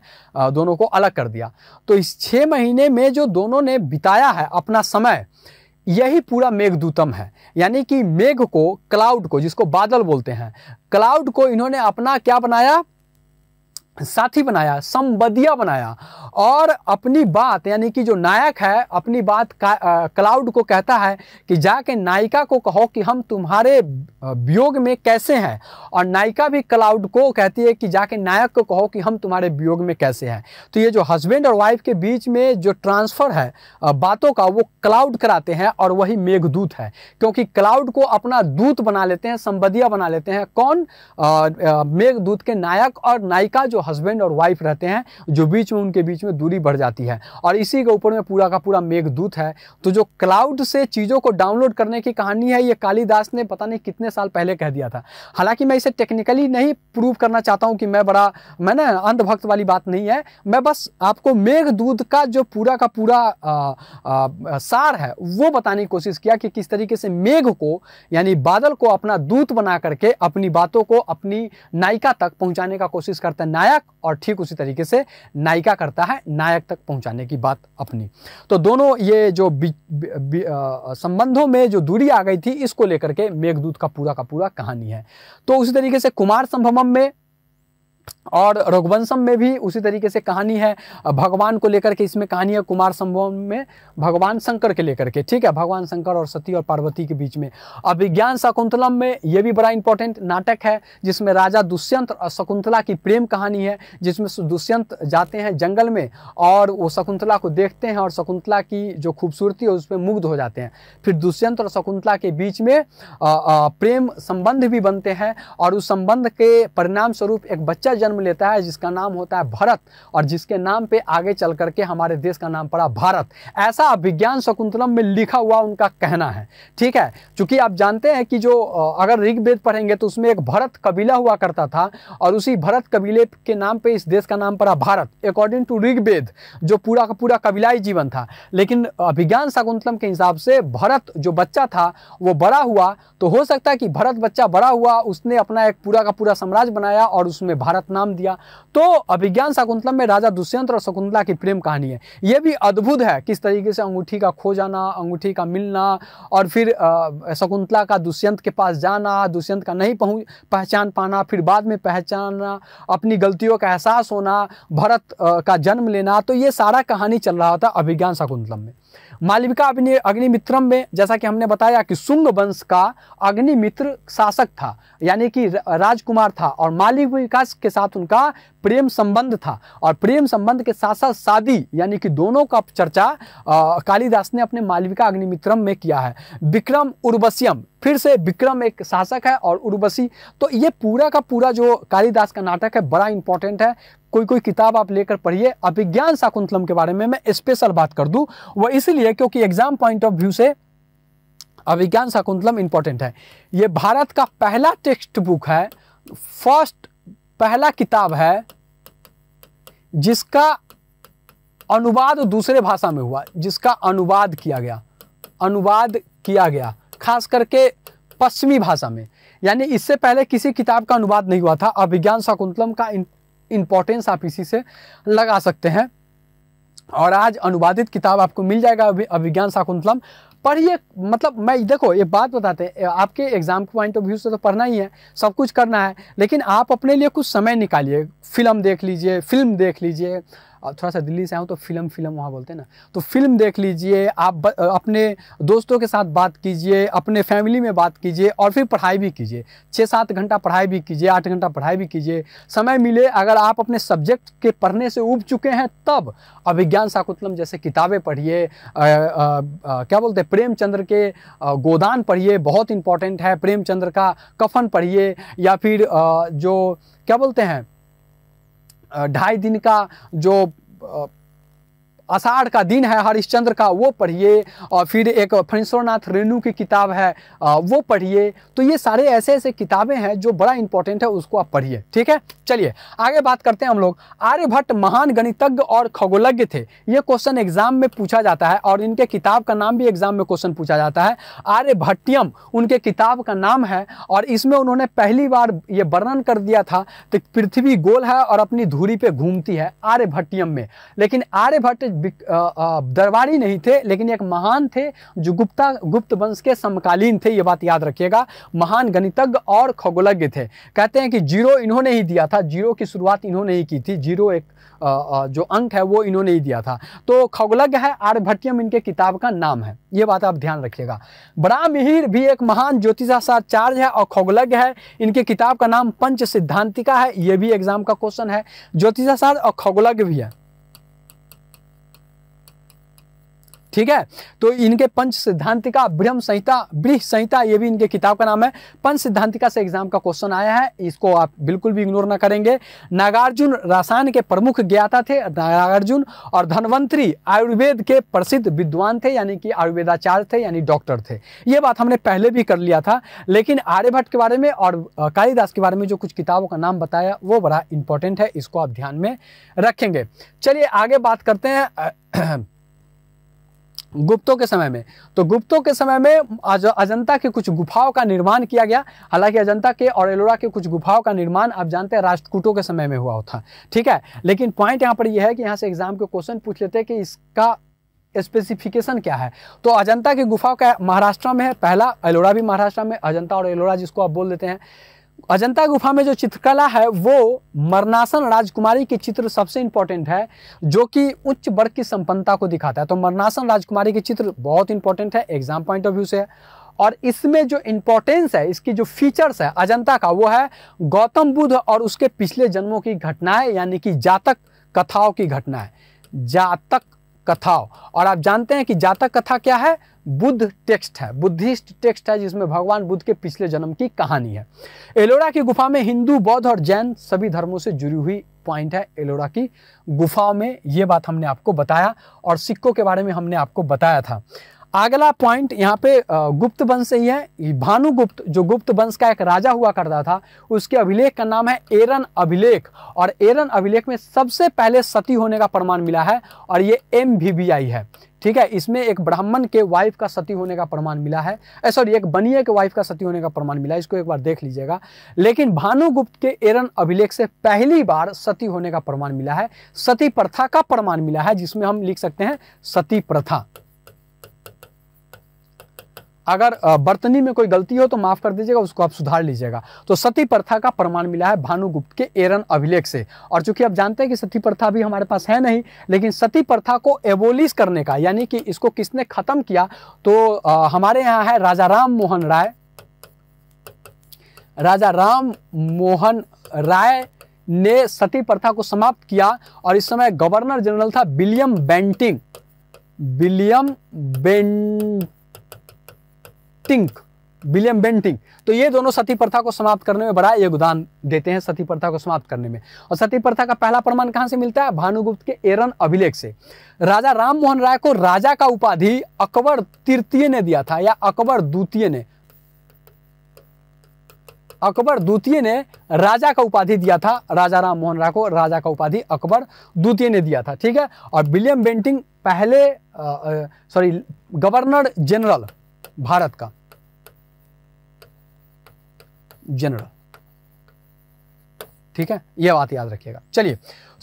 दोनों को अलग कर दिया तो इस छः महीने में जो दोनों ने बिताया है अपना समय यही पूरा मेघदूतम है यानी कि मेघ को क्लाउड को जिसको बादल बोलते हैं क्लाउड को इन्होंने अपना क्या बनाया साथी बनाया संबदिया बनाया और अपनी बात यानी कि जो नायक है अपनी बात का, क्लाउड को कहता है कि जाके नायिका को कहो कि हम तुम्हारे वियोग में कैसे हैं और नायिका भी क्लाउड को कहती है कि जाके नायक को कहो कि हम तुम्हारे वियोग में कैसे हैं तो ये जो हस्बैंड और वाइफ के बीच में जो ट्रांसफ़र है बातों का वो क्लाउड कराते हैं और वही मेघदूत है क्योंकि क्लाउड को अपना दूत बना लेते हैं संबदिया बना लेते हैं कौन मेघदूत के नायक और नायिका जो हस्बैंड और वाइफ रहते हैं जो बीच में उनके बीच में दूरी बढ़ जाती है और इसी के ऊपर में पूरा का पूरा मेघदूत है तो जो क्लाउड से चीज़ों को डाउनलोड करने की कहानी है ये कालीदास ने पता नहीं कितने साल पहले कह दिया था हालांकि मैं इसे टेक्निकली नहीं प्रूव करना चाहता हूँ कि मैं बड़ा मैंने अंधभक्त वाली बात नहीं है मैं बस आपको मेघदूत का जो पूरा का पूरा सार है वो बताने की कोशिश किया कि किस तरीके से मेघ को यानी बादल को अपना दूत बना करके अपनी बातों को अपनी नायिका तक पहुंचाने का कोशिश करता है नायक और ठीक उसी तरीके से नायिका करता है नायक तक पहुंचाने की बात अपनी तो दोनों ये जो बी, बी, आ, संबंधों में जो दूरी आ गई थी इसको लेकर के मेघदूत का पूरा का पूरा कहानी है तो उसी तरीके से कुमार संभवम में और रघुवंशम में भी उसी तरीके से कहानी है भगवान को लेकर के इसमें कहानी है कुमार संभव में भगवान शंकर के लेकर के ठीक है भगवान शंकर और सती और पार्वती के बीच में अभिज्ञान शकुंतलम में ये भी बड़ा इंपॉर्टेंट नाटक है जिसमें राजा दुष्यंत और शकुंतला की प्रेम कहानी है जिसमें दुष्यंत जाते हैं जंगल में और वो शकुंतला को देखते हैं और शकुंतला की जो खूबसूरती है उस पर मुग्ध हो जाते हैं फिर दुष्यंत और शकुंतला के बीच में प्रेम संबंध भी बनते हैं और उस संबंध के परिणाम स्वरूप एक बच्चा जन्म लेता है जिसका नाम होता है भरत और जिसके नाम पे आगे चल करके हमारे देश का नाम पड़ा भारत ऐसा अभिज्ञान शकुंतलम में लिखा हुआ उनका कहना है ठीक है चूंकि आप जानते हैं कि जो अगर ऋग्वेद पढ़ेंगे तो उसमें एक भरत कबीला हुआ करता था और उसी भरत कबीले के नाम पर इस देश का नाम पड़ा भारत अकॉर्डिंग टू ऋग्वेद जो पूरा का पूरा कबीलाई जीवन था लेकिन अभिज्ञान शकुंतलम के हिसाब से भरत जो बच्चा था वो बड़ा हुआ तो हो सकता है कि भरत बच्चा बड़ा हुआ उसने अपना एक पूरा का पूरा साम्राज्य बनाया और उसमें भारत नाम नाम दिया तो अभिज्ञान शाकुंतलम में राजा दुष्यंत और शकुंतला की प्रेम कहानी है यह भी अद्भुत है किस तरीके से अंगूठी का खो जाना अंगूठी का मिलना और फिर शकुंतला का दुष्यंत के पास जाना दुष्यंत का नहीं पहुँच पहचान पाना फिर बाद में पहचानना अपनी गलतियों का एहसास होना भरत का जन्म लेना तो ये सारा कहानी चल रहा था अभिज्ञान शकुंतलम में मालविका अग्निमित्रम में जैसा कि हमने बताया कि शुंग वंश का अग्निमित्र शासक था यानी कि राजकुमार था और मालविका के साथ उनका प्रेम संबंध था और प्रेम संबंध के साथ साथ शादी यानी कि दोनों का चर्चा कालिदास ने अपने मालविका अग्निमित्रम में किया है विक्रम उर्वश्यम फिर से विक्रम एक शासक है और उर्वशी तो ये पूरा का पूरा जो कालिदास का नाटक है बड़ा इंपॉर्टेंट है कोई कोई किताब आप लेकर पढ़िए अभिज्ञान शाकुंतलम के बारे में मैं स्पेशल बात कर दूँ वो इसीलिए क्योंकि एग्जाम पॉइंट ऑफ व्यू से अभिज्ञान शाकुंतलम इंपॉर्टेंट है ये भारत का पहला टेक्स्ट बुक है फर्स्ट पहला किताब है जिसका अनुवाद दूसरे भाषा में हुआ जिसका अनुवाद किया गया अनुवाद किया गया खास करके पश्चिमी भाषा में यानी इससे पहले किसी किताब का अनुवाद नहीं हुआ था अभिज्ञान शाकुंतलम का इंपॉर्टेंस आप इसी से लगा सकते हैं और आज अनुवादित किताब आपको मिल जाएगा अभिज्ञान शाकुंतलम पढ़िए मतलब मैं देखो ये बात बताते हैं आपके एग्जाम के पॉइंट ऑफ व्यू से तो पढ़ना ही है सब कुछ करना है लेकिन आप अपने लिए कुछ समय निकालिए फिल्म देख लीजिए फिल्म देख लीजिए और थोड़ा सा दिल्ली से आऊँ तो फिल्म फिल्म वहाँ बोलते हैं ना तो फिल्म देख लीजिए आप अपने दोस्तों के साथ बात कीजिए अपने फैमिली में बात कीजिए और फिर पढ़ाई भी कीजिए छः सात घंटा पढ़ाई भी कीजिए आठ घंटा पढ़ाई भी कीजिए समय मिले अगर आप अपने सब्जेक्ट के पढ़ने से उब चुके हैं तब अभिज्ञान शाकुतलम जैसे किताबें पढ़िए क्या बोलते हैं प्रेमचंद्र के गोदान पढ़िए बहुत इंपॉर्टेंट है प्रेमचंद्र का कफन पढ़िए या फिर जो क्या बोलते हैं ढाई दिन का जो आषाढ़ का दिन है हरिश्चंद्र का वो पढ़िए और फिर एक फणेश्वरनाथ रेणु की किताब है वो पढ़िए तो ये सारे ऐसे ऐसे किताबें हैं जो बड़ा इंपॉर्टेंट है उसको आप पढ़िए ठीक है चलिए आगे बात करते हैं हम लोग आर्यभट्ट महान गणितज्ञ और खगोलज्ञ थे ये क्वेश्चन एग्जाम में पूछा जाता है और इनके किताब का नाम भी एग्जाम में क्वेश्चन पूछा जाता है आर्यभट्टियम उनके किताब का नाम है और इसमें उन्होंने पहली बार ये वर्णन कर दिया था कि पृथ्वी गोल है और अपनी धूरी पर घूमती है आर्यभट्टियम में लेकिन आर्यभट्ट दरबारी नहीं थे लेकिन एक महान थे जो गुप्ता गुप्त वंश के समकालीन थे ये बात याद रखिएगा महान गणितज्ञ और खगोलज्ञ थे कहते हैं कि जीरो इन्होंने ही दिया था जीरो की शुरुआत इन्होंने ही की थी जीरो एक जो अंक है वो इन्होंने ही दिया था तो खगोलज्ञ है आर्यभट्टियम इनके किताब का नाम है ये बात आप ध्यान रखिएगा बड़ा मिहिर भी एक महान ज्योतिषाचार्य है और खगोलज्ञ है इनके किताब का नाम पंच सिद्धांतिका है ये भी एग्जाम का क्वेश्चन है ज्योतिषाचार्य और खगोलज्ञ भी है ठीक है तो इनके पंच सिद्धांतिका ब्रह्म संहिता ब्रह संहिता ये भी इनके किताब का नाम है पंच सिद्धांतिका से एग्जाम का क्वेश्चन आया है इसको आप बिल्कुल भी इग्नोर ना करेंगे नागार्जुन रासायन के प्रमुख ज्ञाता थे नागार्जुन और धनवंतरी आयुर्वेद के प्रसिद्ध विद्वान थे यानी कि आयुर्वेदाचार्य थे यानी डॉक्टर थे ये बात हमने पहले भी कर लिया था लेकिन आर्यभट्ट के बारे में और कालिदास के बारे में जो कुछ किताबों का नाम बताया वो बड़ा इंपॉर्टेंट है इसको आप ध्यान में रखेंगे चलिए आगे बात करते हैं गुप्तों के समय में तो गुप्तों के समय में अजंता के कुछ गुफाओं का निर्माण किया गया हालांकि अजंता के और एलोरा के कुछ गुफाओं का निर्माण आप जानते हैं राष्ट्रकूटों के समय में हुआ होता ठीक है लेकिन पॉइंट यहाँ पर यह है कि यहाँ से एग्जाम के क्वेश्चन पूछ लेते हैं कि इसका स्पेसिफिकेशन क्या है तो अजंता की गुफाओं का महाराष्ट्र में है पहला एलोरा भी महाराष्ट्र में अजंता और एलोरा जिसको आप बोल देते हैं अजंता गुफा में जो चित्रकला है वो मरनासन राजकुमारी के चित्र सबसे इंपॉर्टेंट है जो कि उच्च वर्ग की संपन्नता को दिखाता है तो मरनासन राजकुमारी के चित्र बहुत इंपॉर्टेंट है एग्जाम पॉइंट ऑफ व्यू से और इसमें जो इंपॉर्टेंस है इसकी जो फीचर्स है अजंता का वो है गौतम बुद्ध और उसके पिछले जन्मों की घटनाएं यानी कि जातक कथाओं की घटना है जातक कथाओं और आप जानते हैं कि जातक कथा क्या है बुद्ध टेक्स्ट है बुद्धिस्ट टेक्स्ट है जिसमें भगवान बुद्ध के पिछले जन्म की कहानी है एलोरा की गुफा में हिंदू बौद्ध और जैन सभी धर्मों से जुड़ी हुई पॉइंट है एलोरा की गुफाओं में ये बात हमने आपको बताया और सिक्कों के बारे में हमने आपको बताया था अगला पॉइंट यहाँ पे गुप्त वंश से ही है भानुगुप्त जो गुप्त वंश का एक राजा हुआ करता था उसके अभिलेख का नाम है एरन अभिलेख और एरन अभिलेख में सबसे पहले सती होने का प्रमाण मिला है और ये एम है ठीक है इसमें एक ब्राह्मण के वाइफ का सती होने का प्रमाण मिला है सॉरी एक बनिया के वाइफ का सती होने का प्रमाण मिला है इसको एक बार देख लीजिएगा लेकिन भानुगुप्त के एरन अभिलेख से पहली बार सती होने का प्रमाण मिला है सती प्रथा का प्रमाण मिला है जिसमें हम लिख सकते हैं सती प्रथा अगर बर्तनी में कोई गलती हो तो माफ़ कर दीजिएगा उसको आप सुधार लीजिएगा तो सती प्रथा का प्रमाण मिला है भानुगुप्त के एरन अभिलेख से और चूंकि आप जानते हैं कि सती प्रथा भी हमारे पास है नहीं लेकिन सती प्रथा को एबोलिश करने का यानी कि इसको किसने ख़त्म किया तो आ, हमारे यहाँ है राजा राम मोहन राय राजा राम मोहन राय ने सती प्रथा को समाप्त किया और इस समय गवर्नर जनरल था William Bentinck William Bentinck William Bentinck तो ये दोनों सती प्रथा को समाप्त करने में बड़ा योगदान देते हैं सती प्रथा को समाप्त करने में और सती प्रथा का पहला प्रमाण कहां से मिलता है भानुगुप्त के एरन अभिलेख से राजा राम मोहन राय को राजा का उपाधि अकबर तृतीय ने दिया था या अकबर द्वितीय ने अकबर द्वितीय ने राजा का उपाधि दिया था राजा राम मोहन राय को राजा का उपाधि अकबर द्वितीय ने दिया था ठीक है और विलियम बेंटिंग पहले सॉरी गवर्नर जनरल भारत का जनरल ठीक है यह बात याद रखिएगा चलिए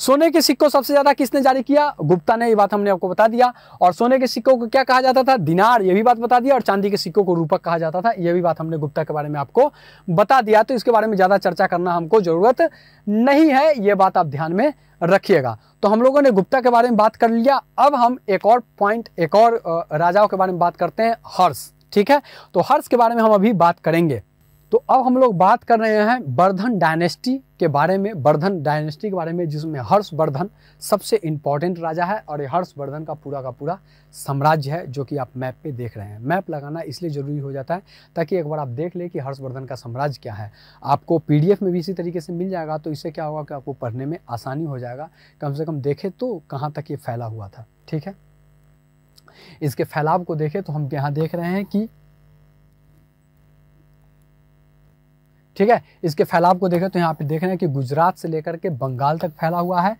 सोने के सिक्कों सबसे ज्यादा किसने जारी किया गुप्ता ने यह बात हमने आपको बता दिया और सोने के सिक्कों को क्या कहा जाता था दिनार यह भी बात बता दिया और चांदी के सिक्कों को रूपक कहा जाता था यह भी बात हमने गुप्ता के बारे में आपको बता दिया तो इसके बारे में ज्यादा चर्चा करना हमको जरूरत नहीं है यह बात आप ध्यान में रखिएगा तो हम लोगों ने गुप्ता के बारे में बात कर लिया अब हम एक और पॉइंट एक और राजाओं के बारे में बात करते हैं हर्ष ठीक है तो हर्ष के बारे में हम अभी बात करेंगे तो अब हम लोग बात कर रहे हैं बर्धन डायनेस्टी के बारे में बर्धन डायनेस्टी के बारे में जिसमें हर्षवर्धन सबसे इम्पॉर्टेंट राजा है और ये हर्षवर्धन का पूरा का पूरा साम्राज्य है जो कि आप मैप पे देख रहे हैं मैप लगाना इसलिए ज़रूरी हो जाता है ताकि एक बार आप देख लें कि हर्षवर्धन का साम्राज्य क्या है आपको पी में भी इसी तरीके से मिल जाएगा तो इससे क्या होगा कि आपको पढ़ने में आसानी हो जाएगा कम से कम देखें तो कहाँ तक ये फैला हुआ था ठीक है इसके फैलाव को देखें तो हम यहाँ देख रहे हैं कि ठीक है इसके फैलाव को देखें तो यहाँ पे देख रहे हैं कि गुजरात से लेकर के बंगाल तक फैला हुआ है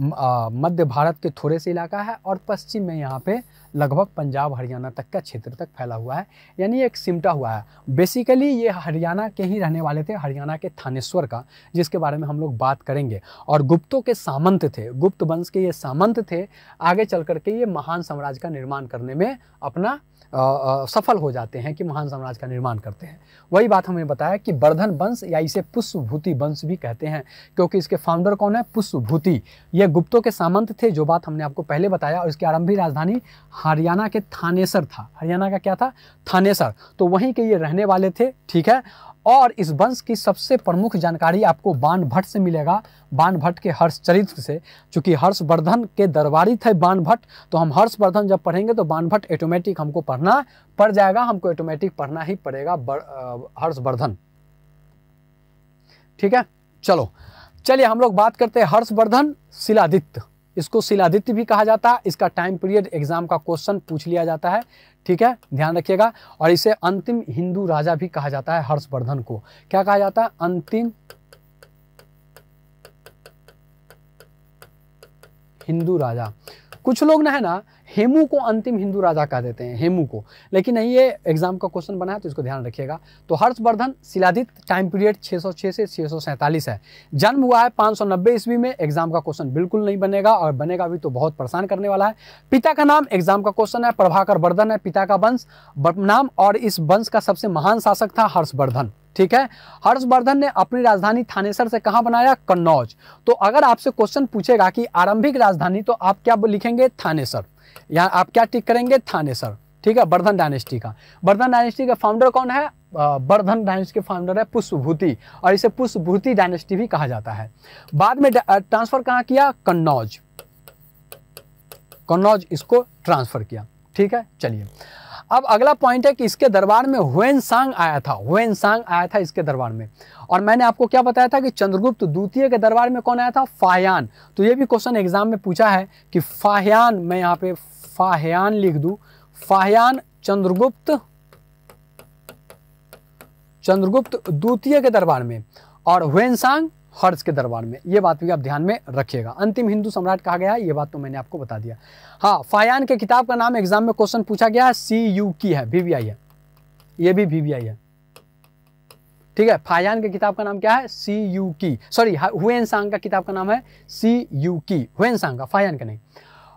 मध्य भारत के थोड़े से इलाका है और पश्चिम में यहाँ पे लगभग पंजाब हरियाणा तक का क्षेत्र तक फैला हुआ है यानी एक सिमटा हुआ है बेसिकली ये हरियाणा के ही रहने वाले थे हरियाणा के थानेश्वर का जिसके बारे में हम लोग बात करेंगे और गुप्तों के सामंत थे गुप्त वंश के ये सामंत थे आगे चल करके ये महान साम्राज्य का निर्माण करने में अपना सफल हो जाते हैं कि महान साम्राज्य का निर्माण करते हैं वही बात हमने बताया कि वर्धन वंश या इसे पुष्पभूति वंश भी कहते हैं क्योंकि इसके फाउंडर कौन है पुष्पभूति ये गुप्तों के सामंत थे जो बात हमने आपको पहले बताया और इसकी आरंभी राजधानी हरियाणा के थानेसर था हरियाणा का क्या था थानेसर तो वहीं के ये रहने वाले थे ठीक है और इस वंश की सबसे प्रमुख जानकारी आपको बाण भट्ट से मिलेगा बाण भट्ट के चरित्र से चूँकि हर्षवर्धन के दरबारी थे बाण भट्ट तो हम हर्षवर्धन जब पढ़ेंगे तो बाण भट्ट ऑटोमेटिक हमको पढ़ना पड़ जाएगा हमको ऑटोमेटिक पढ़ना ही पड़ेगा हर्षवर्धन ठीक है चलो चलिए हम लोग बात करते हैं हर्षवर्धन शिलादित्य इसको शिलादित्य भी कहा जाता है इसका टाइम पीरियड एग्जाम का क्वेश्चन पूछ लिया जाता है ठीक है ध्यान रखिएगा और इसे अंतिम हिंदू राजा भी कहा जाता है हर्षवर्धन को क्या कहा जाता है अंतिम हिंदू राजा कुछ लोग ना है ना हेमू को अंतिम हिंदू राजा कह देते हैं हेमू को लेकिन नहीं ये एग्जाम का क्वेश्चन बना है तो इसको ध्यान रखिएगा तो हर्षवर्धन शिलादित टाइम पीरियड 606 से छः है जन्म हुआ है 590 ईस्वी में एग्जाम का क्वेश्चन बिल्कुल नहीं बनेगा और बनेगा भी तो बहुत परेशान करने वाला है पिता का नाम एग्जाम का क्वेश्चन है प्रभाकर वर्धन है पिता का वंश नाम और इस वंश का सबसे महान शासक था हर्षवर्धन ठीक है हर्षवर्धन ने अपनी राजधानी थानेसर से कहाँ बनाया कन्नौज तो अगर आपसे क्वेश्चन पूछेगा कि आरंभिक राजधानी तो आप क्या लिखेंगे थानेसर यहाँ आप क्या टिक करेंगे थानेसर ठीक है बर्धन डायनेस्टी का बर्धन डायनेस्टी का फाउंडर कौन है बर्धन डायनेस्टी के फाउंडर है पुष्पभूति और इसे पुष्पभूति डायनेस्टी भी कहा जाता है बाद में ट्रांसफर कहाँ किया कन्नौज कन्नौज इसको ट्रांसफर किया ठीक है चलिए अब अगला पॉइंट है कि इसके दरबार में हुएन सांग आया था हुएन सांग आया था इसके दरबार में और मैंने आपको क्या बताया था कि चंद्रगुप्त द्वितीय के दरबार में कौन आया था फाहयान तो ये भी क्वेश्चन एग्जाम में पूछा है कि फाहयान मैं यहाँ पे फाहयान लिख दू फाहयान चंद्रगुप्त चंद्रगुप्त द्वितीय के दरबार में और हुएनसांग हर्ष के दरबार में यह बात भी आप ध्यान में रखिएगा अंतिम हिंदू सम्राट कहा गया है यह बात तो मैंने आपको बता दिया हाँ फायान के किताब का नाम एग्जाम में क्वेश्चन पूछा गया है सी यू की है वीवीआई है ये भी वीवीआई है ठीक है फायान के किताब का नाम क्या है सी यू की सॉरी हुएनसांग का किताब का नाम है सी यू की हुएनसांग का फायान का नहीं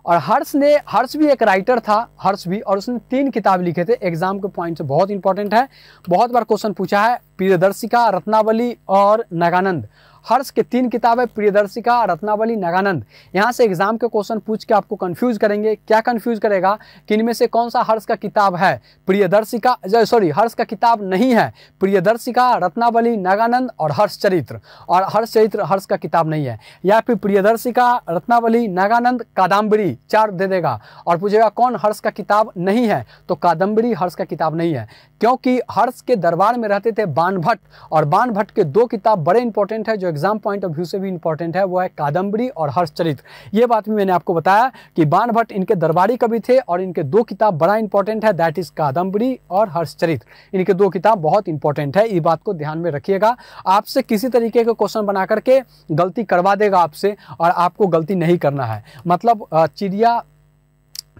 और हर्ष ने हर्ष भी एक राइटर था हर्ष भी और उसने तीन किताब लिखे थे एग्जाम के पॉइंट से बहुत इंपॉर्टेंट है बहुत बार क्वेश्चन पूछा है प्रियदर्शिका रत्नावली और नगानंद हर्ष के तीन किताबें प्रियदर्शिका रत्नावली नगानंद यहाँ से एग्जाम के क्वेश्चन पूछ के आपको कन्फ्यूज करेंगे क्या कन्फ्यूज करेगा कि इनमें से कौन सा हर्ष का किताब है प्रियदर्शिका सॉरी हर्ष का किताब नहीं है प्रियदर्शिका रत्नावली नगानंद और हर्ष चरित्र और हर्ष चरित्र हर्ष का किताब नहीं है या फिर प्रियदर्शिका रत्नावली नगानंद कादम्बरी चार दे देगा और पूछेगा कौन हर्ष का किताब नहीं है तो कादम्बरी हर्ष का किताब नहीं है क्योंकि हर्ष के दरबार में रहते थे बानभट्ट और भट्ट के दो किताब बड़े इंपॉर्टेंट है जो एग्जाम पॉइंट ऑफ व्यू से भी इंपॉर्टेंट है वो है कादम्बरी और हर्षचरित ये बात भी मैंने आपको बताया कि बाण इनके दरबारी कवि थे और इनके दो किताब बड़ा इंपॉर्टेंट है दैट इज़ कादम्बरी और हर्षचरित इनके दो किताब बहुत इंपॉर्टेंट है इस बात को ध्यान में रखिएगा आपसे किसी तरीके का क्वेश्चन बना करके गलती करवा देगा आपसे और आपको गलती नहीं करना है मतलब चिड़िया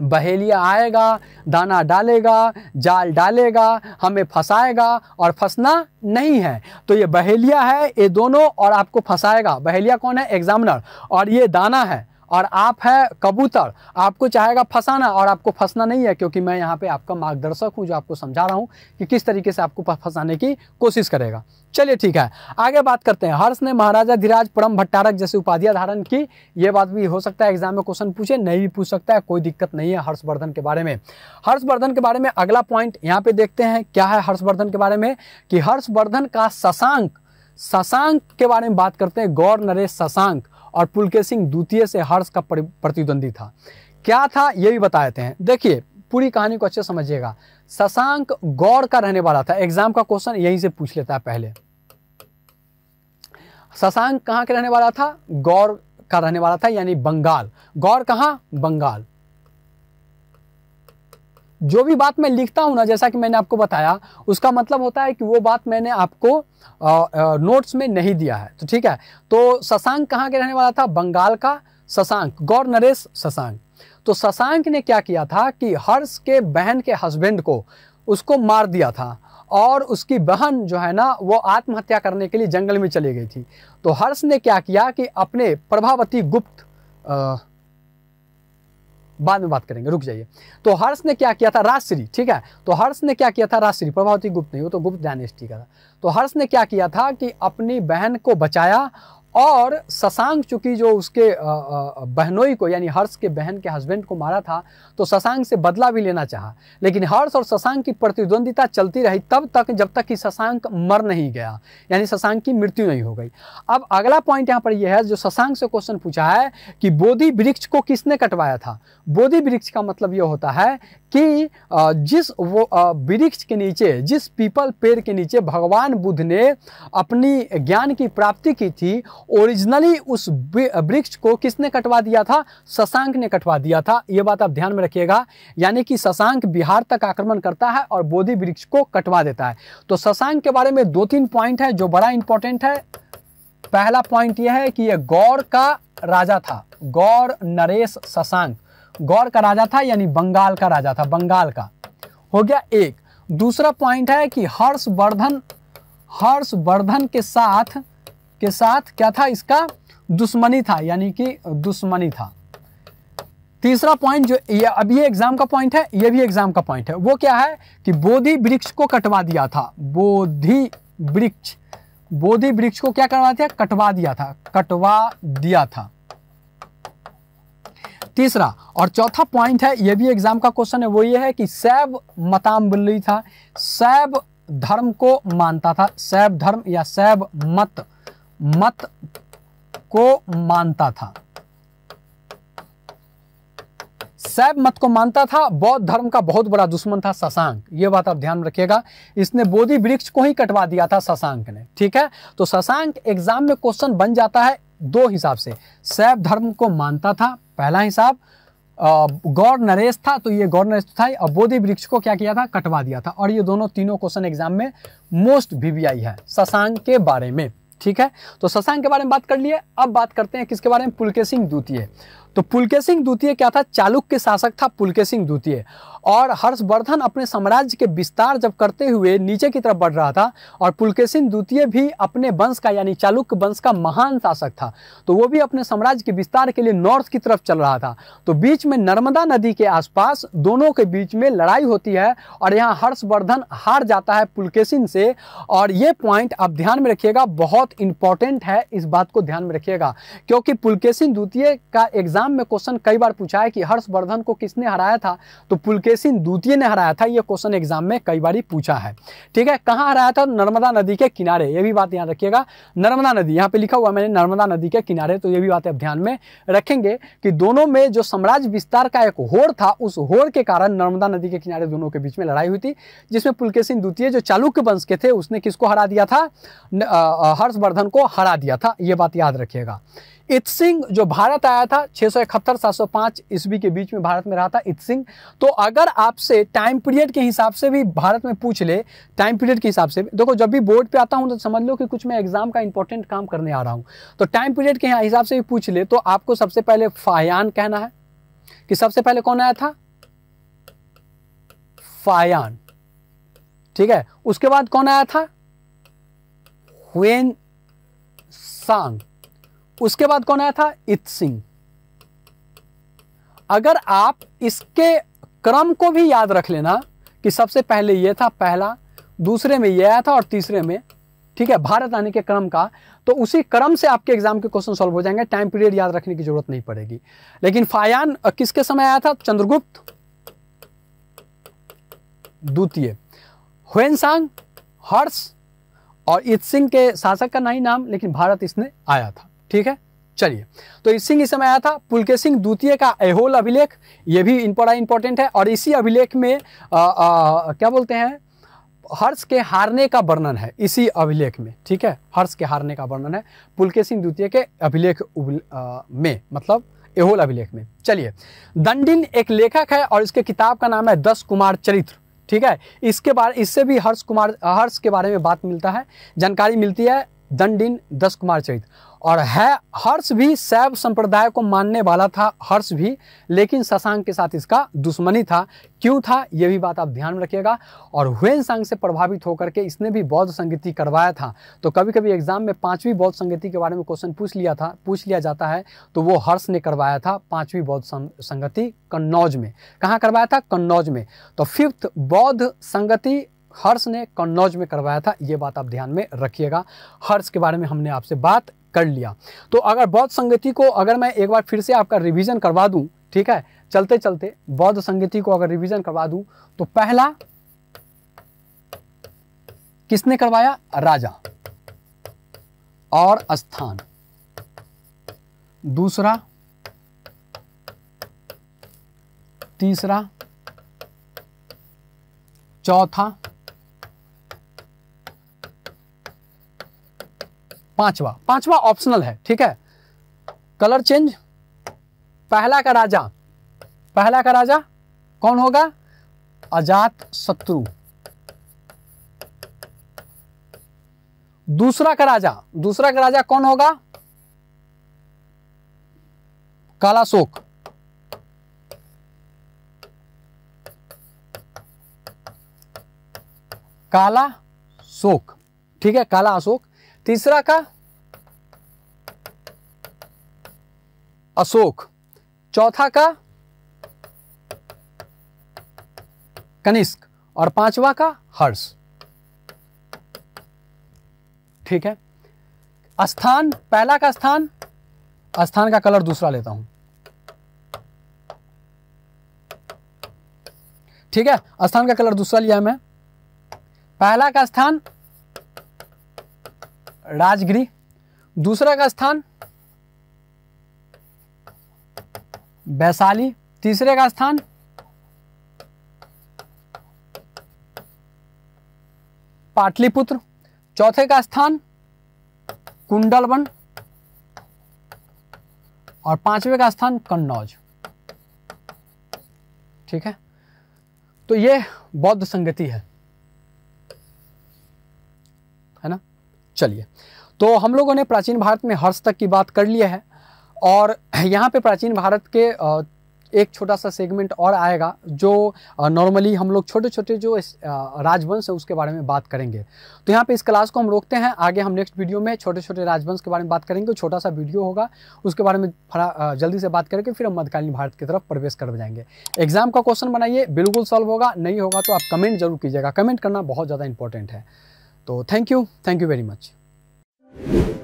बहेलिया आएगा दाना डालेगा जाल डालेगा हमें फंसाएगा और फंसना नहीं है तो ये बहेलिया है ये दोनों और आपको फंसाएगा बहेलिया कौन है एग्जामिनर और ये दाना है और आप है कबूतर आपको चाहेगा फंसाना और आपको फंसना नहीं है क्योंकि मैं यहाँ पे आपका मार्गदर्शक हूँ जो आपको समझा रहा हूँ कि किस तरीके से आपको फंसाने की कोशिश करेगा चलिए ठीक है आगे बात करते हैं हर्ष ने महाराजा धीराज परम भट्टारक जैसे उपाधियां धारण की ये बात भी हो सकता है एग्जाम में क्वेश्चन पूछे नहीं भी पूछ सकता है कोई दिक्कत नहीं है हर्षवर्धन के बारे में हर्षवर्धन के बारे में अगला पॉइंट यहाँ पे देखते हैं क्या है हर्षवर्धन के बारे में कि हर्षवर्धन का शशांक शशांक के बारे में बात करते हैं गौर नरेश शशांक और पुलके सिंह द्वितीय से हर्ष का प्रतिद्वंदी था क्या था ये भी बता देते हैं देखिए पूरी कहानी को अच्छे समझिएगा शशांक गौड़ का रहने वाला था एग्जाम का क्वेश्चन यहीं से पूछ लेता है पहले शशांक कहाँ के रहने वाला था गौर का रहने वाला था यानी बंगाल गौर कहाँ बंगाल जो भी बात मैं लिखता हूँ ना जैसा कि मैंने आपको बताया उसका मतलब होता है कि वो बात मैंने आपको आ, आ, नोट्स में नहीं दिया है तो ठीक है तो शशांक कहाँ के रहने वाला था बंगाल का शशांक गौर नरेश शशांक तो शशांक ने क्या किया था कि हर्ष के बहन के हस्बैंड को उसको मार दिया था और उसकी बहन जो है ना वो आत्महत्या करने के लिए जंगल में चली गई थी तो हर्ष ने क्या किया कि अपने प्रभावती गुप्त आ, बाद में बात करेंगे रुक जाइए तो हर्ष ने क्या किया था राजश्री ठीक है तो हर्ष ने क्या किया था राजश्री प्रभावती गुप्त नहीं वो तो गुप्त डायनेस्टी का था तो हर्ष ने क्या किया था कि अपनी बहन को बचाया और शशांक चूंकि जो उसके बहनोई को यानी हर्ष के बहन के हस्बैंड को मारा था तो शशांक से बदला भी लेना चाहा लेकिन हर्ष और शशांक की प्रतिद्वंदिता चलती रही तब तक जब तक कि शशांक मर नहीं गया यानी शशांक की मृत्यु नहीं हो गई अब अगला पॉइंट यहाँ पर यह है जो शशांक से क्वेश्चन पूछा है कि बोधि वृक्ष को किसने कटवाया था बोधि वृक्ष का मतलब यह होता है कि जिस वो वृक्ष के नीचे जिस पीपल पेड़ के नीचे भगवान बुद्ध ने अपनी ज्ञान की प्राप्ति की थी ओरिजिनली उस वृक्ष को किसने कटवा दिया था शशांक ने कटवा दिया था यह बात आप ध्यान में रखिएगा यानी कि शशांक बिहार तक आक्रमण करता है और बोधि वृक्ष को कटवा देता है तो शशांक के बारे में दो तीन पॉइंट है जो बड़ा इंपॉर्टेंट है पहला पॉइंट यह है कि यह गौर का राजा था गौर नरेश शशांक गौर का राजा था यानी बंगाल का राजा था बंगाल का हो गया एक दूसरा पॉइंट है कि हर्षवर्धन हर्षवर्धन के साथ के साथ क्या था इसका दुश्मनी था यानी कि दुश्मनी था तीसरा पॉइंट जो ये अब ये एग्जाम का पॉइंट है ये भी एग्जाम का पॉइंट है वो क्या है कि बोधि वृक्ष को कटवा दिया था बोधि वृक्ष बोधि वृक्ष को क्या करवा दिया कटवा दिया था कटवा दिया था तीसरा और चौथा पॉइंट है ये भी एग्जाम का क्वेश्चन है वो ये है कि सैव मताम्बली था सैव धर्म को मानता था सैव धर्म या सैव मत मत को मानता था सैब मत को मानता था बौद्ध धर्म का बहुत बड़ा दुश्मन था शशांक ये बात आप ध्यान रखिएगा इसने बोधि वृक्ष को ही कटवा दिया था शशांक ने ठीक है तो शशांक एग्जाम में क्वेश्चन बन जाता है दो हिसाब से सैब धर्म को मानता था पहला हिसाब गौर नरेश था तो ये गौर नरेश था और बोधि वृक्ष को क्या किया था कटवा दिया था और ये दोनों तीनों क्वेश्चन एग्जाम में मोस्ट वीवीआई है शशांक के बारे में ठीक है तो शशांक के बारे में बात कर लिए अब बात करते हैं किसके बारे में पुलकेशिंग द्वितीय तो सिंह द्वितीय क्या था चालुक्य शासक था सिंह द्वितीय और हर्षवर्धन अपने साम्राज्य के विस्तार जब करते हुए नीचे की तरफ बढ़ रहा था और पुलके सिंह द्वितीय भी अपने वंश का यानी चालुक्य वंश का महान शासक था तो वो भी अपने साम्राज्य के विस्तार के लिए नॉर्थ की तरफ चल रहा था तो बीच में नर्मदा नदी के आसपास दोनों के बीच में लड़ाई होती है और यहाँ हर्षवर्धन हार जाता है सिंह से और ये पॉइंट आप ध्यान में रखिएगा बहुत इंपॉर्टेंट है इस बात को ध्यान में रखिएगा क्योंकि सिंह द्वितीय का एग्जाम एग्जाम में क्वेश्चन कई बार पूछा है कि हर्षवर्धन को किसने हराया था तो पुलकेशिन द्वितीय ने हराया था यह क्वेश्चन एग्जाम में कई बार पूछा है ठीक है कहां हराया था नर्मदा नदी के किनारे यह भी बात ध्यान रखिएगा नर्मदा नदी यहां पे लिखा हुआ मैंने नर्मदा नदी के किनारे तो यह भी बात ध्यान में रखेंगे कि दोनों में जो साम्राज्य विस्तार का एक होड़ था उस होड़ के कारण नर्मदा नदी के किनारे दोनों के बीच में लड़ाई हुई थी जिसमें पुलकेशिन द्वितीय जो चालुक्य वंश के थे उसने किसको हरा दिया था हर्षवर्धन को हरा दिया था यह बात याद रखिएगा सिंह जो भारत आया था छः सौ इकहत्तर सात सौ पाँच ईस्वी के बीच में भारत में रहा था इत सिंह तो अगर आपसे टाइम पीरियड के हिसाब से भी भारत में पूछ ले टाइम पीरियड के हिसाब से देखो जब भी बोर्ड पे आता हूँ तो समझ लो कि कुछ मैं एग्जाम का इंपॉर्टेंट काम करने आ रहा हूँ तो टाइम पीरियड के हिसाब से भी पूछ ले तो आपको सबसे पहले फायान कहना है कि सबसे पहले कौन आया था फायान ठीक है उसके बाद कौन आया था हुएन सांग उसके बाद कौन आया था इत सिंह अगर आप इसके क्रम को भी याद रख लेना कि सबसे पहले यह था पहला दूसरे में यह आया था और तीसरे में ठीक है भारत आने के क्रम का तो उसी क्रम से आपके एग्जाम के क्वेश्चन सॉल्व हो जाएंगे टाइम पीरियड याद रखने की जरूरत नहीं पड़ेगी लेकिन फायान किसके समय आया था चंद्रगुप्त द्वितीय हुएनसांग हर्ष और इत सिंह के शासक का नहीं नाम लेकिन भारत इसने आया था ठीक है चलिए तो इस सिंह इस समय आया था पुलके सिंह द्वितीय का एहोल अभिलेख ये भी बड़ा इंपॉर्टेंट है और इसी अभिलेख में आ, आ, क्या बोलते हैं हर्ष के हारने का वर्णन है इसी अभिलेख में ठीक है हर्ष के हारने का वर्णन है पुलके सिंह द्वितीय के अभिलेख में मतलब एहोल अभिलेख में चलिए दंडिन एक लेखक है और इसके किताब का नाम है दस कुमार चरित्र ठीक है इसके बारे इससे भी हर्ष कुमार हर्ष के बारे में बात मिलता है जानकारी मिलती है दंडिन दस कुमार चरित और है हर्ष भी शैव संप्रदाय को मानने वाला था हर्ष भी लेकिन शशांक के साथ इसका दुश्मनी था क्यों था यह भी बात आप ध्यान में रखिएगा और हुएन सांग से प्रभावित होकर के इसने भी बौद्ध संगीति करवाया था तो कभी कभी एग्जाम में पांचवी बौद्ध संगति के बारे में क्वेश्चन पूछ लिया था पूछ लिया जाता है तो वो हर्ष ने करवाया था पाँचवीं बौद्ध संगति कन्नौज में कहाँ करवाया था कन्नौज में तो फिफ्थ बौद्ध संगति हर्ष ने कन्नौज में करवाया था ये बात आप ध्यान में रखिएगा हर्ष के बारे में हमने आपसे बात कर लिया तो अगर बौद्ध संगति को अगर मैं एक बार फिर से आपका रिवीजन करवा दूं ठीक है चलते चलते बौद्ध संगति को अगर रिवीजन करवा दूं तो पहला किसने करवाया राजा और स्थान दूसरा तीसरा चौथा पांचवा पांचवा ऑप्शनल है ठीक है कलर चेंज पहला का राजा पहला का राजा कौन होगा अजात शत्रु दूसरा का राजा दूसरा का राजा कौन होगा कालाशोक काला शोक ठीक है काला अशोक तीसरा का अशोक चौथा का कनिष्क और पांचवा का हर्ष ठीक है स्थान पहला का स्थान स्थान का कलर दूसरा लेता हूं ठीक है स्थान का कलर दूसरा लिया मैं पहला का स्थान राजगृह दूसरा का स्थान वैशाली तीसरे का स्थान पाटलिपुत्र चौथे का स्थान कुंडलवन और पांचवे का स्थान कन्नौज ठीक है तो ये बौद्ध संगति है चलिए तो हम लोगों ने प्राचीन भारत में हर्ष तक की बात कर लिया है और यहाँ पे प्राचीन भारत के एक छोटा सा सेगमेंट और आएगा जो नॉर्मली हम लोग छोटे छोटे जो राजवंश है उसके बारे में बात करेंगे तो यहाँ पे इस क्लास को हम रोकते हैं आगे हम नेक्स्ट वीडियो में छोटे छोटे राजवंश के बारे में बात करेंगे छोटा सा वीडियो होगा उसके बारे में थोड़ा जल्दी से बात करके फिर हम मध्यकालीन भारत की तरफ प्रवेश कर जाएंगे एग्जाम का क्वेश्चन बनाइए बिल्कुल सॉल्व होगा नहीं होगा तो आप कमेंट जरूर कीजिएगा कमेंट करना बहुत ज़्यादा इंपॉर्टेंट है तो thank you thank you very much